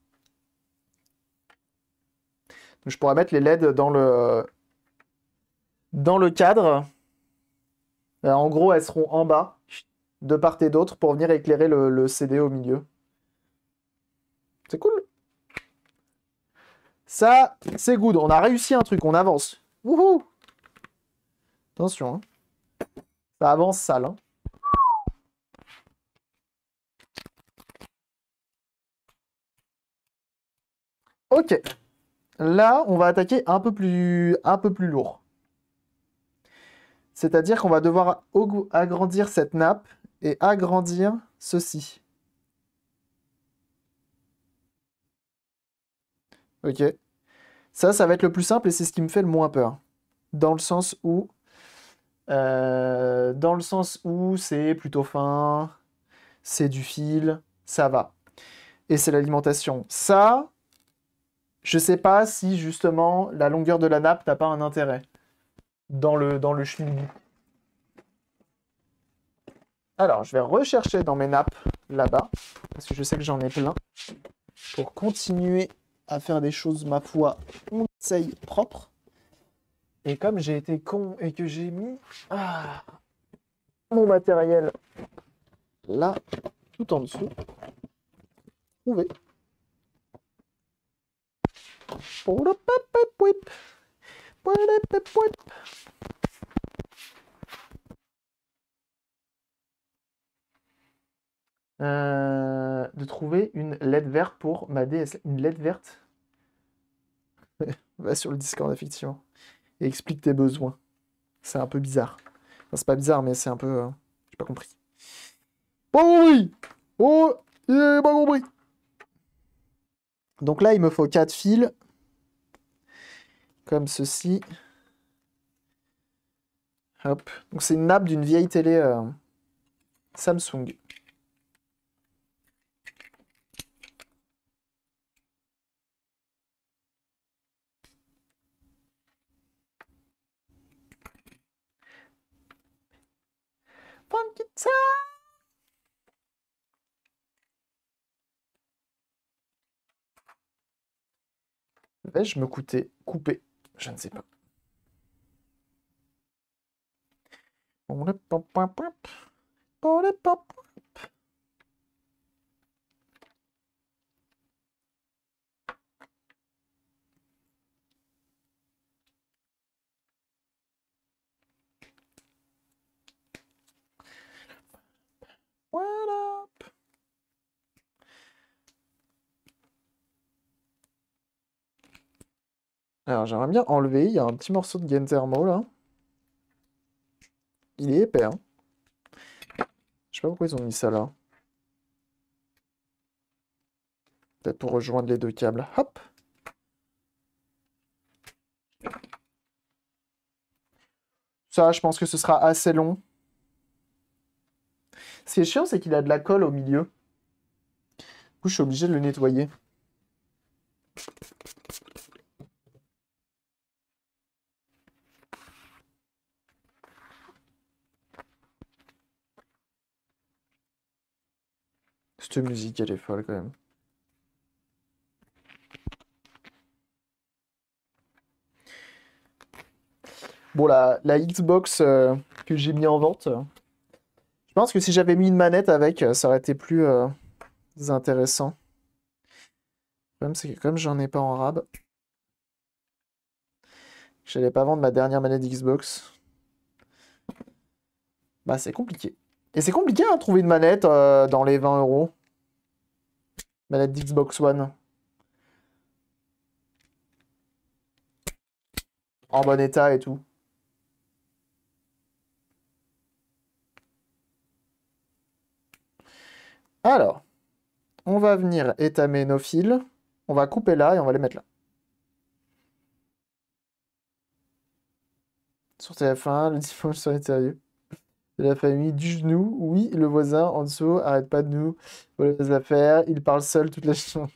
Speaker 1: je pourrais mettre les LED dans le, dans le cadre. Euh, en gros, elles seront en bas, de part et d'autre, pour venir éclairer le CD au milieu. C'est cool. Ça, c'est good. On a réussi un truc, on avance. Wouhou Attention, hein. Ça avance sale, hein. Ok. Là, on va attaquer un peu plus, un peu plus lourd. C'est-à-dire qu'on va devoir agrandir cette nappe et agrandir ceci. Ok. Ça, ça va être le plus simple et c'est ce qui me fait le moins peur. Dans le sens où. Euh, dans le sens où c'est plutôt fin, c'est du fil, ça va. Et c'est l'alimentation. Ça, je ne sais pas si justement la longueur de la nappe n'a pas un intérêt dans le, dans le chemin. Alors, je vais rechercher dans mes nappes là-bas, parce que je sais que j'en ai plein, pour continuer à faire des choses, ma foi, on propre. Et comme j'ai été con et que j'ai mis ah, mon matériel là, tout en dessous, trouvé. Euh, de trouver une LED verte pour ma DS. Une LED verte *laughs* Va sur le Discord, effectivement. Et explique tes besoins. C'est un peu bizarre. c'est pas bizarre, mais c'est un peu. Euh, j'ai pas compris. Bon oui Oh J'ai Donc là, il me faut 4 fils. Comme ceci. Hop. Donc c'est une nappe d'une vieille télé euh, Samsung. ça. Vais-je me coûter couper Je ne sais pas. On le pop, pop, pop. Alors j'aimerais bien enlever, il y a un petit morceau de gain là. Il est épais. Hein. Je sais pas pourquoi ils ont mis ça là. Peut-être pour rejoindre les deux câbles. Hop Ça, je pense que ce sera assez long. Ce qui est chiant, c'est qu'il a de la colle au milieu. Du coup, je suis obligé de le nettoyer. Cette musique, elle est folle quand même. Bon, la, la Xbox euh, que j'ai mis en vente, je pense que si j'avais mis une manette avec, euh, ça aurait été plus euh, intéressant. c'est comme j'en ai pas en rab, j'allais pas vendre ma dernière manette Xbox. Bah, c'est compliqué. Et c'est compliqué à hein, trouver une manette euh, dans les 20 euros. Manette Xbox One. En bon état et tout. Alors, on va venir étamer nos fils. On va couper là et on va les mettre là. Sur TF1, le dimanche sur sérieux. De la famille, du genou. Oui, le voisin en dessous, arrête pas de nous. Voilà les affaires. Il parle seul toute la journée.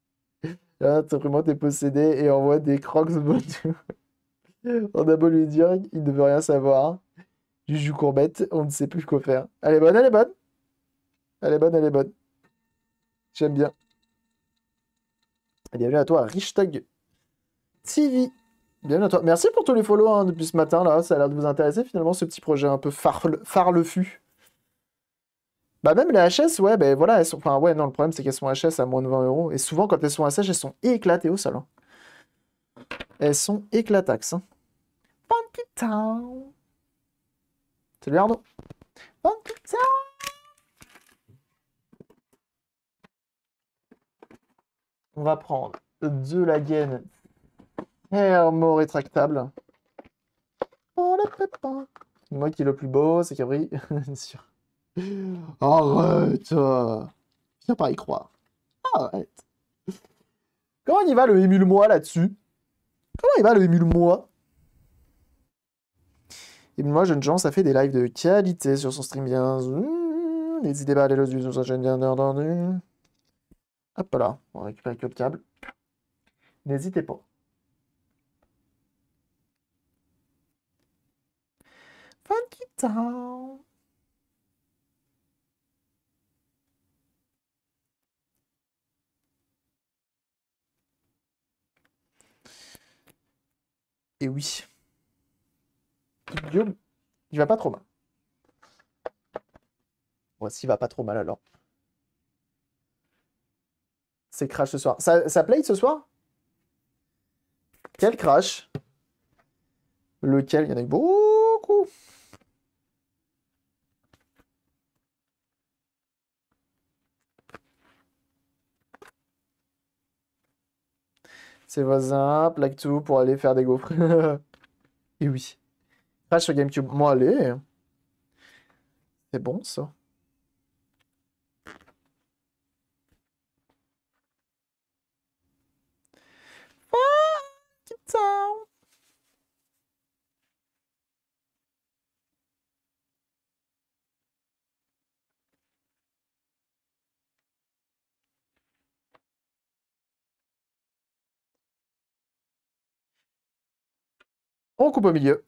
Speaker 1: *laughs* Là, ton possédé et envoie des crocs du. *laughs* on a beau lui dire, il ne veut rien savoir. Juju courbette, on ne sait plus quoi faire. Elle est bonne, elle est bonne. Elle est bonne, elle est bonne. J'aime bien. Eh bienvenue à toi, Richtag TV. Bienvenue à toi. Merci pour tous les follow hein, depuis ce matin, là. Ça a l'air de vous intéresser, finalement, ce petit projet un peu farle, farlefus. Bah même les HS, ouais, ben voilà, elles sont... Enfin ouais, non, le problème c'est qu'elles sont HS à moins de 20 euros. Et souvent quand elles sont HS, elles sont éclatées au salon. Hein. Elles sont éclataxes. Hein. Bon Salut Arnaud. Bon On va prendre de la gaine thermorétractable. Moi qui est le plus beau, c'est Cabri. *laughs* Arrête euh, Viens pas y croire. Arrête Comment il va le émule-moi là-dessus Comment il va le émule-moi Émule-moi, jeune gens, ça fait des lives de qualité sur son stream bien. Les idées le et sur sa chaîne bien entendu. Hop là, on récupère le câble. N'hésitez pas. Funky Et oui. Guillaume, il va pas trop mal. Voici, va pas trop mal alors. C'est crash ce soir. Ça, ça play ce soir Quel crash Lequel Il y en a beaucoup. Ses voisins, plaque tout pour aller faire des gaufres. *laughs* Et oui. Crash sur GameCube. Moi, allez. C'est bon, ça. On coupe au milieu.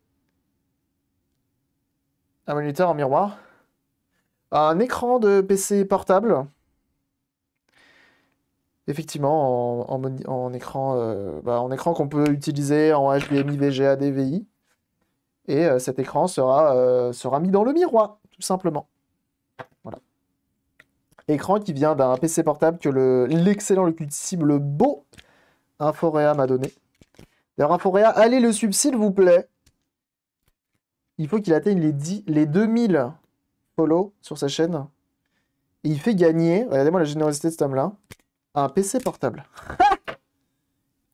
Speaker 1: Un moniteur en miroir. Un écran de PC portable. Effectivement, en, en, écran, euh, bah, écran qu'on peut utiliser en HDMI, VGA, DVI. Et euh, cet écran euh, sera, mis dans le miroir, tout simplement. Voilà. Écran qui vient d'un PC portable que l'excellent, le, l'excellent, le beau Inforea m'a donné. Alors, Inforea, allez le sub, s'il vous plaît. Il faut qu'il atteigne les, 10, les 2000 follow sur sa chaîne. Et il fait gagner, regardez-moi la générosité de cet homme-là, un PC portable. *laughs*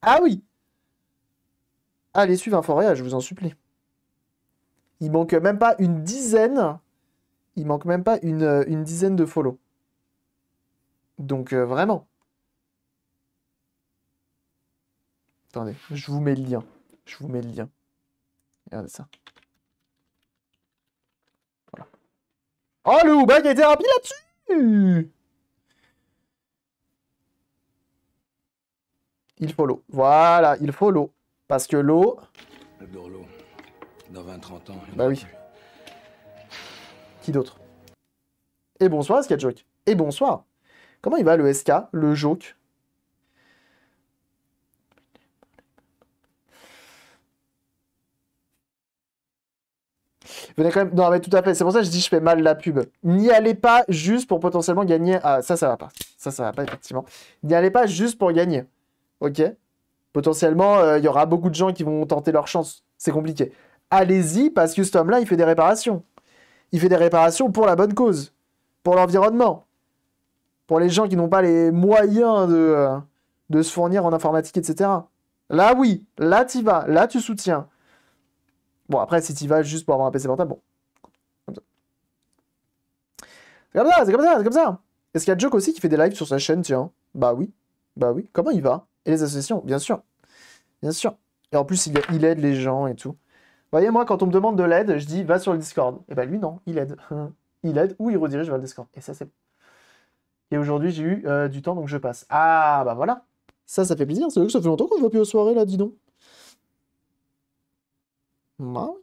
Speaker 1: ah oui Allez suivre Inforea, je vous en supplie. Il manque même pas une dizaine. Il manque même pas une, dizaine de follow. Donc euh, vraiment, Attendez, je vous mets le lien. Je vous mets le lien. Regardez ça.
Speaker 2: Voilà. Oh, le Houbag a été rapide là-dessus
Speaker 1: Il faut l'eau. Voilà, il faut l'eau. Parce que l'eau... J'adore l'eau. Dans 20-30 ans. Bah oui. Qui d'autre Et bonsoir, Joke. Et bonsoir. Comment il va le SK, le Joke quand même. Non, mais tout à fait. C'est pour ça que je dis je fais mal la pub. N'y allez pas juste pour potentiellement gagner. Ah, ça, ça va pas. Ça, ça va pas, effectivement. N'y allez pas juste pour gagner. Ok Potentiellement, euh, il y aura beaucoup de gens qui vont tenter leur chance. C'est compliqué. Allez-y, parce que cet homme-là, il fait des réparations. Il fait des réparations pour la bonne cause, pour l'environnement, pour les gens qui n'ont pas les moyens de, euh, de se fournir en informatique, etc. Là, oui, là, tu vas, là, tu soutiens. Bon, après, si tu vas juste pour avoir un PC portable, bon. Comme ça. C'est comme ça, c'est comme ça, c'est comme ça. Est-ce qu'il y a Joke aussi qui fait des lives sur sa chaîne, tiens Bah oui, bah oui. Comment il va Et les associations, bien sûr. Bien sûr. Et en plus, il, aide les gens et tout. Vous voyez, moi, quand on me demande de l'aide, je dis va sur le Discord. Et eh bah ben, lui, non, il aide. *laughs* il aide ou il redirige vers le Discord. Et ça, c'est Et aujourd'hui, j'ai eu euh, du temps, donc je passe. Ah, bah voilà. Ça, ça fait plaisir. C'est vrai que ça fait longtemps qu'on ne va plus aux soirées, là, dis donc. Bien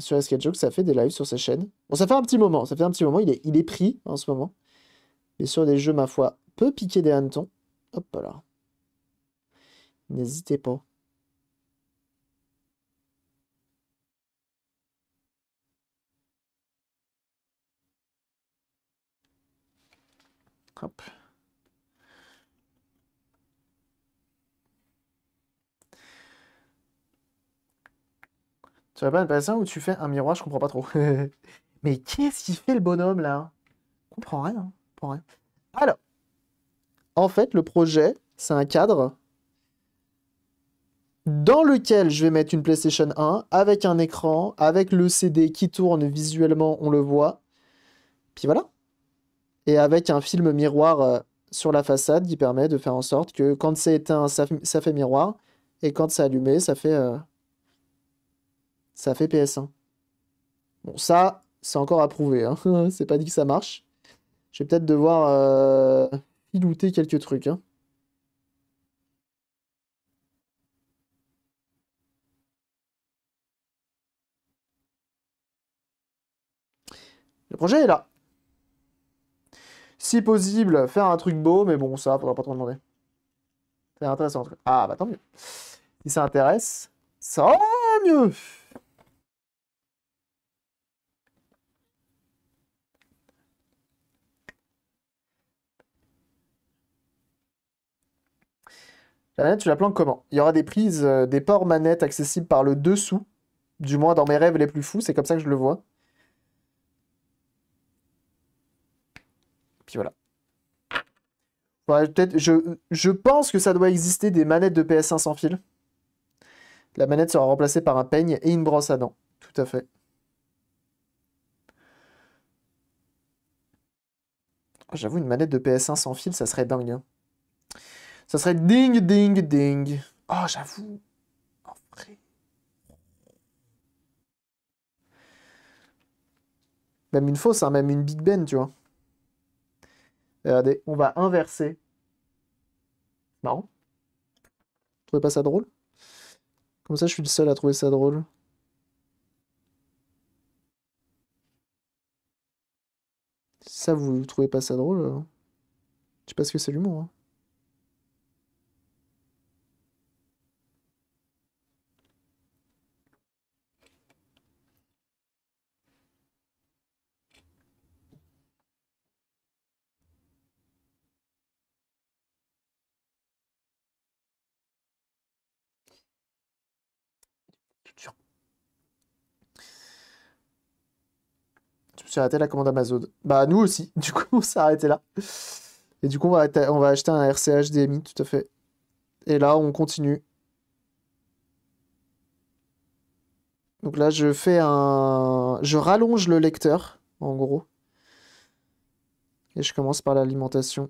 Speaker 1: sûr, joke ça fait des lives sur sa chaîne. Bon, ça fait un petit moment, ça fait un petit moment, il est, il est pris en ce moment. Mais sur des jeux, ma foi, peu piquer des hannetons. Hop là. N'hésitez pas. Hop. Tu vas pas une passion où tu fais un miroir, je comprends pas trop. *laughs* Mais qu'est-ce qu'il fait le bonhomme là Je comprends comprends rien. Alors, en fait, le projet, c'est un cadre dans lequel je vais mettre une PlayStation 1 avec un écran, avec le CD qui tourne visuellement, on le voit. Puis voilà. Et avec un film miroir euh, sur la façade qui permet de faire en sorte que quand c'est éteint, ça, fait miroir. Et quand c'est allumé, ça fait euh, ça fait PS1. Hein. Bon, ça, c'est encore à prouver. Hein. *laughs* c'est pas dit que ça marche. Je vais peut-être devoir euh, filouter quelques trucs. Hein. Le projet est là. Si possible, faire un truc beau, mais bon, ça, faudra pas trop demander. C'est intéressant Ah, bah tant mieux. Si ça intéresse, ça va mieux. La manette, tu la planques comment Il y aura des prises, euh, des ports manettes accessibles par le dessous. Du moins, dans mes rêves les plus fous, c'est comme ça que je le vois. Puis voilà. peut-être, je, pense que ça doit exister des manettes de PS1 sans fil. La manette sera remplacée par un peigne et une brosse à dents. Tout à fait. Oh, j'avoue, une manette de PS1 sans fil, ça serait dingue. Hein. Ça serait ding, ding, ding. Oh, j'avoue. En Même une fausse, hein, même une Big Ben, tu vois. Regardez, on va inverser. Non. Vous trouvez pas ça drôle Comme ça, je suis le seul à trouver ça drôle. Ça, vous trouvez pas ça drôle euh, Je sais pas ce que c'est l'humour. Hein. Arrêter la commande Amazon. Bah, nous aussi. *laughs* Du coup, on s'est arrêté là. Et du coup, on va, on va acheter un RCH DMI, tout à fait. Et là, on continue. Donc là, je fais un. Je rallonge le lecteur, en gros. Et je commence par l'alimentation.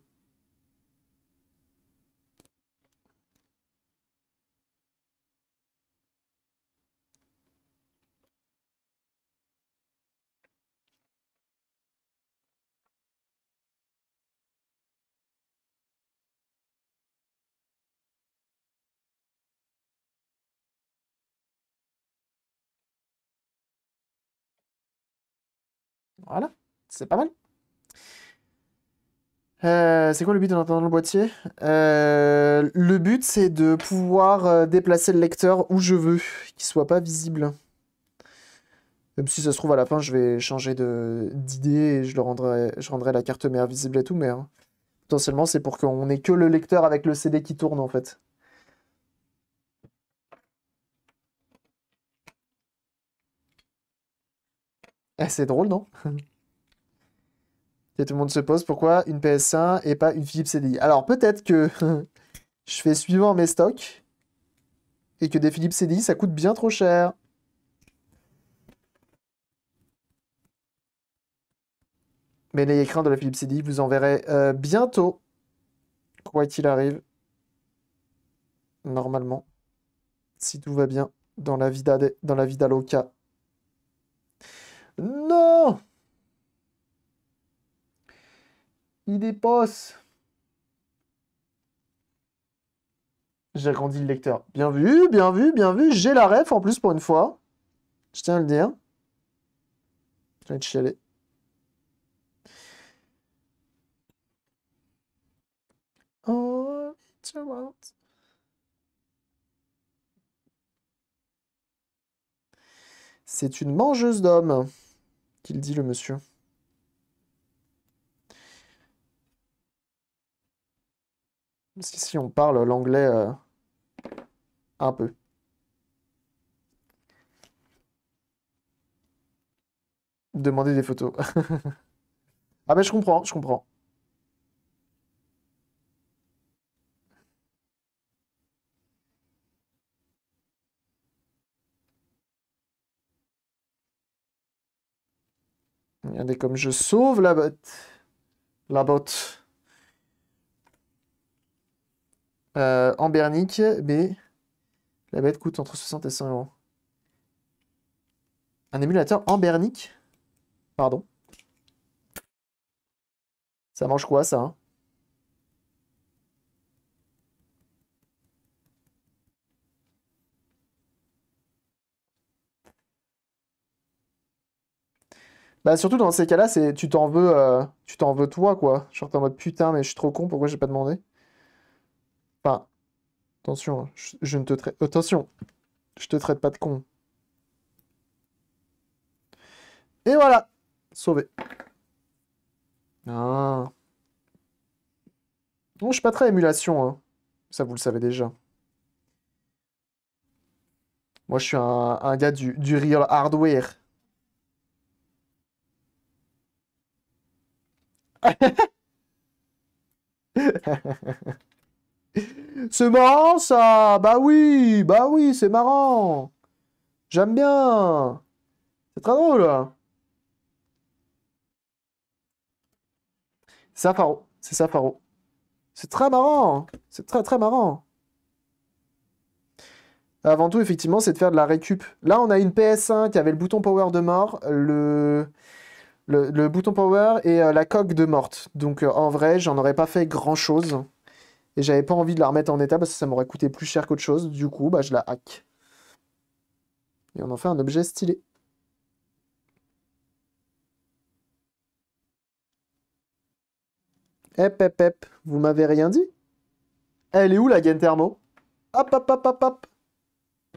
Speaker 1: Voilà, c'est pas mal. Euh, c'est quoi le but en attendant le boîtier euh, Le but, c'est de pouvoir euh, déplacer le lecteur où je veux, qu'il soit pas visible. Même si ça se trouve, à la fin, je vais changer d'idée et je, rendrai, la carte mère visible et tout, mais hein. potentiellement, c'est pour qu'on ait que le lecteur avec le CD qui tourne, en fait. Eh, c'est drôle, non Et tout le monde se pose pourquoi une ps 1 et pas une Philips CDI. Alors peut-être que *laughs* je fais suivant mes stocks et que des Philips CDI ça coûte bien trop cher. Mais les écrans de la Philips CDI, vous en verrez euh, bientôt. Quoi qu'il arrive. Normalement. Si tout va bien dans la vie d'Aloca. dans la non Il dépasse J'agrandis le lecteur. Bien vu, bien vu, bien vu. J'ai la ref en plus pour une fois. Je tiens à le dire. Je vais te chialer.
Speaker 2: Oh,
Speaker 1: C'est une mangeuse d'hommes qu'il dit le monsieur si on parle l'anglais euh, un peu. Demander des photos. *laughs* ah, mais je comprends, je comprends. Regardez comme je sauve la botte. La botte. Euh, en Bernic, mais la bête coûte entre 60 et 100 euros. Un émulateur en bernique Pardon. Ça mange quoi, ça hein Bah, surtout dans ces cas-là, c'est tu t'en veux, euh, tu t'en veux toi quoi. Genre t'es en mode putain mais je suis trop con, pourquoi j'ai pas demandé Enfin, attention, hein, je, ne te traite, attention, je te traite pas de con. Et voilà, sauvé. Ah. Non, je suis pas très émulation, hein. ça vous le savez déjà. Moi, je suis un, gars du real hardware. *laughs* c'est marrant ça Bah oui Bah oui, c'est marrant J'aime bien C'est très drôle hein. C'est ça Faro, c'est ça C'est très marrant C'est très très marrant avant tout, effectivement, c'est de faire de la récup. Là, on a une PS1 qui avait le bouton power de mort, le le, bouton power et euh, la coque de morte. Donc euh, en vrai, j'en aurais pas fait grand chose. Et j'avais pas envie de la remettre en état parce que ça m'aurait coûté plus cher qu'autre chose. Du coup, bah, je la hack. Et on en fait un objet stylé. Hep, hep, hep. Vous m'avez rien dit Elle est où la gaine thermo Hop, hop, hop, hop, hop.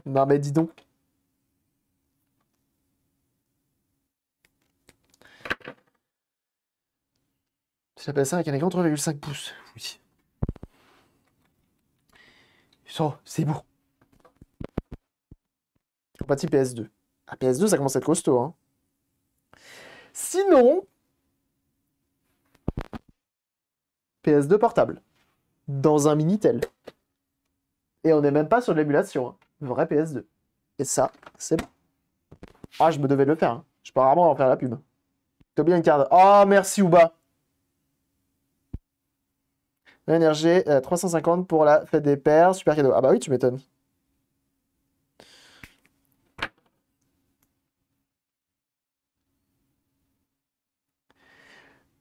Speaker 1: Non mais dis donc. j'appelle avec un écran 3,5 pouces. Oui. c'est beau. Compatible PS2. Ah PS2, ça commence à être costaud. Hein. Sinon, PS2 portable. Dans un Minitel. Et on n'est même pas sur de l'émulation. Hein. Vrai PS2. Et ça, c'est bon. Ah, je me devais de le faire. Hein. Je peux rarement en faire la pub. Toby carte Oh, merci Ouba. L'énergie, 350 euh, pour la fête des pères. Super cadeau. Ah bah oui, tu m'étonnes.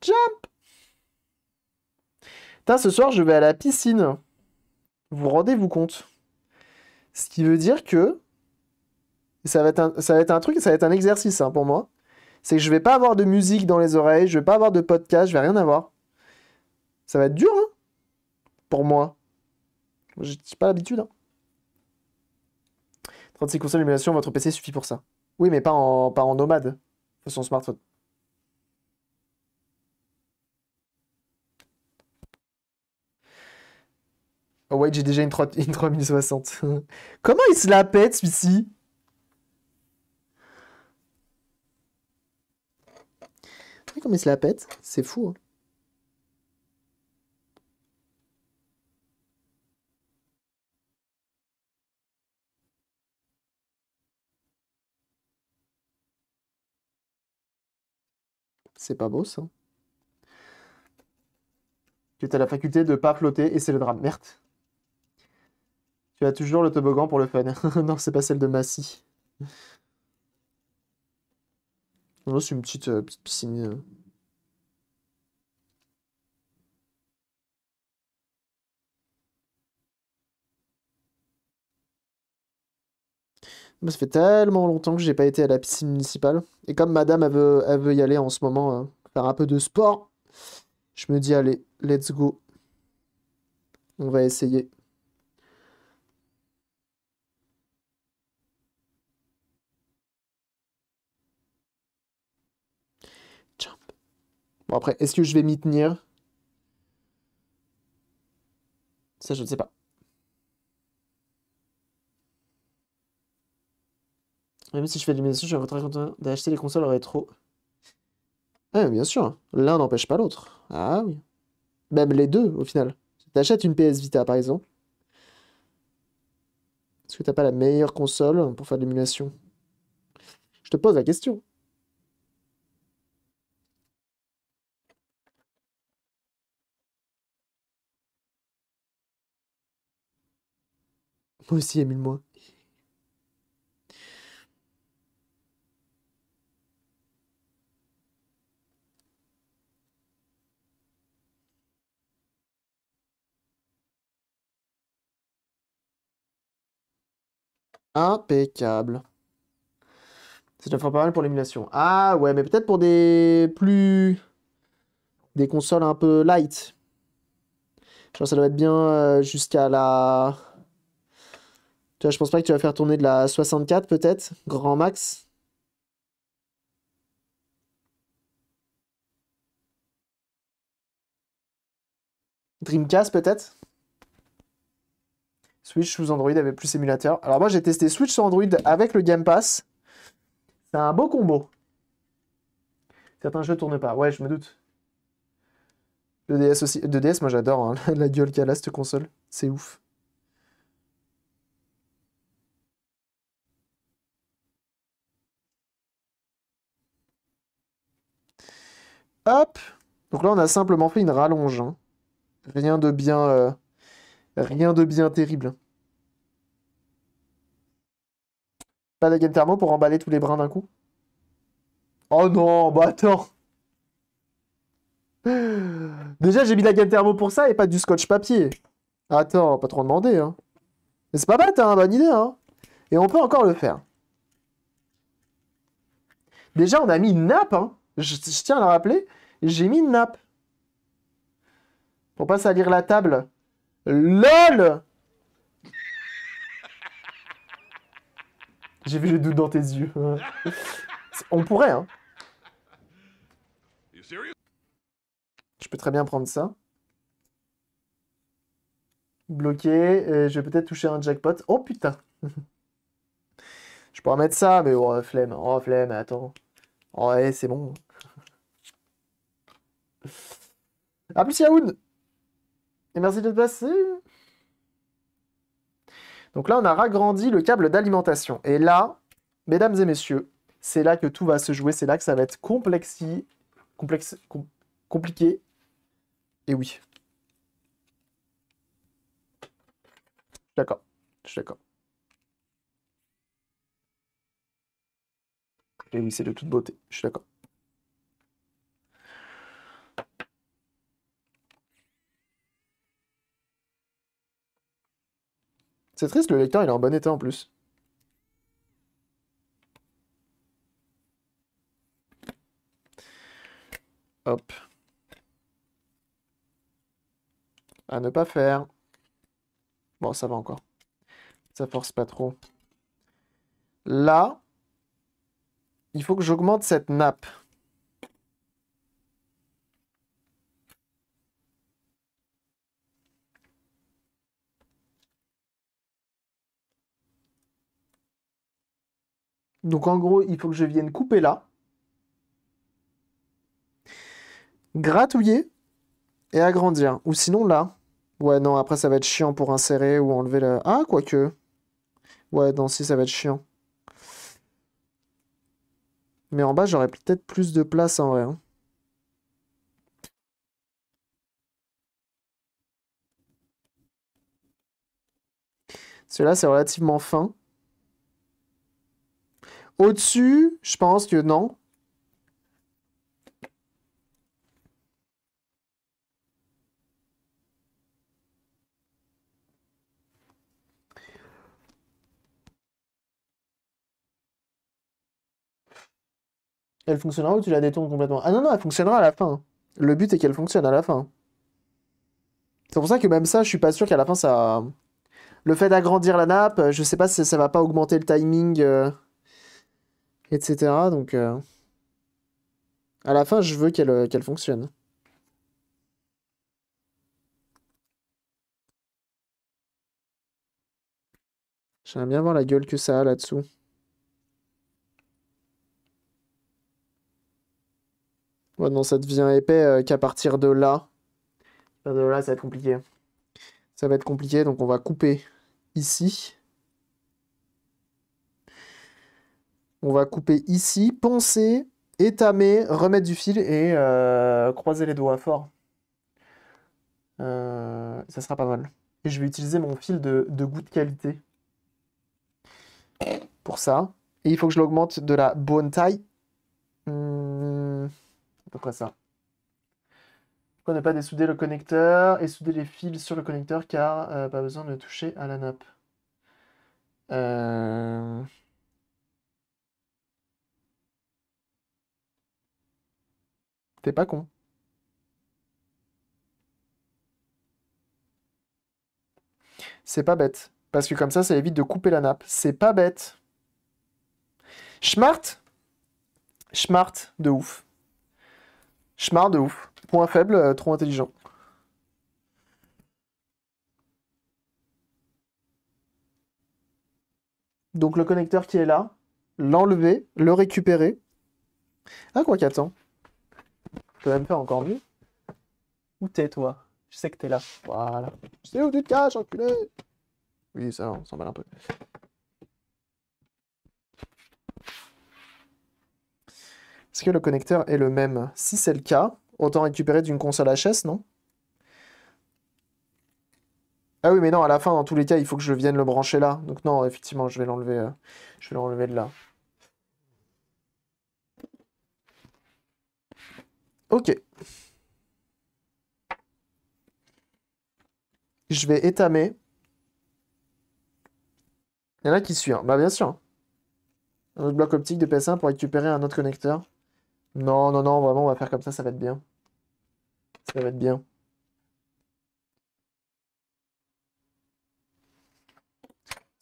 Speaker 1: Jump Putain, ce soir, je vais à la piscine. Vous rendez-vous compte Ce qui veut dire que... Ça va être un, ça va truc, ça va être un exercice hein, pour moi. C'est que je vais pas avoir de musique dans les oreilles, je vais pas avoir de podcast, je vais rien avoir. Ça va être dur, hein pour moi. J'ai pas l'habitude. 36 hein. consoles votre PC suffit pour ça. Oui, mais pas en, pas en nomade. façon son smartphone. Oh ouais, j'ai déjà une, une 3060. *laughs* Comment il se la pète celui-ci comment il se la pète C'est fou. Hein. C'est pas beau, ça. Tu as la faculté de pas flotter et c'est le drame. Merde. Tu as toujours le toboggan pour le fun. *laughs* non, c'est pas celle de Massy. Non, c'est une petite, euh, piscine. Euh. ça fait tellement longtemps que j'ai pas été à la piscine municipale. Et comme madame, elle veut, y aller en ce moment, euh, faire un peu de sport, je me dis, allez, let's go. On va essayer. Jump. Bon, après, est-ce que je vais m'y tenir Ça, je ne sais pas. Même si je fais de l'émulation, je suis très content d'acheter les consoles rétro. Ah, bien sûr, hein. l'un n'empêche pas l'autre. Ah oui. Même les deux, au final. t'achètes une PS Vita, par exemple, est-ce que t'as pas la meilleure console pour faire de l'émulation Je te pose la question. Moi aussi, émule-moi. Impeccable. C'est déjà pas mal pour l'émulation. Ah ouais, mais peut-être pour des plus... Des consoles un peu light. que ça doit être bien euh, jusqu'à la... Tu vois, je pense pas que tu vas faire tourner de la 64 peut-être, grand max. Dreamcast peut-être Switch sous Android avec plus émulateur. Alors moi j'ai testé Switch sur Android avec le Game Pass. C'est un beau combo. Certains jeux tournent pas. Ouais, je me doute. Le DS aussi. Le DS, moi j'adore hein. *laughs* la gueule qu'elle a cette console. C'est ouf. Hop Donc là, on a simplement fait une rallonge. Hein. Rien de bien... Euh, rien de bien terrible. Pas de game thermo pour emballer tous les brins d'un coup Oh non, bah attends Déjà, j'ai mis la gamme thermo pour ça et pas du scotch papier. Attends, pas trop demander. Hein. Mais c'est pas bête, hein, bonne idée. Hein. Et on peut encore le faire. Déjà, on a mis une nappe. Hein. Je, je, tiens à le rappeler. J'ai mis une nappe. Pour pas salir la table. LOL J'ai vu le doute dans tes yeux. On pourrait, hein.
Speaker 2: Je
Speaker 1: peux très bien prendre ça. Bloqué, je vais peut-être toucher un jackpot. Oh putain *laughs* Je pourrais mettre ça, mais oh flemme, oh flemme, attends. ouais, oh, eh, c'est bon. A *laughs* ah, plus Et merci de te passer donc là, on a ragrandi le câble d'alimentation. Et là, mesdames et messieurs, c'est là que tout va se jouer, c'est là que ça va être complexi, complexe, compliqué. Et oui. D'accord, je suis d'accord. Et oui, c'est de toute beauté, je suis d'accord. C'est triste, le lecteur il est en bon état en plus. Hop. À ne pas faire. Bon, ça va encore. Ça force pas trop. Là, il faut que j'augmente cette nappe. Donc en gros, il faut que je vienne couper là, gratouiller et agrandir. Ou sinon là. Ouais, non, après ça va être chiant pour insérer ou enlever le... Ah, quoique. Ouais, non, si, ça va être chiant. Mais en bas, j'aurais peut-être plus de place en vrai. Hein. Celui-là, c'est relativement fin. Au-dessus, je pense que non. Elle fonctionnera ou tu la détournes complètement Ah non, non, elle fonctionnera à la fin. Le but est qu'elle fonctionne à la fin. C'est pour ça que même ça, je suis pas sûr qu'à la fin ça. Le fait d'agrandir la nappe, je sais pas si ça va pas augmenter le timing. Euh, etc. Donc, euh, à la fin, je veux qu'elle euh, qu'elle fonctionne. J'aimerais bien voir la gueule que ça a là-dessous. Ouais, non, ça devient épais euh, qu'à partir de là. de là, ça va être compliqué. Ça va être compliqué, donc on va couper ici. On va couper ici, poncer, étamer, remettre du fil et euh, croiser les doigts fort. Euh, ça sera pas mal. Et je vais utiliser mon fil de, goût de qualité pour ça. Et il faut que je l'augmente de la bonne taille. Hmm, Pourquoi ça. Pourquoi ne pas dessouder le connecteur et souder les fils sur le connecteur car euh, pas besoin de toucher à la nappe. Euh... T'es pas con. C'est pas bête. Parce que comme ça, ça évite de couper la nappe. C'est pas bête. Schmart Schmart de ouf. Schmart de ouf. Point faible, euh, trop intelligent. Donc le connecteur qui est là, l'enlever, le récupérer. Ah quoi qu'attends. Je peux même faire encore mieux. Où t'es, toi Je sais que t'es là. Voilà. Je sais où tu te caches, enculé Oui, ça, on s'emballe un peu. Est-ce que le connecteur est le même Si c'est le cas, autant récupérer d'une console HS, non Ah oui, mais non, à la fin, dans tous les cas, il faut que je vienne le brancher là. Donc non, effectivement, je vais l'enlever euh, vais l'enlever de là. Ok. Je vais étamer. Il y en a qui suivent. Hein. Bah bien sûr. Un autre bloc optique de PS1 pour récupérer un autre connecteur. Non, non, non, vraiment, on va faire comme ça, ça va être bien. Ça va être bien.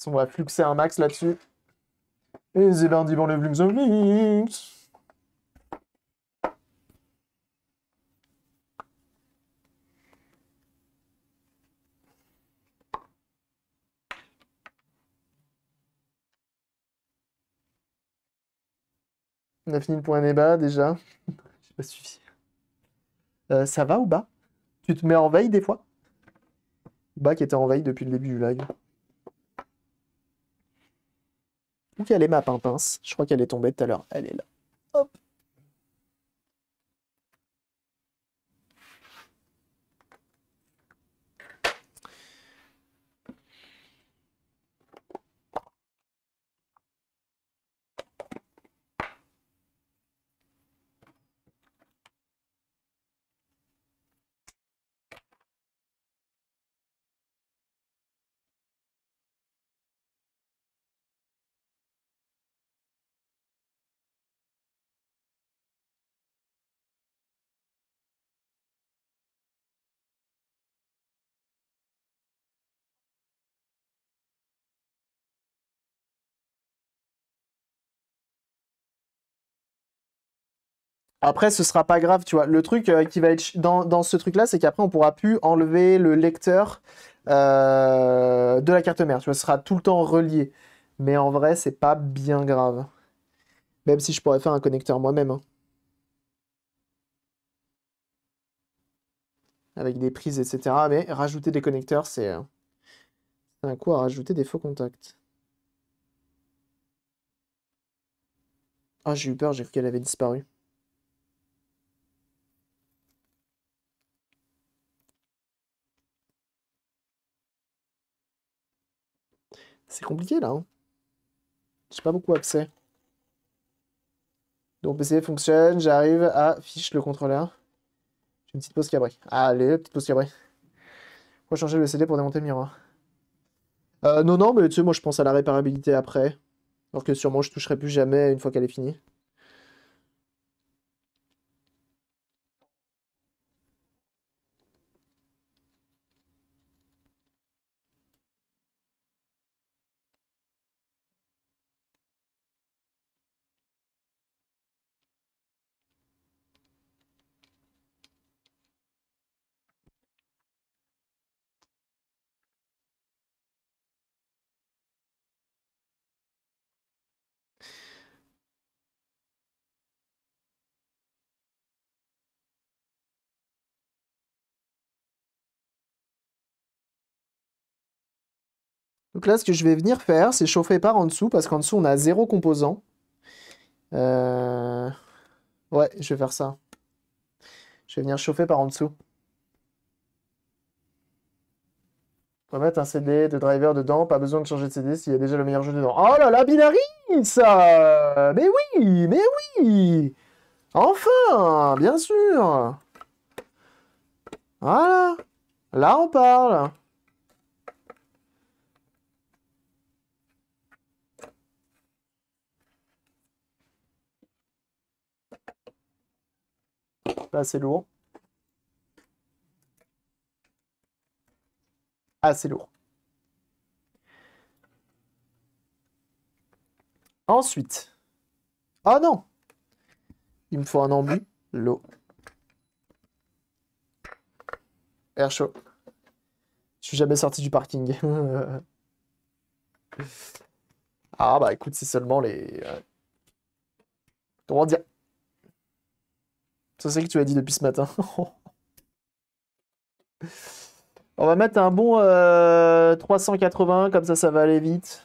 Speaker 1: On va fluxer un max là-dessus. Et c'est lundi bon le On e a fini le point débat déjà. *laughs* J'ai pas suivi. Euh, ça va ou bas Tu te mets en veille des fois Bas qui était en veille depuis le début du lag. Où qu'elle est ma pince. Je crois qu'elle est tombée tout à l'heure. Elle est là. Hop Après, ce sera pas grave, tu vois. Le truc euh, qui va être dans, ce truc-là, c'est qu'après, on pourra plus enlever le lecteur euh, de la carte mère. Tu vois, ce sera tout le temps relié. Mais en vrai, c'est pas bien grave. Même si je pourrais faire un connecteur moi-même. Hein. Avec des prises, etc. Mais rajouter des connecteurs, c'est euh, C'est un coup à rajouter des faux contacts. Ah, j'ai eu peur, j'ai cru qu'elle avait disparu. C'est compliqué, là. Hein. J'ai pas beaucoup accès. Donc, PC fonctionne, j'arrive à fiche le contrôleur. J'ai une petite pause cabri. Allez, petite pause cabri. Faut changer le CD pour démonter le miroir euh, Non, non, mais tu moi je pense à la réparabilité après. Alors que sûrement je toucherai plus jamais une fois qu'elle est finie. Donc là, ce que je vais venir faire, c'est chauffer par en dessous, parce qu'en dessous, on a zéro composant. Euh, ouais, je vais faire ça. Je vais venir chauffer par en dessous. On va mettre un CD de driver dedans, pas besoin de changer de CD s'il y a déjà le meilleur jeu dedans. Oh là là, Binary, ça Mais oui, mais oui Enfin, bien sûr Voilà Là, on parle pas assez lourd. Assez lourd. Ensuite. Ah non Il me faut un embu. L'eau. Air chaud. Je suis jamais sorti du parking. *laughs* ah bah écoute, c'est seulement les... Euh, comment dire ça, que tu as dit depuis ce matin. *laughs* On va mettre un bon 380, euh, comme ça, ça va aller vite.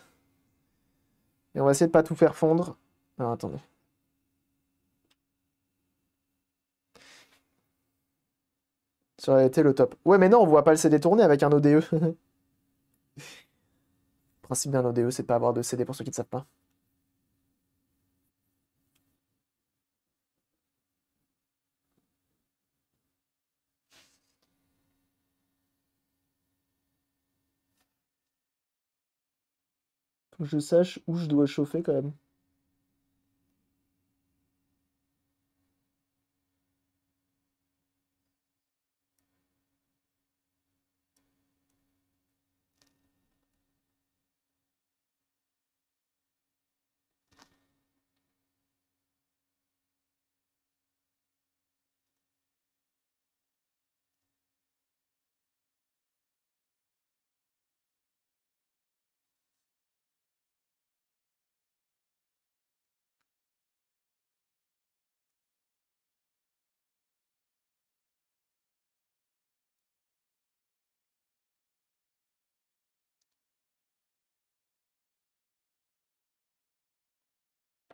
Speaker 1: Et on va essayer de pas tout faire fondre. Alors, attendez. Ça aurait été le top. Ouais, mais non, on voit pas le CD tourner avec un ODE. *laughs* le principe d'un ODE, c'est de pas avoir de CD pour ceux qui ne savent pas. je sache où je dois chauffer quand même.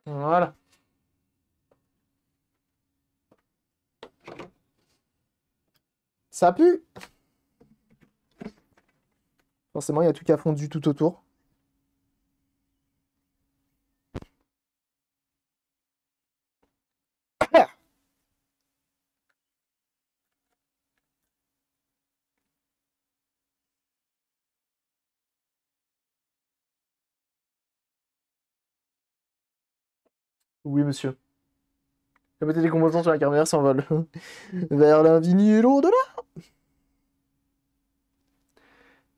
Speaker 1: Voilà. Ça pue Forcément, il y a tout qui a fondu tout autour. Oui, monsieur. La des composants sur la carrière s'envole. *laughs* Vers l'infini et de delà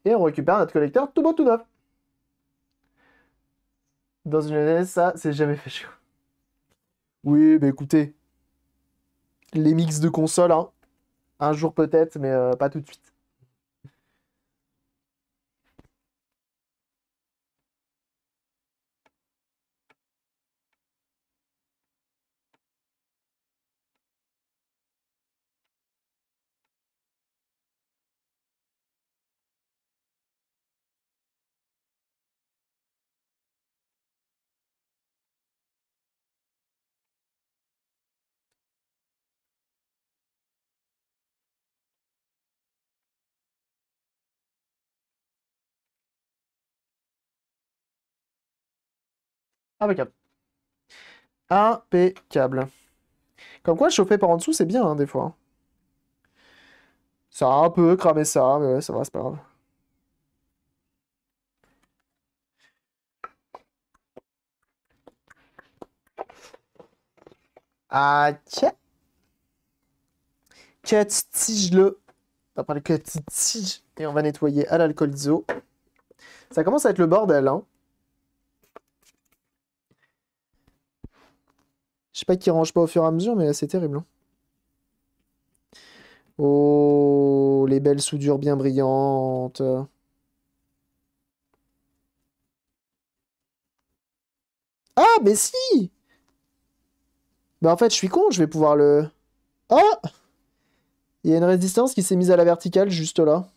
Speaker 1: Et on récupère notre collecteur tout beau tout neuf. Dans une année, ça, c'est jamais fait chaud. Oui, bah écoutez. Les mix de consoles, hein. Un jour peut-être, mais euh, pas tout de suite. Impeccable. Impeccable. Comme quoi, chauffer par en dessous, c'est bien, hein, des fois. Hein. Ça a un peu cramé ça, mais ça va, c'est pas grave. Ah, tiens. petite tige, là. On va parler que tige. Et on va nettoyer à l'alcool d'eau. Ça commence à être le bordel, hein. Je sais pas qu'il range pas au fur et à mesure, mais c'est terrible. Hein. Oh, les belles soudures bien brillantes. Ah, mais si Bah en fait, je suis con, je vais pouvoir le... Oh Il y a une résistance qui s'est mise à la verticale juste là.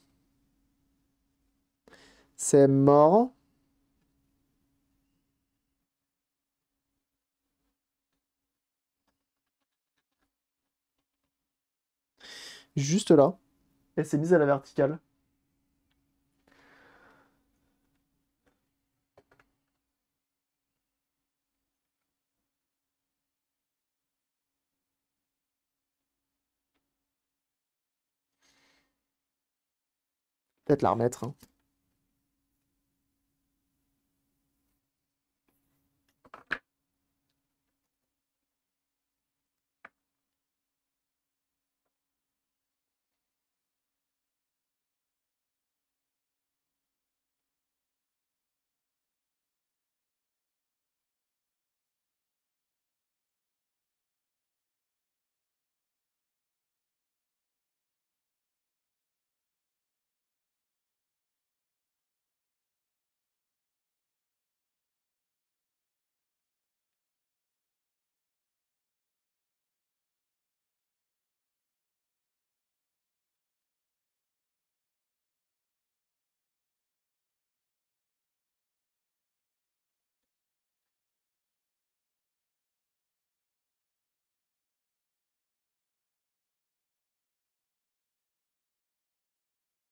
Speaker 1: C'est mort. juste là. Elle s'est mise à la verticale. Peut-être la remettre. Hein.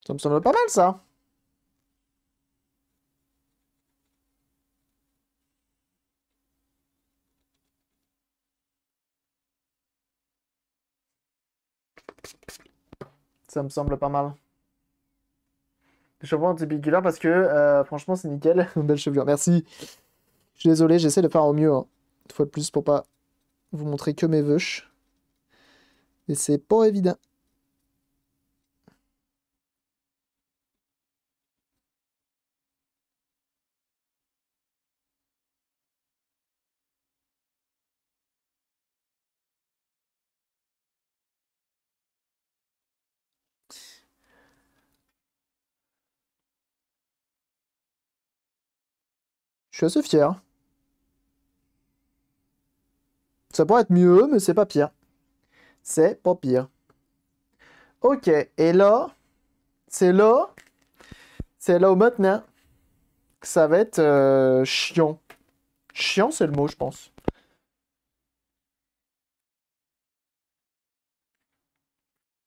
Speaker 2: Ça me semble pas mal, ça.
Speaker 1: Ça me semble pas mal. un anti-piqueur parce que euh, franchement c'est nickel. *laughs* Belle chevelure, merci. Je suis désolé, j'essaie de faire au mieux. Hein. Une fois de plus pour pas vous montrer que mes vœux. Mais c'est pas évident. Je suis assez fier. Ça pourrait être mieux, mais c'est pas pire. C'est pas pire. Ok, et là, c'est là, c'est là où maintenant que ça va être euh, chiant. Chiant, c'est le mot, je pense.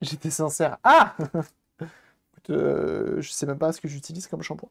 Speaker 1: J'étais sincère. Ah *laughs* euh, je sais même pas ce que j'utilise comme shampoing.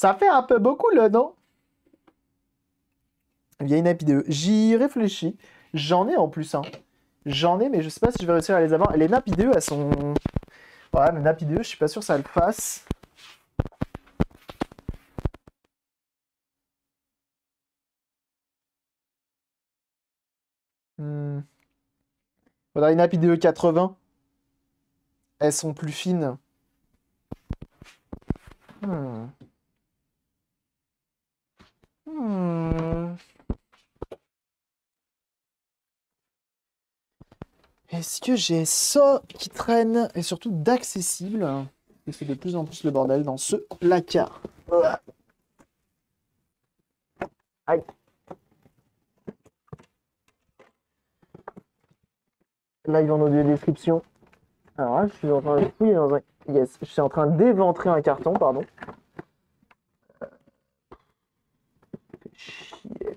Speaker 1: Ça fait un peu beaucoup, là, non Il y a une de J'y réfléchis. J'en ai en plus, un. Hein. J'en ai, mais je sais pas si je vais réussir à les avoir. Les nappes IDE, elles sont... Voilà, mais nappes IDE, je suis pas sûr que ça le fasse. Hmm. Voilà, les nappe IDE 80. Elles sont plus fines. Hmm. Hmm. Est-ce que j'ai ça qui traîne et surtout d'accessible Et c'est de plus en plus le bordel dans ce placard. Aïe. Live en audio description. Alors là, je suis en train de fouiller dans un. Yes, je suis en train d'éventrer un carton, pardon.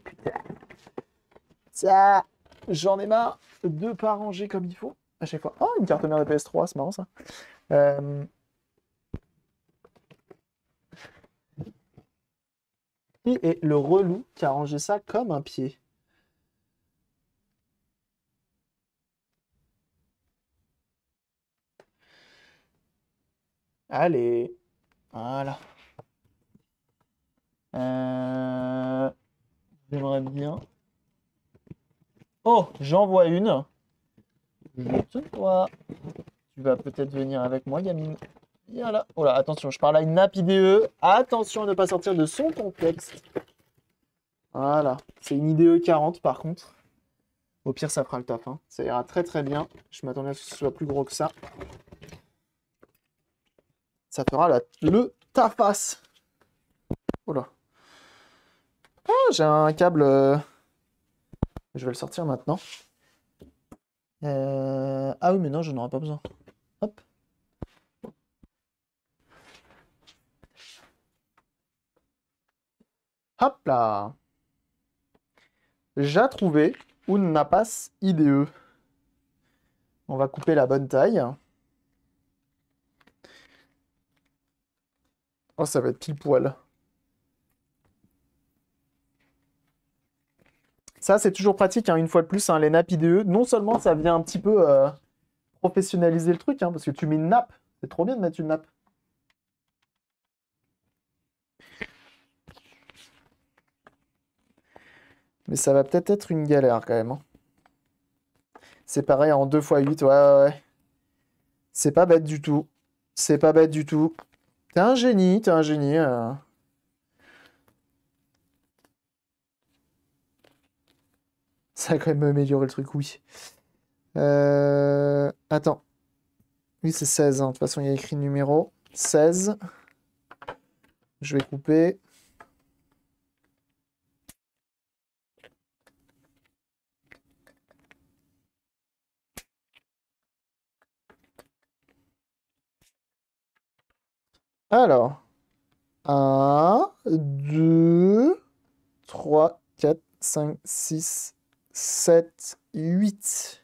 Speaker 1: Putain. Ça, j'en ai marre de pas ranger comme il faut à chaque fois. Oh, une carte mère de PS3, c'est marrant ça. Et euh, le relou qui a rangé ça comme un pied Allez, voilà. Euh... J'aimerais bien. Oh, j'en vois une. Je vois. Tu vas peut-être venir avec moi, gamine. là. Oh là, attention, je parle à une nappe IDE. Attention à ne pas sortir de son complexe. Voilà. C'est une IDE 40 par contre. Au pire, ça fera le taf. Hein. Ça ira très très bien. Je m'attendais à ce que ce soit plus gros que ça. Ça fera la, le tafasse. Oh là. Ah, j'ai un câble. Euh. Je vais le sortir maintenant. Euh, ah oui, mais non, je n'en aurai pas besoin. Hop. Hop là. J'ai trouvé une napas IDE. On va couper la bonne taille. Oh, ça va être pile poil. Ça, c'est toujours pratique, hein, une fois de plus, hein, les nappes IDE. Non seulement ça vient un petit peu euh, professionnaliser le truc, hein, parce que tu mets une nappe. C'est trop bien de mettre une nappe. Mais ça va peut-être être une galère quand même. C'est pareil en 2x8, ouais, ouais, ouais. C'est pas bête du tout. C'est pas bête du tout. T'es un génie, t'es un génie. Euh. Ça a quand même amélioré le truc, oui. Euh... Attends. Oui, c'est 16. Hein. De toute façon, il y a écrit numéro. 16. Je vais couper. Alors, 1, 2, 3, 4, 5, 6, 7, 8.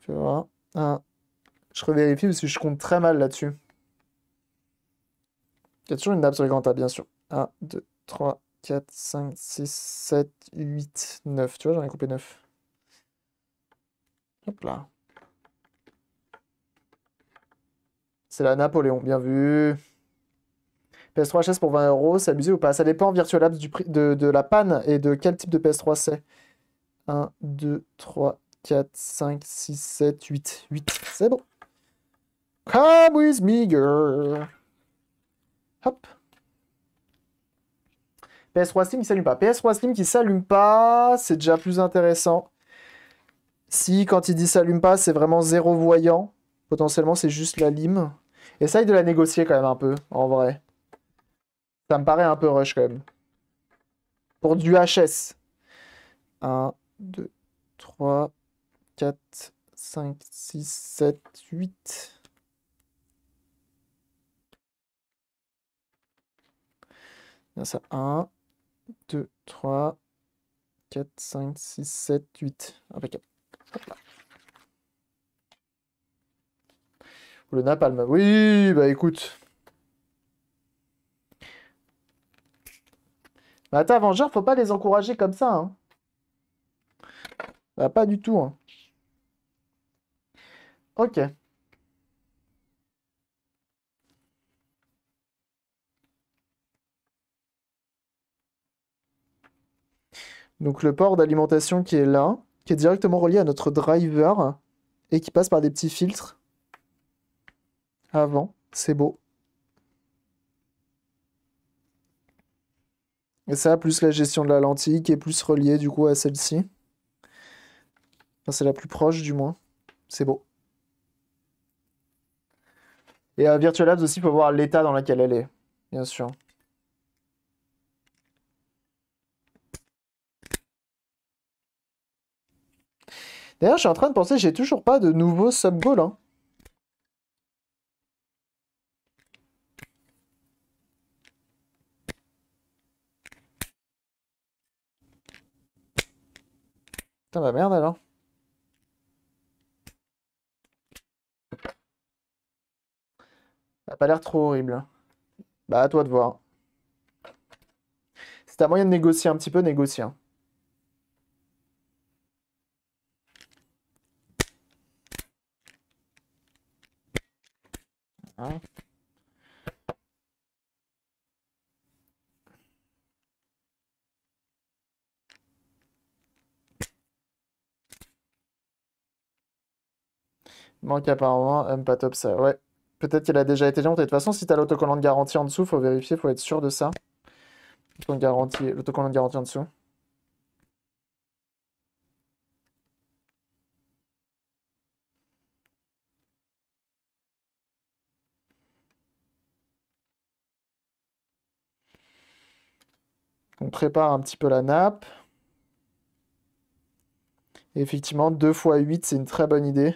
Speaker 1: Tu vois, Je revérifie parce que je compte très mal là-dessus. Il y a toujours une nappe sur les grands tas, bien sûr. 1, 2, 3, 4, 5, 6, 7, 8, 9. Tu vois, j'en ai coupé 9. Hop là. C'est la Napoléon, bien vu. PS3 HS pour 20 euros, c'est abusé ou pas Ça dépend, Virtual Labs, de, la panne et de quel type de PS3 c'est. 1, 2, 3, 4, 5, 6, 7, 8. 8, c'est bon. Come with me, girl. Hop. PS3 Slim qui s'allume pas. PS3 Slim qui s'allume pas, c'est déjà plus intéressant. Si, quand il dit s'allume pas, c'est vraiment zéro voyant. Potentiellement, c'est juste la lime. Essaye de la négocier quand même un peu, en vrai. Ça me paraît un peu rush quand même. Pour du HS. 1, 2, 3, 4, 5, 6, 7, 8. ça. 1, 2, 3, 4, 5, 6, 7, 8. Impeccable. Ou le napalm. Oui, bah écoute. Bah attends, Vengeur, faut pas les encourager comme ça. Hein. Bah pas du tout. Hein. Ok. Donc le port d'alimentation qui est là, qui est directement relié à notre driver et qui passe par des petits filtres avant. C'est beau. Et ça, plus la gestion de la lentille qui est plus reliée du coup à celle-ci. c'est la plus proche du moins. C'est beau. Et à euh, Labs aussi, peut voir l'état dans lequel elle est, bien sûr. D'ailleurs, je suis en train de penser, j'ai toujours pas de nouveau sub Hein. Ah bah merde alors. Ça n'a pas l'air trop horrible. Hein. Bah, à toi de voir. C'est ta moyen de négocier un petit peu, négocier. Hein. Hein Manque apparemment, un euh, pas top ça. Ouais. Peut-être qu'il a déjà été démonté. De toute façon, si t'as l'autocollant de garantie en dessous, faut vérifier, faut être sûr de ça. L'autocollant de garantie en dessous. On prépare un petit peu la nappe. effectivement, 2 x 8, c'est une très bonne idée.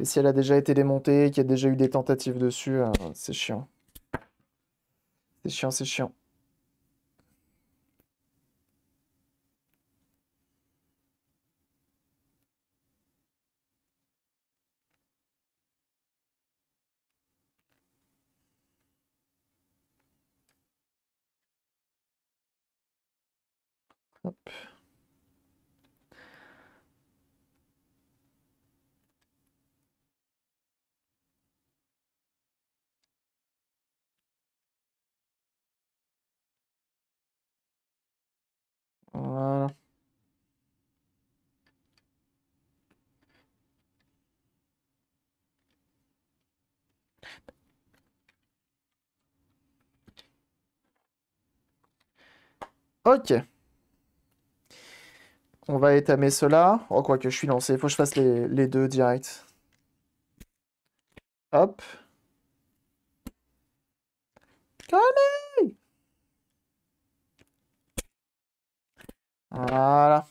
Speaker 1: Et si elle a déjà été démontée, qu'il y a déjà eu des tentatives dessus, euh, c'est chiant. C'est chiant, c'est chiant. Hop. Ok. On va étamer cela. Oh, quoi que je suis lancé. Faut que je fasse les, deux direct. Hop.
Speaker 2: Allez
Speaker 1: Voilà.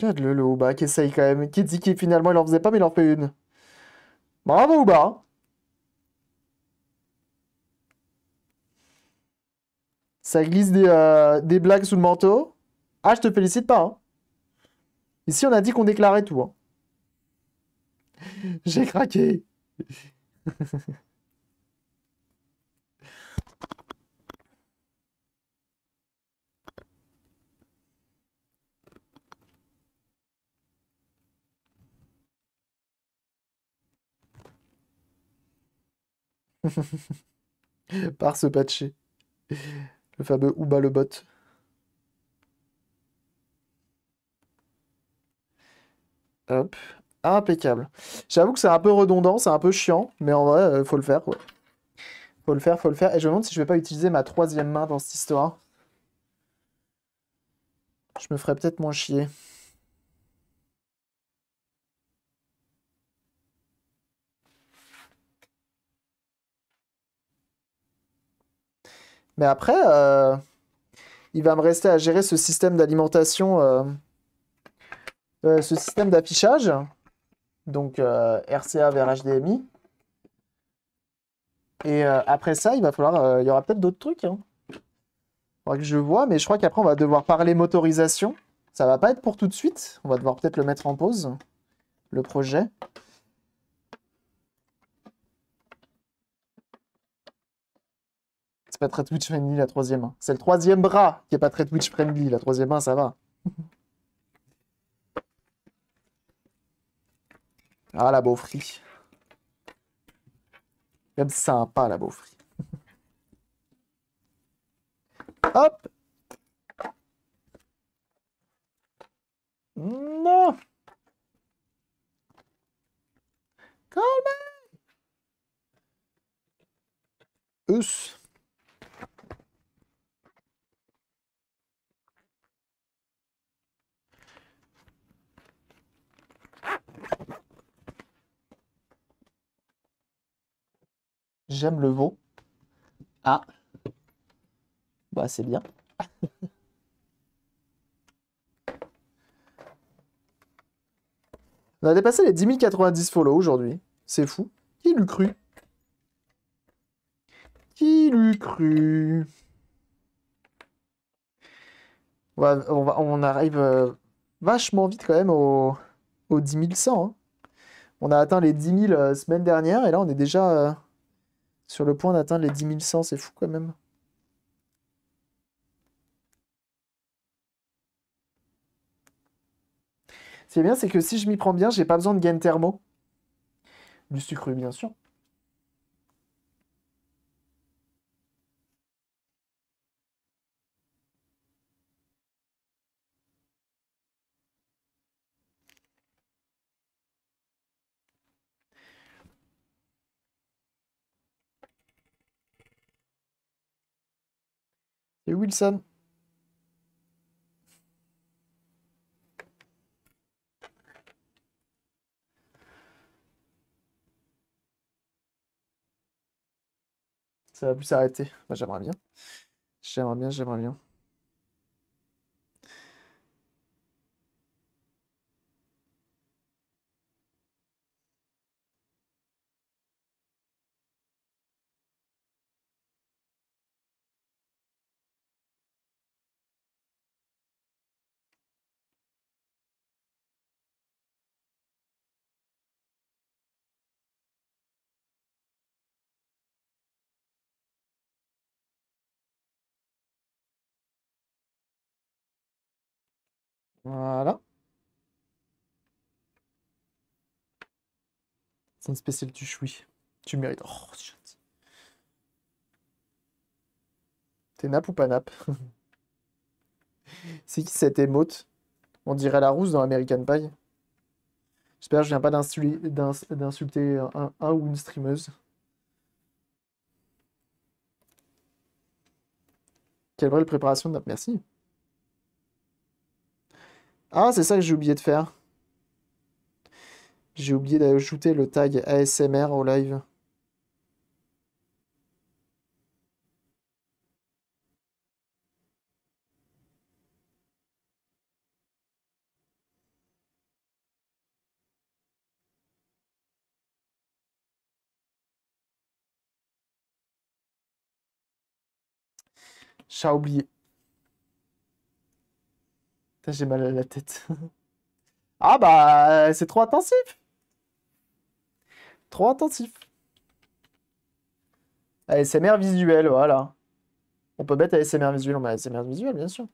Speaker 1: Regarde le, le qui essaye quand même. Qui dit qu'il finalement il en faisait pas mais il en fait une. Bravo Uba Ça glisse des, euh, des, blagues sous le manteau. Ah, je te félicite pas. Hein. Ici, on a dit qu'on déclarait tout. Hein. *laughs* J'ai craqué. *laughs* Par ce patché. Le fameux Ouba le bot. Hop. Impeccable. J'avoue que c'est un peu redondant, c'est un peu chiant, mais en vrai, il euh, faut le faire. Ouais. Faut le faire, faut le faire. Et je me demande si je vais pas utiliser ma troisième main dans cette histoire. Je me ferais peut-être moins chier. Mais après, euh, il va me rester à gérer ce système d'alimentation, euh, euh, ce système d'affichage, donc RCA vers HDMI. Et après ça, il va falloir, il y aura peut-être d'autres trucs. Hein. Faudra que je vois, mais je crois qu'après on va devoir parler motorisation. Ça va pas être pour tout de suite. On va devoir peut-être le mettre en pause, le projet. C'est pas très Twitch friendly la troisième main. Hein. C'est le troisième bras qui est pas très Twitch friendly. La troisième main, ça va. *laughs* ah la beaufrie. Même sympa la beaufrie. *laughs* Hop
Speaker 2: Non Coleman
Speaker 1: Us J'aime le veau. Ah. Bah c'est bien. On a dépassé les 10 090 follow aujourd'hui. C'est fou. Qui l'eût cru Qui l'eût cru on, arrive euh, vachement vite quand même au, aux 10 100. On a atteint les 10 000 semaines semaine dernière et là on est déjà euh, sur le point d'atteindre les 10 100. C'est fou quand même. Ce qui est bien, c'est que si je m'y prends bien, j'ai pas besoin de gain thermo. Du sucre, bien sûr. Wilson. Ça va plus s'arrêter. Bah, j'aimerais bien. J'aimerais bien, j'aimerais bien. Voilà. C'est une spéciale du choui. Tu mérites. Oh, c'est T'es nappe ou pas nappe *laughs* C'est qui cette émote On dirait la rousse dans American Pie. J'espère que je viens pas d'insulter un, ou une streameuse. Quelle belle préparation de nappe. Merci. Ah, c'est ça que j'ai oublié de faire. J'ai oublié d'ajouter le tag ASMR au live. J'ai oublié j'ai mal à la tête. *laughs* ah bah, euh, c'est trop intensif. Trop intensif. ASMR visuel, voilà. On peut mettre ASMR visuel, on met ASMR visuel, bien sûr.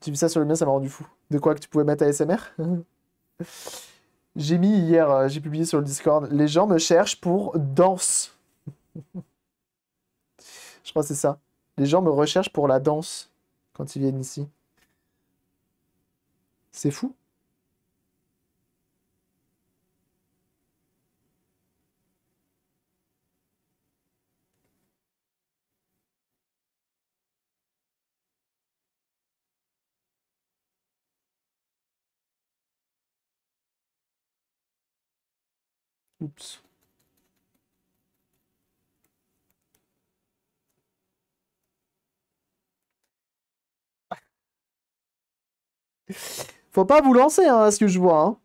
Speaker 1: Tu vis ça sur le mien, ça m'a rendu fou. De quoi que tu pouvais mettre ASMR *laughs* J'ai mis hier, euh, j'ai publié sur le Discord, les gens me cherchent pour danse. *laughs* Je crois que c'est ça. Les gens me recherchent pour la danse quand ils viennent ici. C'est fou. Faut pas vous lancer, hein, à ce que je vois. Hein.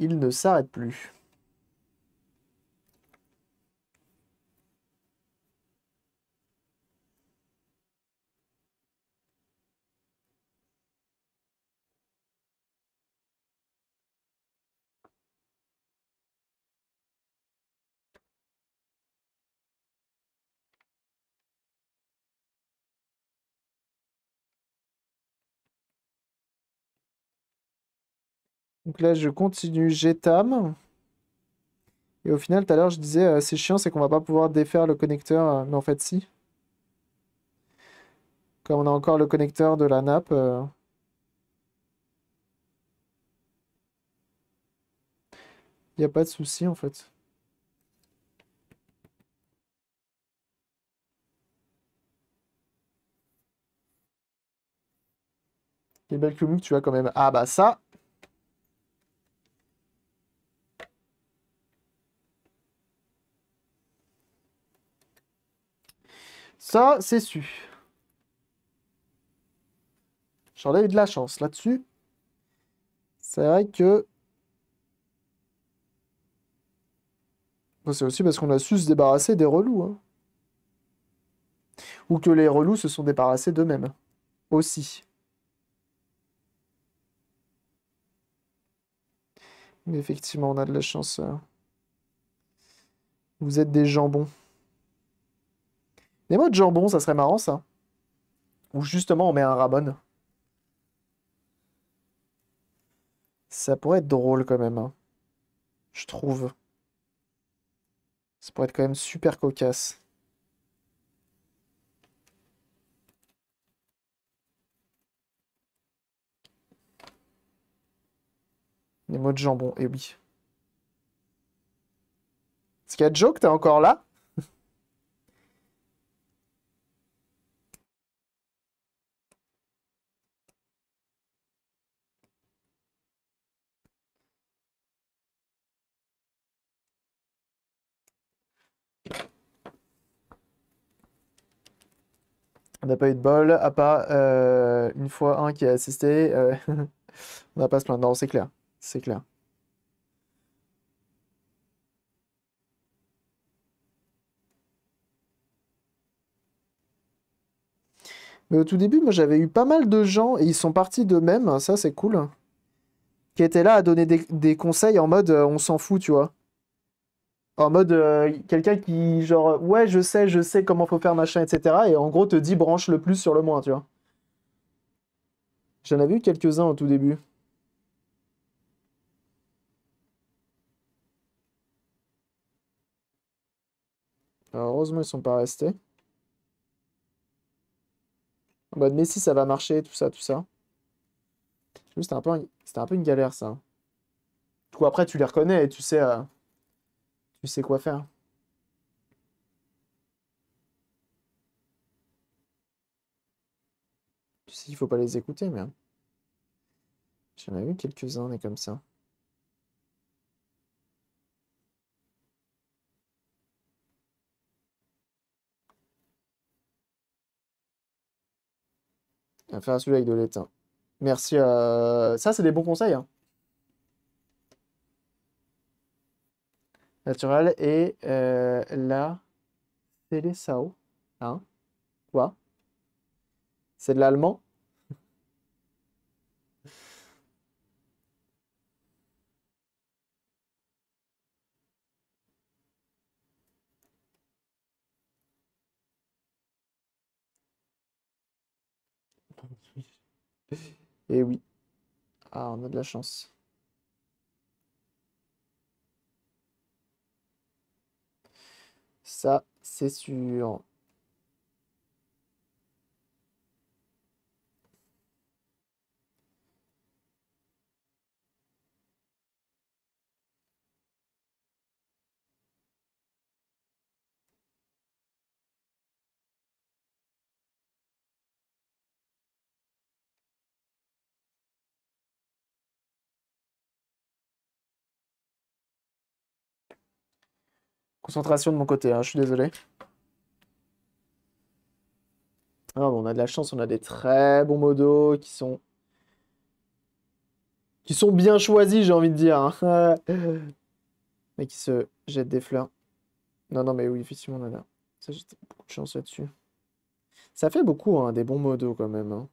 Speaker 1: Il ne s'arrête plus. Donc là, je continue G-TAM. Et au final, tout à l'heure, je disais, euh, c'est chiant, c'est qu'on va pas pouvoir défaire le connecteur. Euh, mais en fait, si. Comme on a encore le connecteur de la nappe. Il euh. n'y a pas de souci, en fait. Les belles que tu vois quand même. Ah bah ça, Ça, c'est su. J'en ai eu de la chance là-dessus. C'est vrai que... C'est aussi parce qu'on a su se débarrasser des relous. Hein. Ou que les relous se sont débarrassés d'eux-mêmes. Aussi. Mais effectivement, on a de la chance. Hein. Vous êtes des jambons. Des de jambon, ça serait marrant ça. Ou justement on met un Rabon. Ça pourrait être drôle quand même. Hein. Je trouve. Ça pourrait être quand même super cocasse. Les mots de jambon, et eh oui. Est-ce qu'il y a Joe que t'es encore là On n'a pas eu de bol, à part euh, une fois un qui a assisté. Euh, *laughs* on n'a pas se plaindre. Non, c'est clair. C'est clair. Mais au tout début, moi j'avais eu pas mal de gens, et ils sont partis d'eux-mêmes, hein, ça c'est cool, hein, qui étaient là à donner des, conseils en mode euh, on s'en fout, tu vois. En mode, euh, quelqu'un qui, genre, euh, ouais, je sais, je sais comment faut faire machin, etc. Et en gros, te dit branche le plus sur le moins, tu vois. J'en avais eu quelques-uns au tout début. heureusement, ils sont pas restés. En mode, mais si ça va marcher, tout ça, tout ça. C'était un, peu, un peu une galère, ça. Du coup, après, tu les reconnais et tu sais. Euh, tu sais quoi faire. Tu sais qu'il faut pas les écouter, mais... Hein. J'en ai vu quelques-uns, mais comme ça. À faire celui avec de l'étain. Merci. Euh, ça, c'est des bons conseils. Hein. naturelle et euh, la Célessao. Hein Quoi C'est de l'allemand *laughs* Et eh oui. Ah, on a de la chance. ça c'est sûr. Concentration de mon côté, hein, je suis désolé. Ah, bon, on a de la chance, on a des très bons modos qui sont... qui sont bien choisis, j'ai envie de dire. Hein. *laughs* Mais qui se jettent des fleurs. Non, non, mais oui, effectivement, on a. Ça, j'ai beaucoup de chance là-dessus. Ça fait beaucoup, hein, des bons modos, quand même.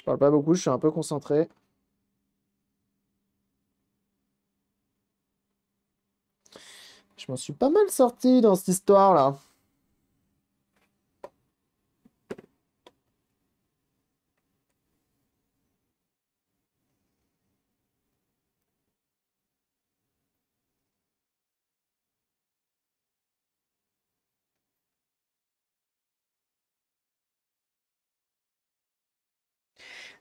Speaker 1: Je parle pas beaucoup, je suis un peu concentré. Je m'en suis pas mal sorti dans cette histoire-là.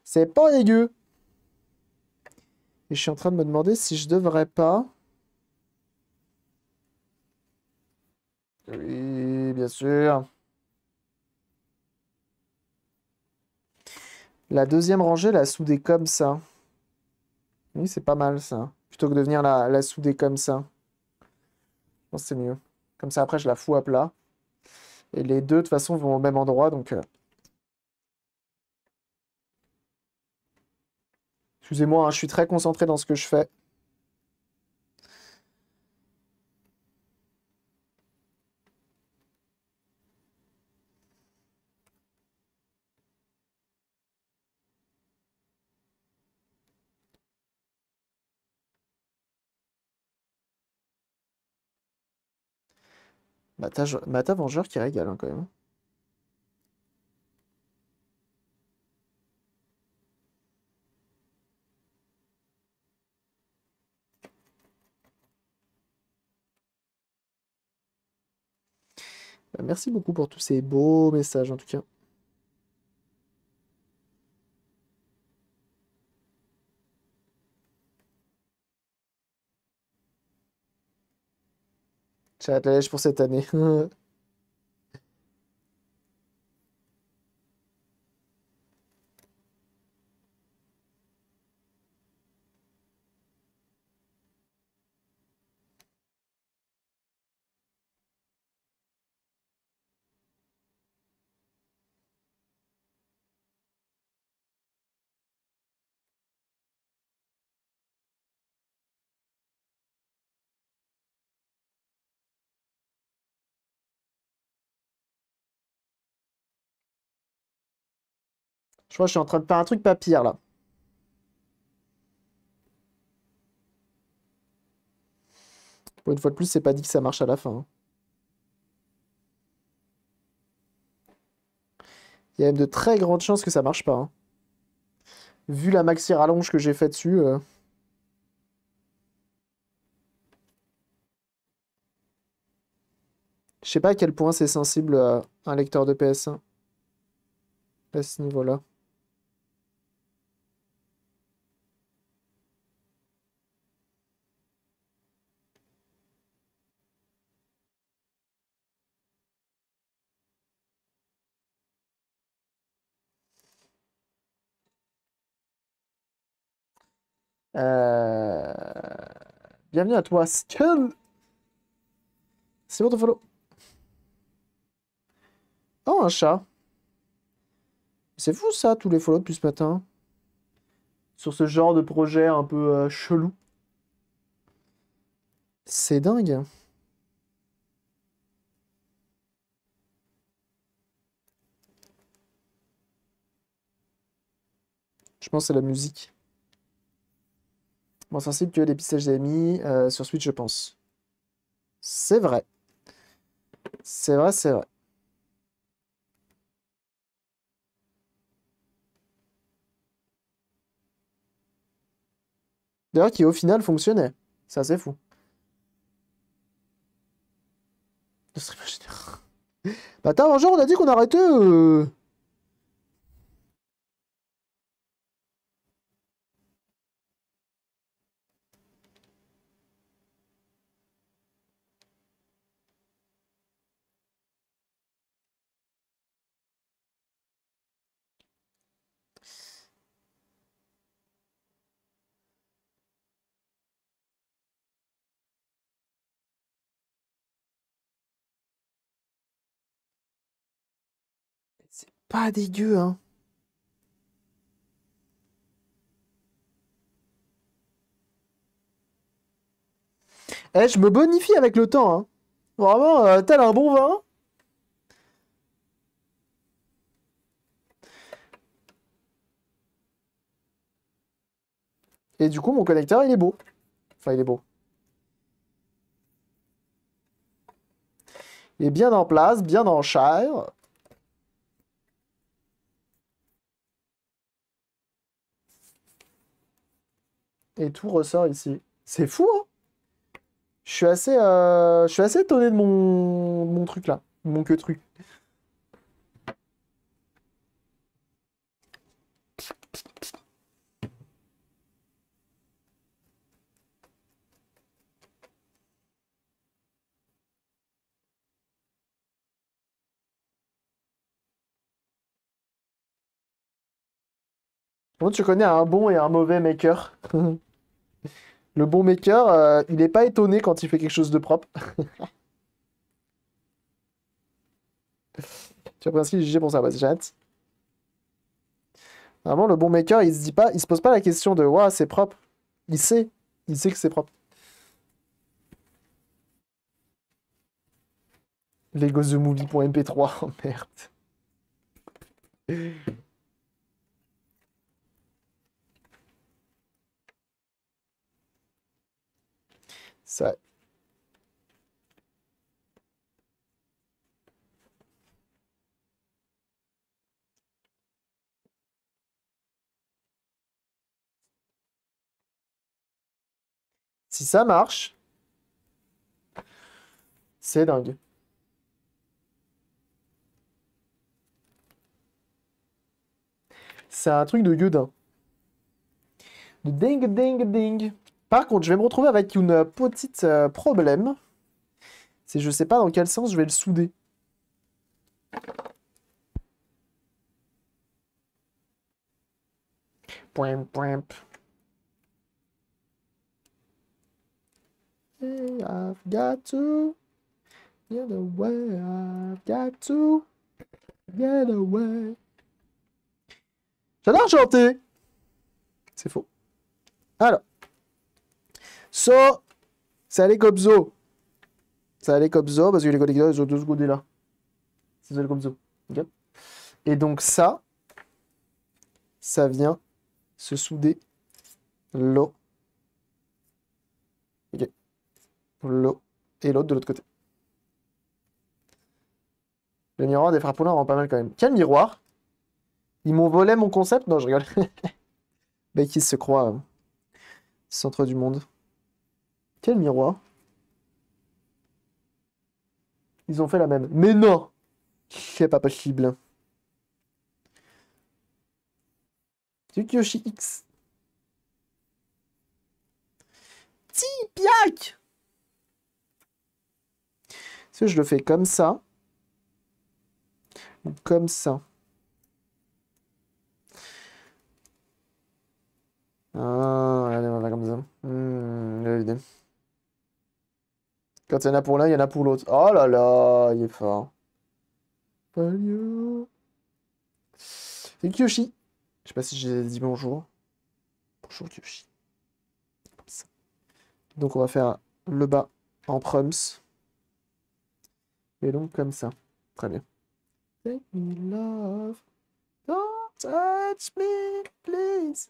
Speaker 1: C'est pas dégueu. Et je suis en train de me demander si je devrais pas... Oui, bien sûr. La deuxième rangée, la souder comme ça. Oui, c'est pas mal, ça. Plutôt que de venir la, souder comme ça. c'est mieux. Comme ça, après, je la fous à plat. Et les deux, de toute façon, vont au même endroit, donc... Euh, Excusez-moi, hein, je suis très concentré dans ce que je fais. Mata, Mata Vengeur qui régale hein, quand même. Merci beaucoup pour tous ces beaux messages en tout cas. Chat la lèche pour cette année. *laughs* je suis en train de faire un truc pire là. Pour une fois de plus, c'est pas dit que ça marche à la fin. Hein. Il y a même de très grandes chances que ça marche pas. Hein. Vu la maxi rallonge que j'ai fait dessus. Euh. Je sais pas à quel point c'est sensible un lecteur de PS1 à ce niveau-là. Euh... Bienvenue à toi, Skull. C'est bon ton follow. Oh, un chat. C'est fou ça, tous les follow depuis ce matin. Sur ce genre de projet un peu euh, chelou. C'est dingue. Je pense c'est la musique moins sensible que les pistes euh, sur Switch, je pense. C'est vrai. C'est vrai, c'est vrai. D'ailleurs, qui au final fonctionnait. C'est assez fou. Le streamer Bah, t'as un on a dit qu'on arrêtait. Euh, pas dégueu, hein. Eh, je me bonifie avec le temps, hein. Vraiment, euh, tel un bon vin. Et du coup, mon connecteur, il est beau. Enfin, il est beau. Il est bien en place, bien en chair. et tout ressort ici. C'est fou, hein Je suis assez, euh, je suis assez étonné de mon, mon truc là, mon que truc. Moi, tu connais un bon et un mauvais maker *laughs* Le bon maker, euh, il n'est pas étonné quand il fait quelque chose de propre. *laughs* tu as presque jugé pour ça, bah, Vraiment, le bon maker, il se dit pas, il se pose pas la question de Waouh, c'est propre. Il sait, il sait que c'est propre. Les movie.mp3, oh merde. Si ça marche, c'est dingue. C'est un truc de yodin. De ding ding ding. Par contre, je vais me retrouver avec une petite euh, problème. C'est je sais pas dans quel sens je vais le souder. I've got to J'adore chanter. C'est faux. Alors. So, ça allait comme ça. Ça allait comme ça parce que les collègues ils ont deux secondes là. Ça allait comme ça. Et donc ça, ça vient se souder l'eau. L'eau et l'autre de l'autre côté. Le miroir des frappes rend pas mal quand même. Quel miroir Ils m'ont volé mon concept Non, je rigole. *laughs* mais' se croit hein. centre du monde. Quel miroir Ils ont fait la même. Mais non C'est pas possible. Yoshi X. Est-ce Si je le fais comme ça, ou comme ça. Ah, allez, on va comme ça. Mmh, quand il y en a pour l'un, il y en a pour l'autre. Oh là là, il est fort. C'est Kyoshi. Je sais pas si j'ai dit bonjour. Bonjour Kyoshi. Donc on va faire le bas en prums. Et donc comme ça. Très bien.
Speaker 2: Take me love. Don't touch me, please.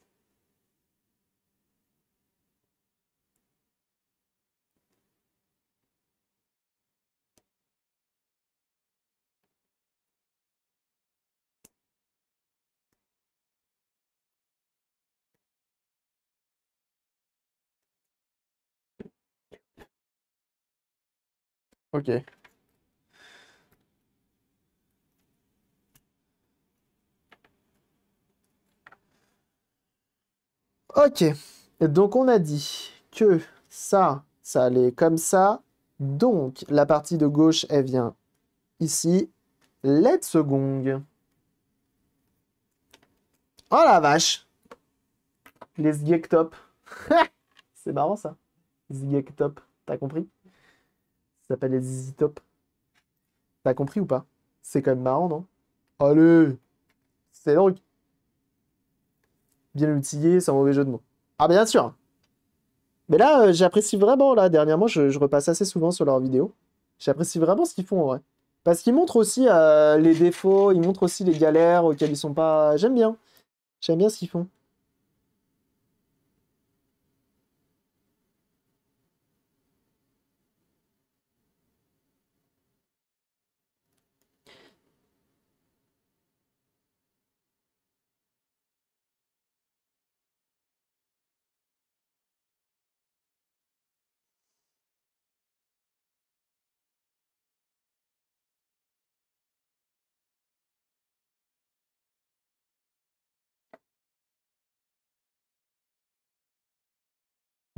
Speaker 1: Ok. Ok. Donc on a dit que ça, ça allait comme ça. Donc la partie de gauche, elle vient ici. Let's gong. Oh la vache Les top. *laughs* C'est marrant ça. top, t'as compris s'appelle les Easy Top. T'as compris ou pas C'est quand même marrant, non Allez C'est donc Bien outillé, un mauvais jeu de mots. Ah bien sûr Mais là, euh, j'apprécie vraiment, là, dernièrement, je, repasse assez souvent sur leurs vidéos. J'apprécie vraiment ce qu'ils font, en vrai. Parce qu'ils montrent aussi euh, les défauts, ils montrent aussi les galères auxquelles ils sont pas... J'aime bien. J'aime bien ce qu'ils font.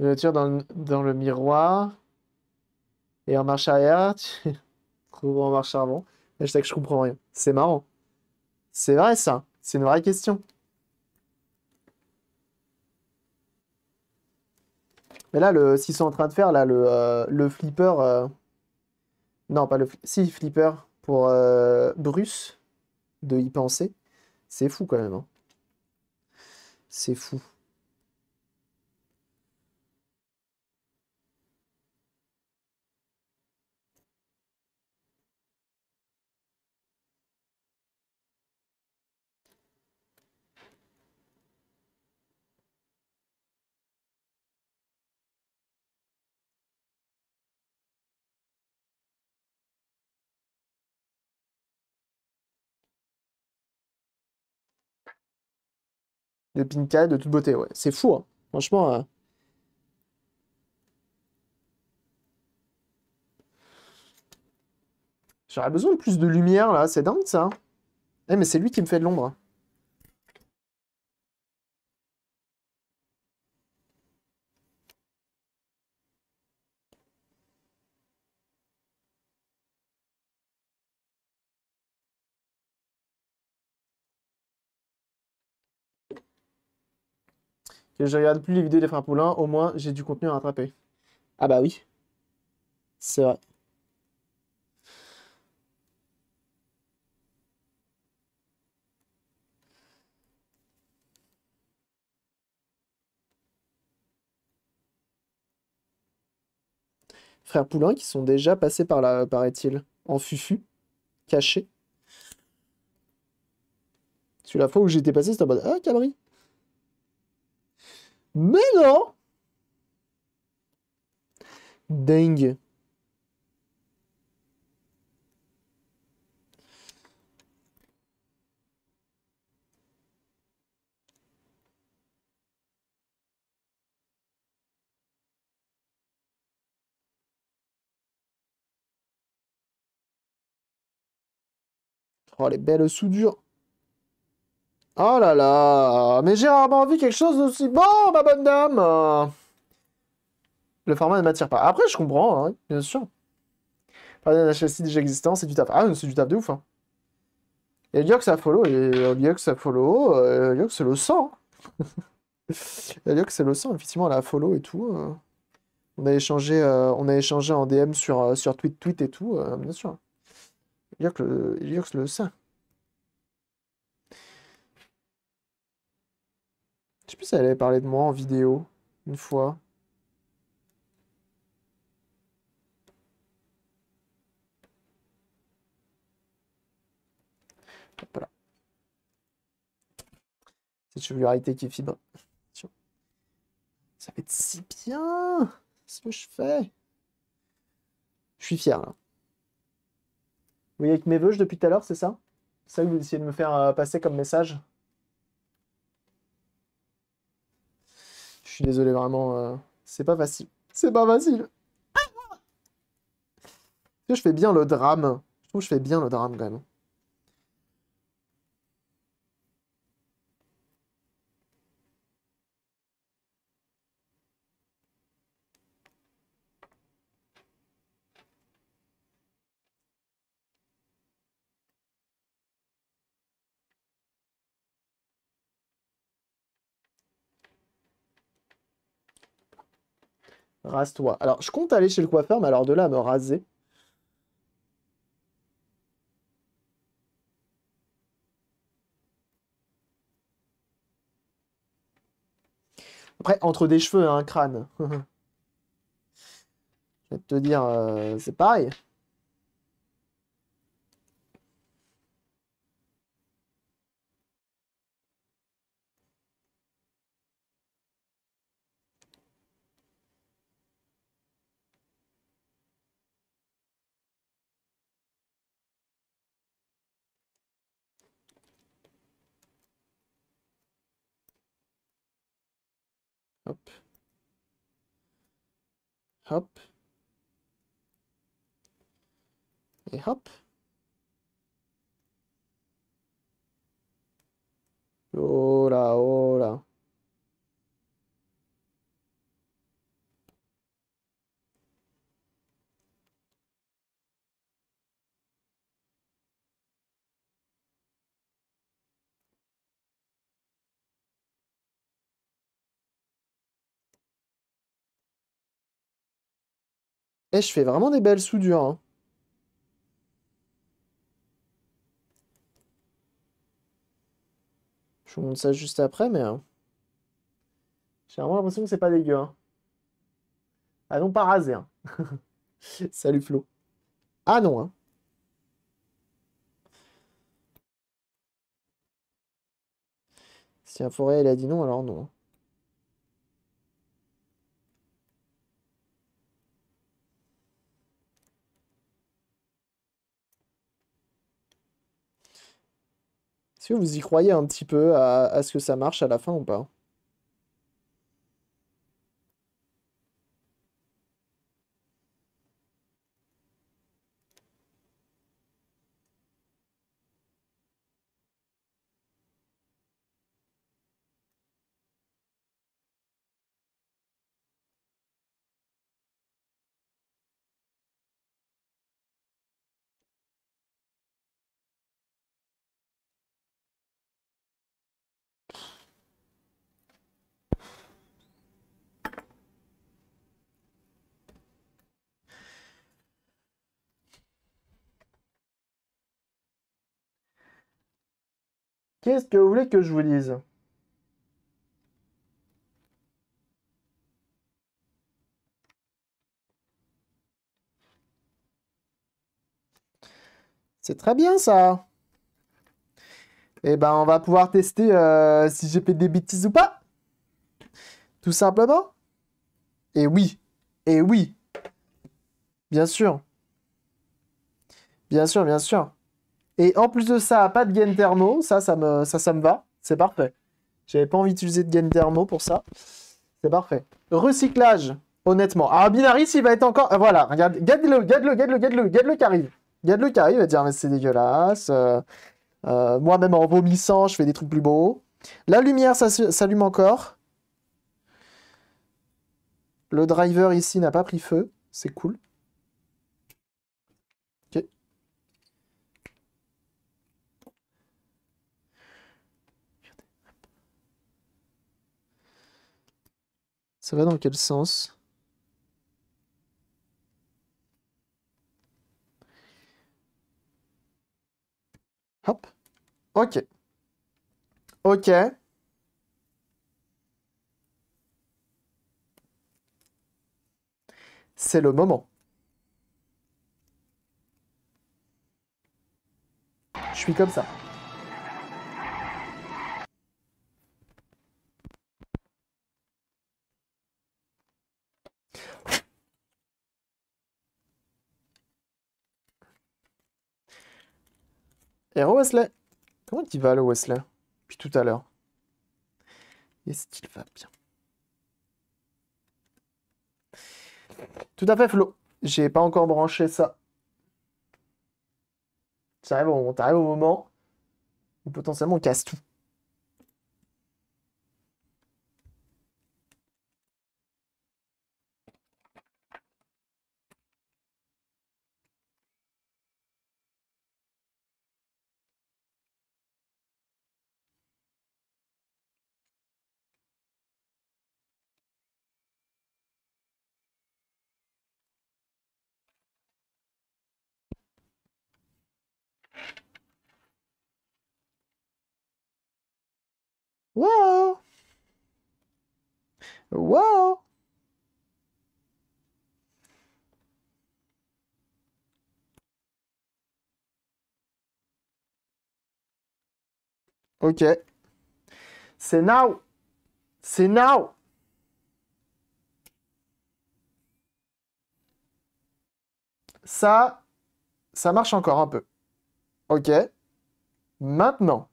Speaker 1: Je me tire dans le, miroir. Et en marche arrière, *laughs* tu bon en marche avant. que je comprends rien. C'est marrant. C'est vrai ça. C'est une vraie question. Mais là, le, s'ils sont en train de faire, là, le, euh, flipper... Euh, non, pas le... flipper. Si, flipper pour euh, Bruce, de y penser. C'est fou quand même. Hein. C'est fou. de Pinka de toute beauté. Ouais. C'est fou, hein. franchement. Euh. J'aurais besoin de plus de lumière là, c'est dingue ça. Eh, mais c'est lui qui me fait de l'ombre. que je regarde plus les vidéos des frères Poulain, au moins j'ai du contenu à rattraper. Ah bah oui. C'est vrai. Frères Poulain qui sont déjà passés par là, paraît-il, en fufu, caché. C'est la fois où j'étais passé, c'était en mode Ah, Cabri mais non Dingue. Oh, les belles soudures. Oh là là Mais j'ai rarement envie quelque chose d'aussi bon, ma bonne dame Le format ne m'attire pas. Après, je comprends, hein, bien sûr. Pas un HLC déjà existant, c'est du taf. Ah, c'est du taf de ouf. Hein. Et que ça follow, et que ça follow, euh, c'est le sang. que *laughs* c'est le sang, effectivement, elle a follow et tout. Euh. On, a échangé, euh, on a échangé en DM sur, euh, sur tweet, tweet et tout, bien sûr. Lyox le, c'est le sang. Je sais plus si elle avait parlé de moi en vidéo, une fois. Voilà. Cette chevelarité qui fibre. Ça va être si bien ce que je fais. Je suis fier là. Vous voyez avec mes vœux depuis tout à l'heure, c'est ça C'est ça que vous essayez de me faire euh, passer comme message désolé, vraiment. Euh, c'est pas facile. C'est pas facile. je fais bien le drame. Je trouve je fais bien le drame quand même. Rase-toi. Alors, je compte aller chez le coiffeur, mais alors de là me raser. Après, entre des cheveux et un crâne. *laughs* je vais te dire, euh, c'est pareil. hop, et hop. Hola, hola. Et eh, je fais vraiment des belles soudures. Hein. Je vous montre ça juste après, mais... Hein. J'ai vraiment l'impression que c'est pas dégueu. Hein. Ah non, pas rasé. Hein. *laughs* Salut Flo. Ah non, hein. Si un forêt, elle a dit non, alors non. Est-ce que vous y croyez un petit peu à, à ce que ça marche à la fin ou pas Qu'est-ce que vous voulez que je vous dise C'est très bien ça. Et eh ben on va pouvoir tester euh, si j'ai fait des bêtises ou pas. Tout simplement. Et oui. Et oui. Bien sûr. Bien sûr, bien sûr. Et en plus de ça, pas de gain thermo, ça, ça me, ça, ça me va. C'est parfait. J'avais pas envie d'utiliser de gain thermo pour ça. C'est parfait. Recyclage, honnêtement. Ah, Binaris, il va être encore. Euh, voilà, regarde, garde-le, garde-le, garde-le, le le qui arrive. le qui arrive, il va dire, mais c'est dégueulasse. Euh, euh, moi-même, en vomissant, je fais des trucs plus beaux. La lumière ça s'allume encore. Le driver ici n'a pas pris feu. C'est cool. Ça va dans quel sens Hop. Ok. Ok. C'est le moment. Je suis comme ça. Et Wesley Comment il va le Wesley Puis tout à l'heure. Est-ce qu'il va bien Tout à fait Flo. J'ai pas encore branché ça. Tu au, au moment où potentiellement on casse tout. Ok. C'est now. C'est now. Ça, ça marche encore un peu. Ok. Maintenant.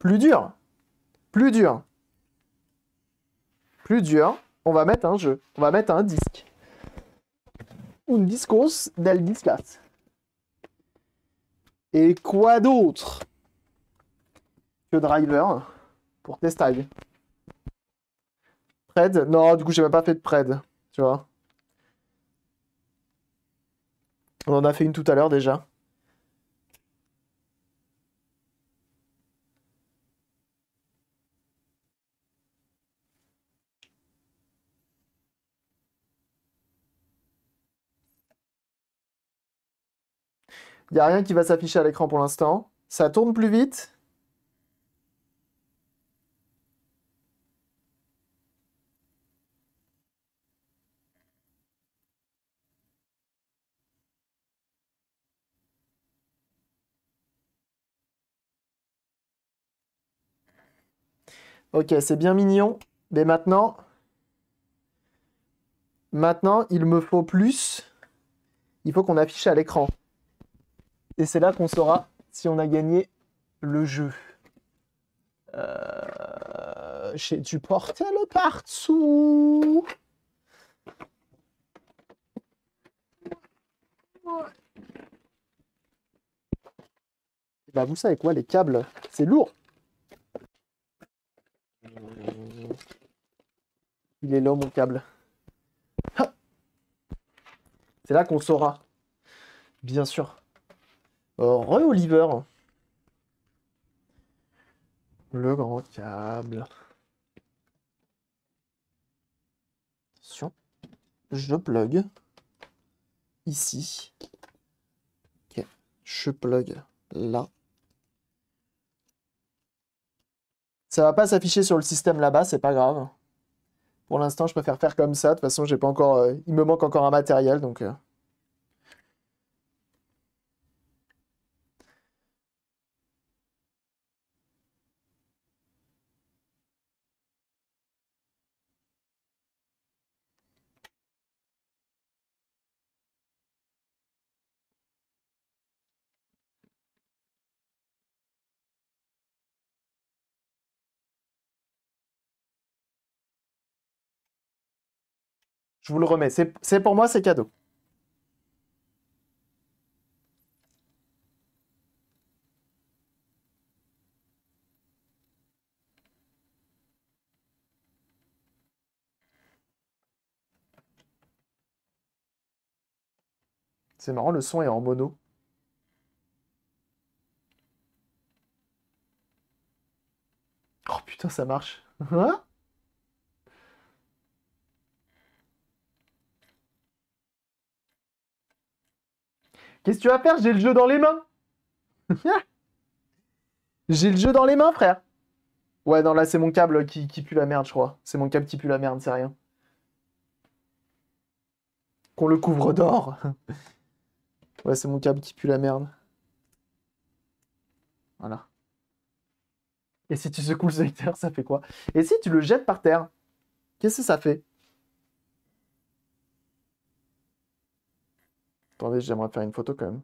Speaker 1: Plus dur. Plus dur. Plus dur. On va mettre un jeu. On va mettre un disque. Un discos del discas. Et quoi d'autre driver pour test tag. Pred Non, du coup, j'ai même pas fait de pred, tu vois. On en a fait une tout à l'heure déjà. Il n'y a rien qui va s'afficher à l'écran pour l'instant. Ça tourne plus vite. Ok, c'est bien mignon. Mais maintenant... Maintenant, il me faut plus. Il faut qu'on affiche à l'écran. Et c'est là qu'on saura si on a gagné le jeu. Euh... J'ai le partout. Bah vous savez quoi, les câbles, c'est lourd. Il est là, mon câble. C'est là qu'on saura. Bien sûr. Euh, re Oliver. Le grand câble. Attention. Je plug. Ici. Ok. Je plug là. Ça va pas s'afficher sur le système là-bas, c'est pas grave. Pour l'instant, je préfère faire comme ça. De toute façon, j'ai pas encore, euh, il me manque encore un matériel, donc... Euh. Je vous le remets. C'est pour moi, c'est cadeau. C'est marrant, le son est en mono. Oh putain, ça marche. Hein Qu'est-ce que tu vas faire J'ai le jeu dans les mains. *laughs* J'ai le jeu dans les mains, frère. Ouais, non, là, c'est mon câble qui, pue la merde, je crois. C'est mon câble qui pue la merde, c'est rien. Qu'on le couvre d'or. *laughs* ouais, c'est mon câble qui pue la merde. Voilà. Et si tu secoues le secteur, ça fait quoi Et si tu le jettes par terre Qu'est-ce que ça fait Attendez, j'aimerais faire une photo quand même.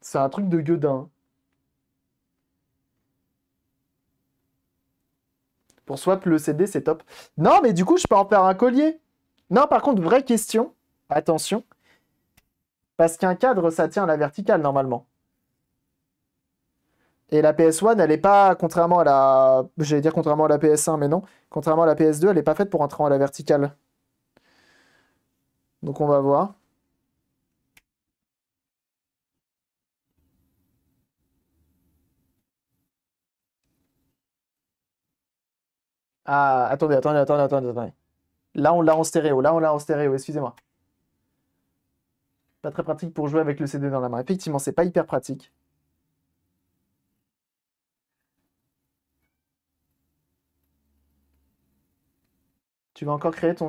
Speaker 1: C'est un truc de gueudin. Pour swap le CD, c'est top. Non, mais du coup, je peux en faire un collier. Non, par contre, vraie question. Attention. Parce qu'un cadre, ça tient à la verticale, normalement. Et la PS1, elle n'est pas, contrairement à la. J'allais dire contrairement à la PS1, mais non. Contrairement à la PS2, elle n'est pas faite pour entrer à la verticale. Donc on va voir. Ah, attendez, attendez, attendez, attendez, attendez. Là, on l'a en stéréo. Là, on l'a en stéréo. Excusez-moi. Pas très pratique pour jouer avec le CD dans la main. Effectivement, c'est pas hyper pratique. Tu vas encore créer ton,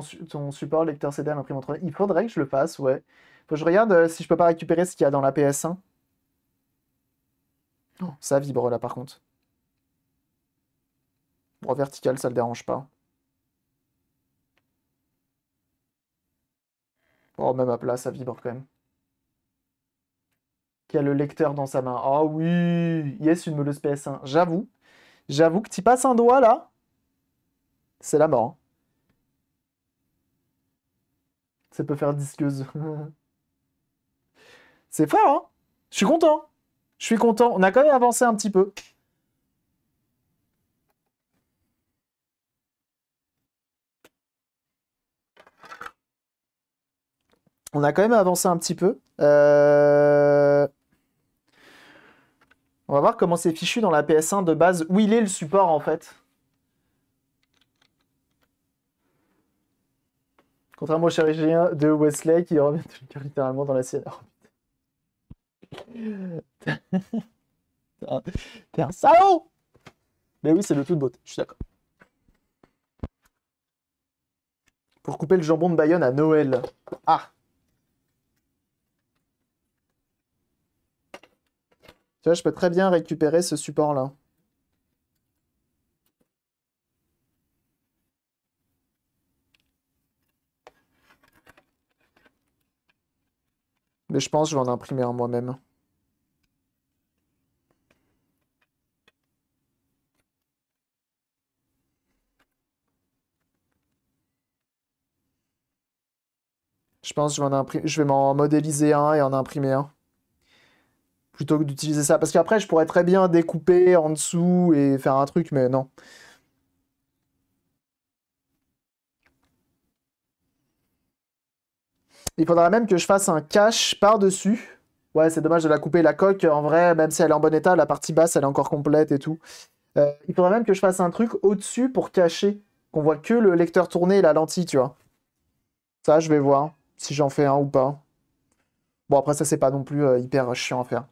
Speaker 1: support lecteur CD à l'imprimante 3 Il faudrait que je le fasse, ouais. Faut que je regarde euh, si je peux pas récupérer ce qu'il y a dans la PS1. ça vibre là par contre. Bon, vertical, ça le dérange pas. Oh, même à plat, ça vibre quand même. Qui a le lecteur dans sa main. Ah oh, oui Yes, une meuleuse PS1. J'avoue. J'avoue que tu passes un doigt là, c'est la mort. Hein. peut faire disqueuse. *laughs* C'est fort, hein Je suis content. Je suis content. On a quand même avancé un petit peu. On a quand même avancé un petit peu. Euh, on va voir comment c'est fichu dans la PS1 de base. Où il est le support en fait Contrairement au chirurgien de Wesley qui revient littéralement dans la scène. Oh,
Speaker 2: *laughs*
Speaker 1: T'es un, un salaud Mais oui, c'est le tout de beauté, je suis d'accord. Pour couper le jambon de Bayonne à Noël. Ah Tu vois, je peux très bien récupérer ce support-là. je pense que je vais en imprimer un moi-même. Je pense que je vais m'en modéliser un et en imprimer un. Plutôt que d'utiliser ça. Parce qu'après, je pourrais très bien découper en dessous et faire un truc, mais non. Il faudra même que je fasse un cache par-dessus. Ouais, c'est dommage de la couper la coque. En vrai, même si elle est en bon état, la partie basse, elle est encore complète et tout. Euh, il faudrait même que je fasse un truc au-dessus pour cacher. Qu'on voit que le lecteur tourner et la lentille, tu vois. Ça, je vais voir si j'en fais un ou pas. Bon, après, ça, c'est pas non plus euh, hyper chiant à faire.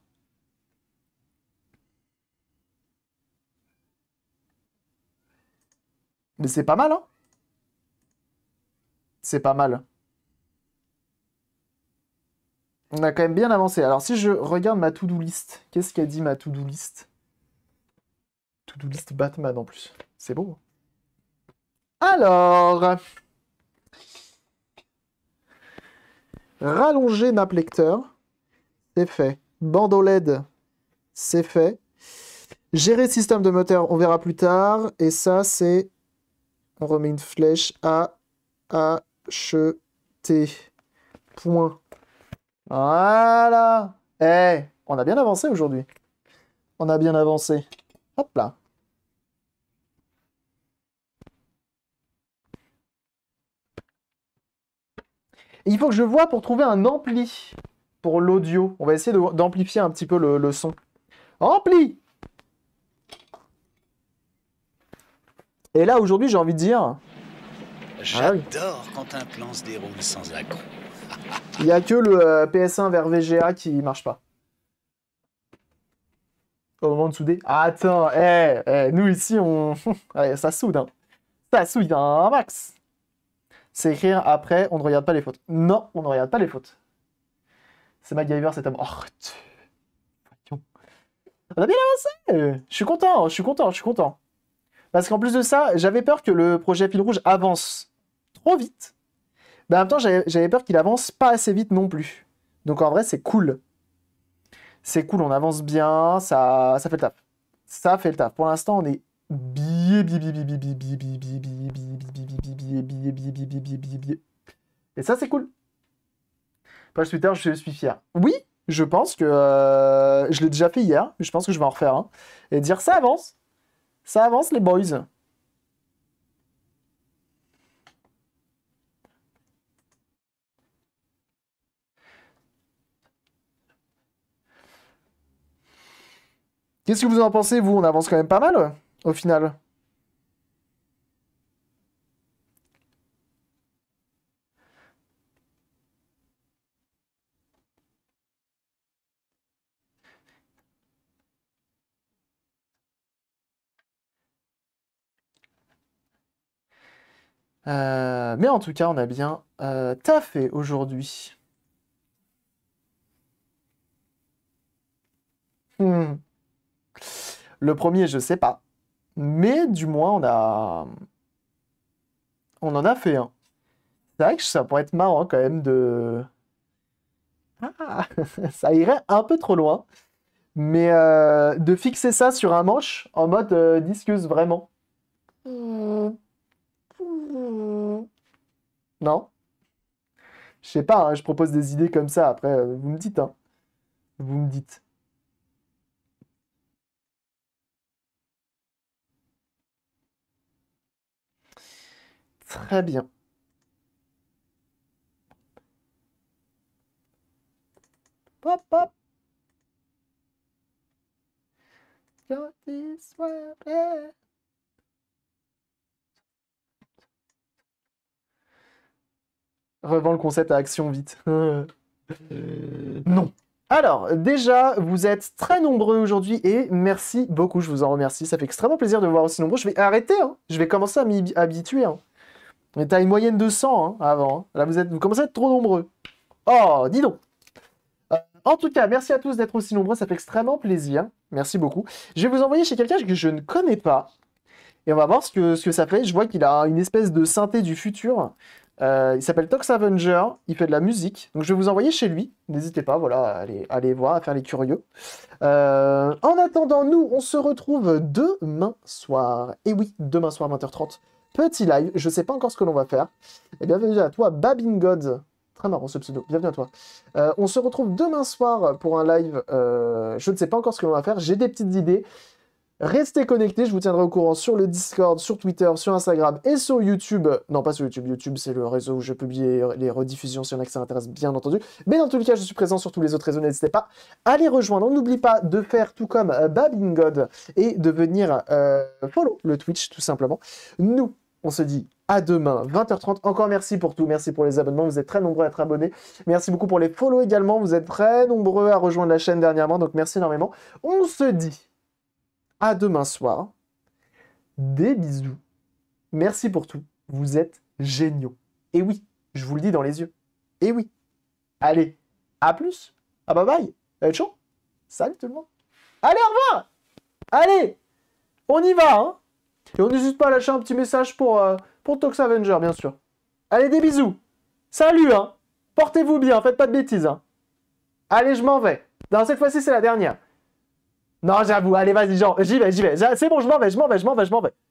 Speaker 1: Mais c'est pas mal, hein C'est pas mal on a quand même bien avancé. Alors si je regarde ma to-do list, qu'est-ce qu'a dit ma to-do list To-do list Batman en plus. C'est beau. Hein. Alors... Rallonger map lecteur, c'est fait. Bandeau LED, c'est fait. Gérer système de moteur, on verra plus tard. Et ça, c'est... On remet une flèche à t Point voilà. Eh, on a bien avancé aujourd'hui. On a bien avancé. Hop là. il faut que je vois pour trouver un ampli pour l'audio. On va essayer d'amplifier un petit peu le, son. Ampli Et là, aujourd'hui, j'ai envie de dire... J'adore
Speaker 2: ah quand un plan se déroule sans accroc.
Speaker 1: Il n'y a que le euh, PS1 vers VGA qui marche pas. Au moment de souder. Attends, eh, eh, nous ici, on... *laughs* ça soude, hein. Ça soude un hein, max. C'est écrire après, on ne regarde pas les fautes. Non, on ne regarde pas les fautes. C'est MacGyver, c'est homme. Oh, tu... On a bien avancé Je suis content, je suis content, je suis content. Parce qu'en plus de ça, j'avais peur que le projet Pile Rouge avance trop vite mais en même temps, j'avais peur qu'il avance pas assez vite non plus. Donc en vrai, c'est cool. C'est cool, on avance bien, ça, ça fait le taf. Ça fait le taf. Pour l'instant, on est et ça, c'est cool. Page Twitter, je suis fier. Oui, je pense que je l'ai déjà fait hier, mais je pense que je vais en refaire un. Et dire ça avance. Ça avance, les boys. Qu'est-ce que vous en pensez, vous On avance quand même pas mal, au final. Euh, mais en tout cas, on a bien euh, taffé aujourd'hui. Hmm. Le premier, je sais pas. Mais du moins, on a. On en a fait un. C'est vrai que ça pourrait être marrant quand même de. Ah, *laughs* ça irait un peu trop loin. Mais euh, de fixer ça sur un manche en mode euh, vraiment.
Speaker 2: Non
Speaker 1: Je sais pas, hein, je propose des idées comme ça. Après, euh, vous me dites. Hein. Vous me dites. Très bien. Hop, hop. Revend le concept à action vite. *laughs* Euh, non. Alors, déjà, vous êtes très nombreux aujourd'hui et merci beaucoup, je vous en remercie. Ça fait extrêmement plaisir de vous voir aussi nombreux. Je vais arrêter, hein. je vais commencer à m'y habituer. Hein. Mais t'as une moyenne de 100 hein, avant. Hein. Là, vous, êtes, vous commencez à être trop nombreux. Oh, dis donc euh, En tout cas, merci à tous d'être aussi nombreux, ça fait extrêmement plaisir. Merci beaucoup. Je vais vous envoyer chez quelqu'un que je ne connais pas. Et on va voir ce que, ce ça fait. Je vois qu'il a une espèce de synthé du futur. Euh, il s'appelle Tox Avenger, il fait de la musique. Donc je vais vous envoyer chez lui. N'hésitez pas, voilà, allez aller, voir, à faire les curieux. Euh, en attendant, nous, on se retrouve demain soir. Et oui, demain soir, 20h30 petit live. Je ne sais pas encore ce que l'on va faire. Et eh bienvenue à toi, Babingod. Très marrant ce pseudo. Bienvenue à toi. Euh, on se retrouve demain soir pour un live. Euh, je ne sais pas encore ce que l'on va faire. J'ai des petites idées. Restez connectés, je vous tiendrai au courant sur le Discord, sur Twitter, sur Instagram et sur YouTube. Non, pas sur YouTube, YouTube c'est le réseau où je publie les rediffusions si y en a qui ça intéresse, bien entendu. Mais dans tous les cas, je suis présent sur tous les autres réseaux, n'hésitez pas à les rejoindre. N'oublie pas de faire tout comme euh, Babingod et de venir follow le Twitch tout simplement. Nous on se dit à demain, 20h30. Encore merci pour tout. Merci pour les abonnements. Vous êtes très nombreux à être abonnés. Merci beaucoup pour les follow également. Vous êtes très nombreux à rejoindre la chaîne dernièrement. Donc merci énormément. On se dit à demain soir. Des bisous. Merci pour tout. Vous êtes géniaux. Et oui, je vous le dis dans les yeux. Et oui. Allez, à plus. À ah, bye bye. Euh, Salut tout le monde. Allez, au revoir. Allez, on y va, hein. Et on n'hésite pas à lâcher un petit message pour, euh, pour Tox Avenger, bien sûr. Allez, des bisous. Salut, hein. Portez-vous bien, faites pas de bêtises, hein. Allez, je m'en vais. Non, cette fois-ci, c'est la dernière. Non, j'avoue. Allez, vas-y, genre, j'y vais, j'y vais. C'est bon, je m'en vais, je m'en vais, je m'en vais, je m'en vais.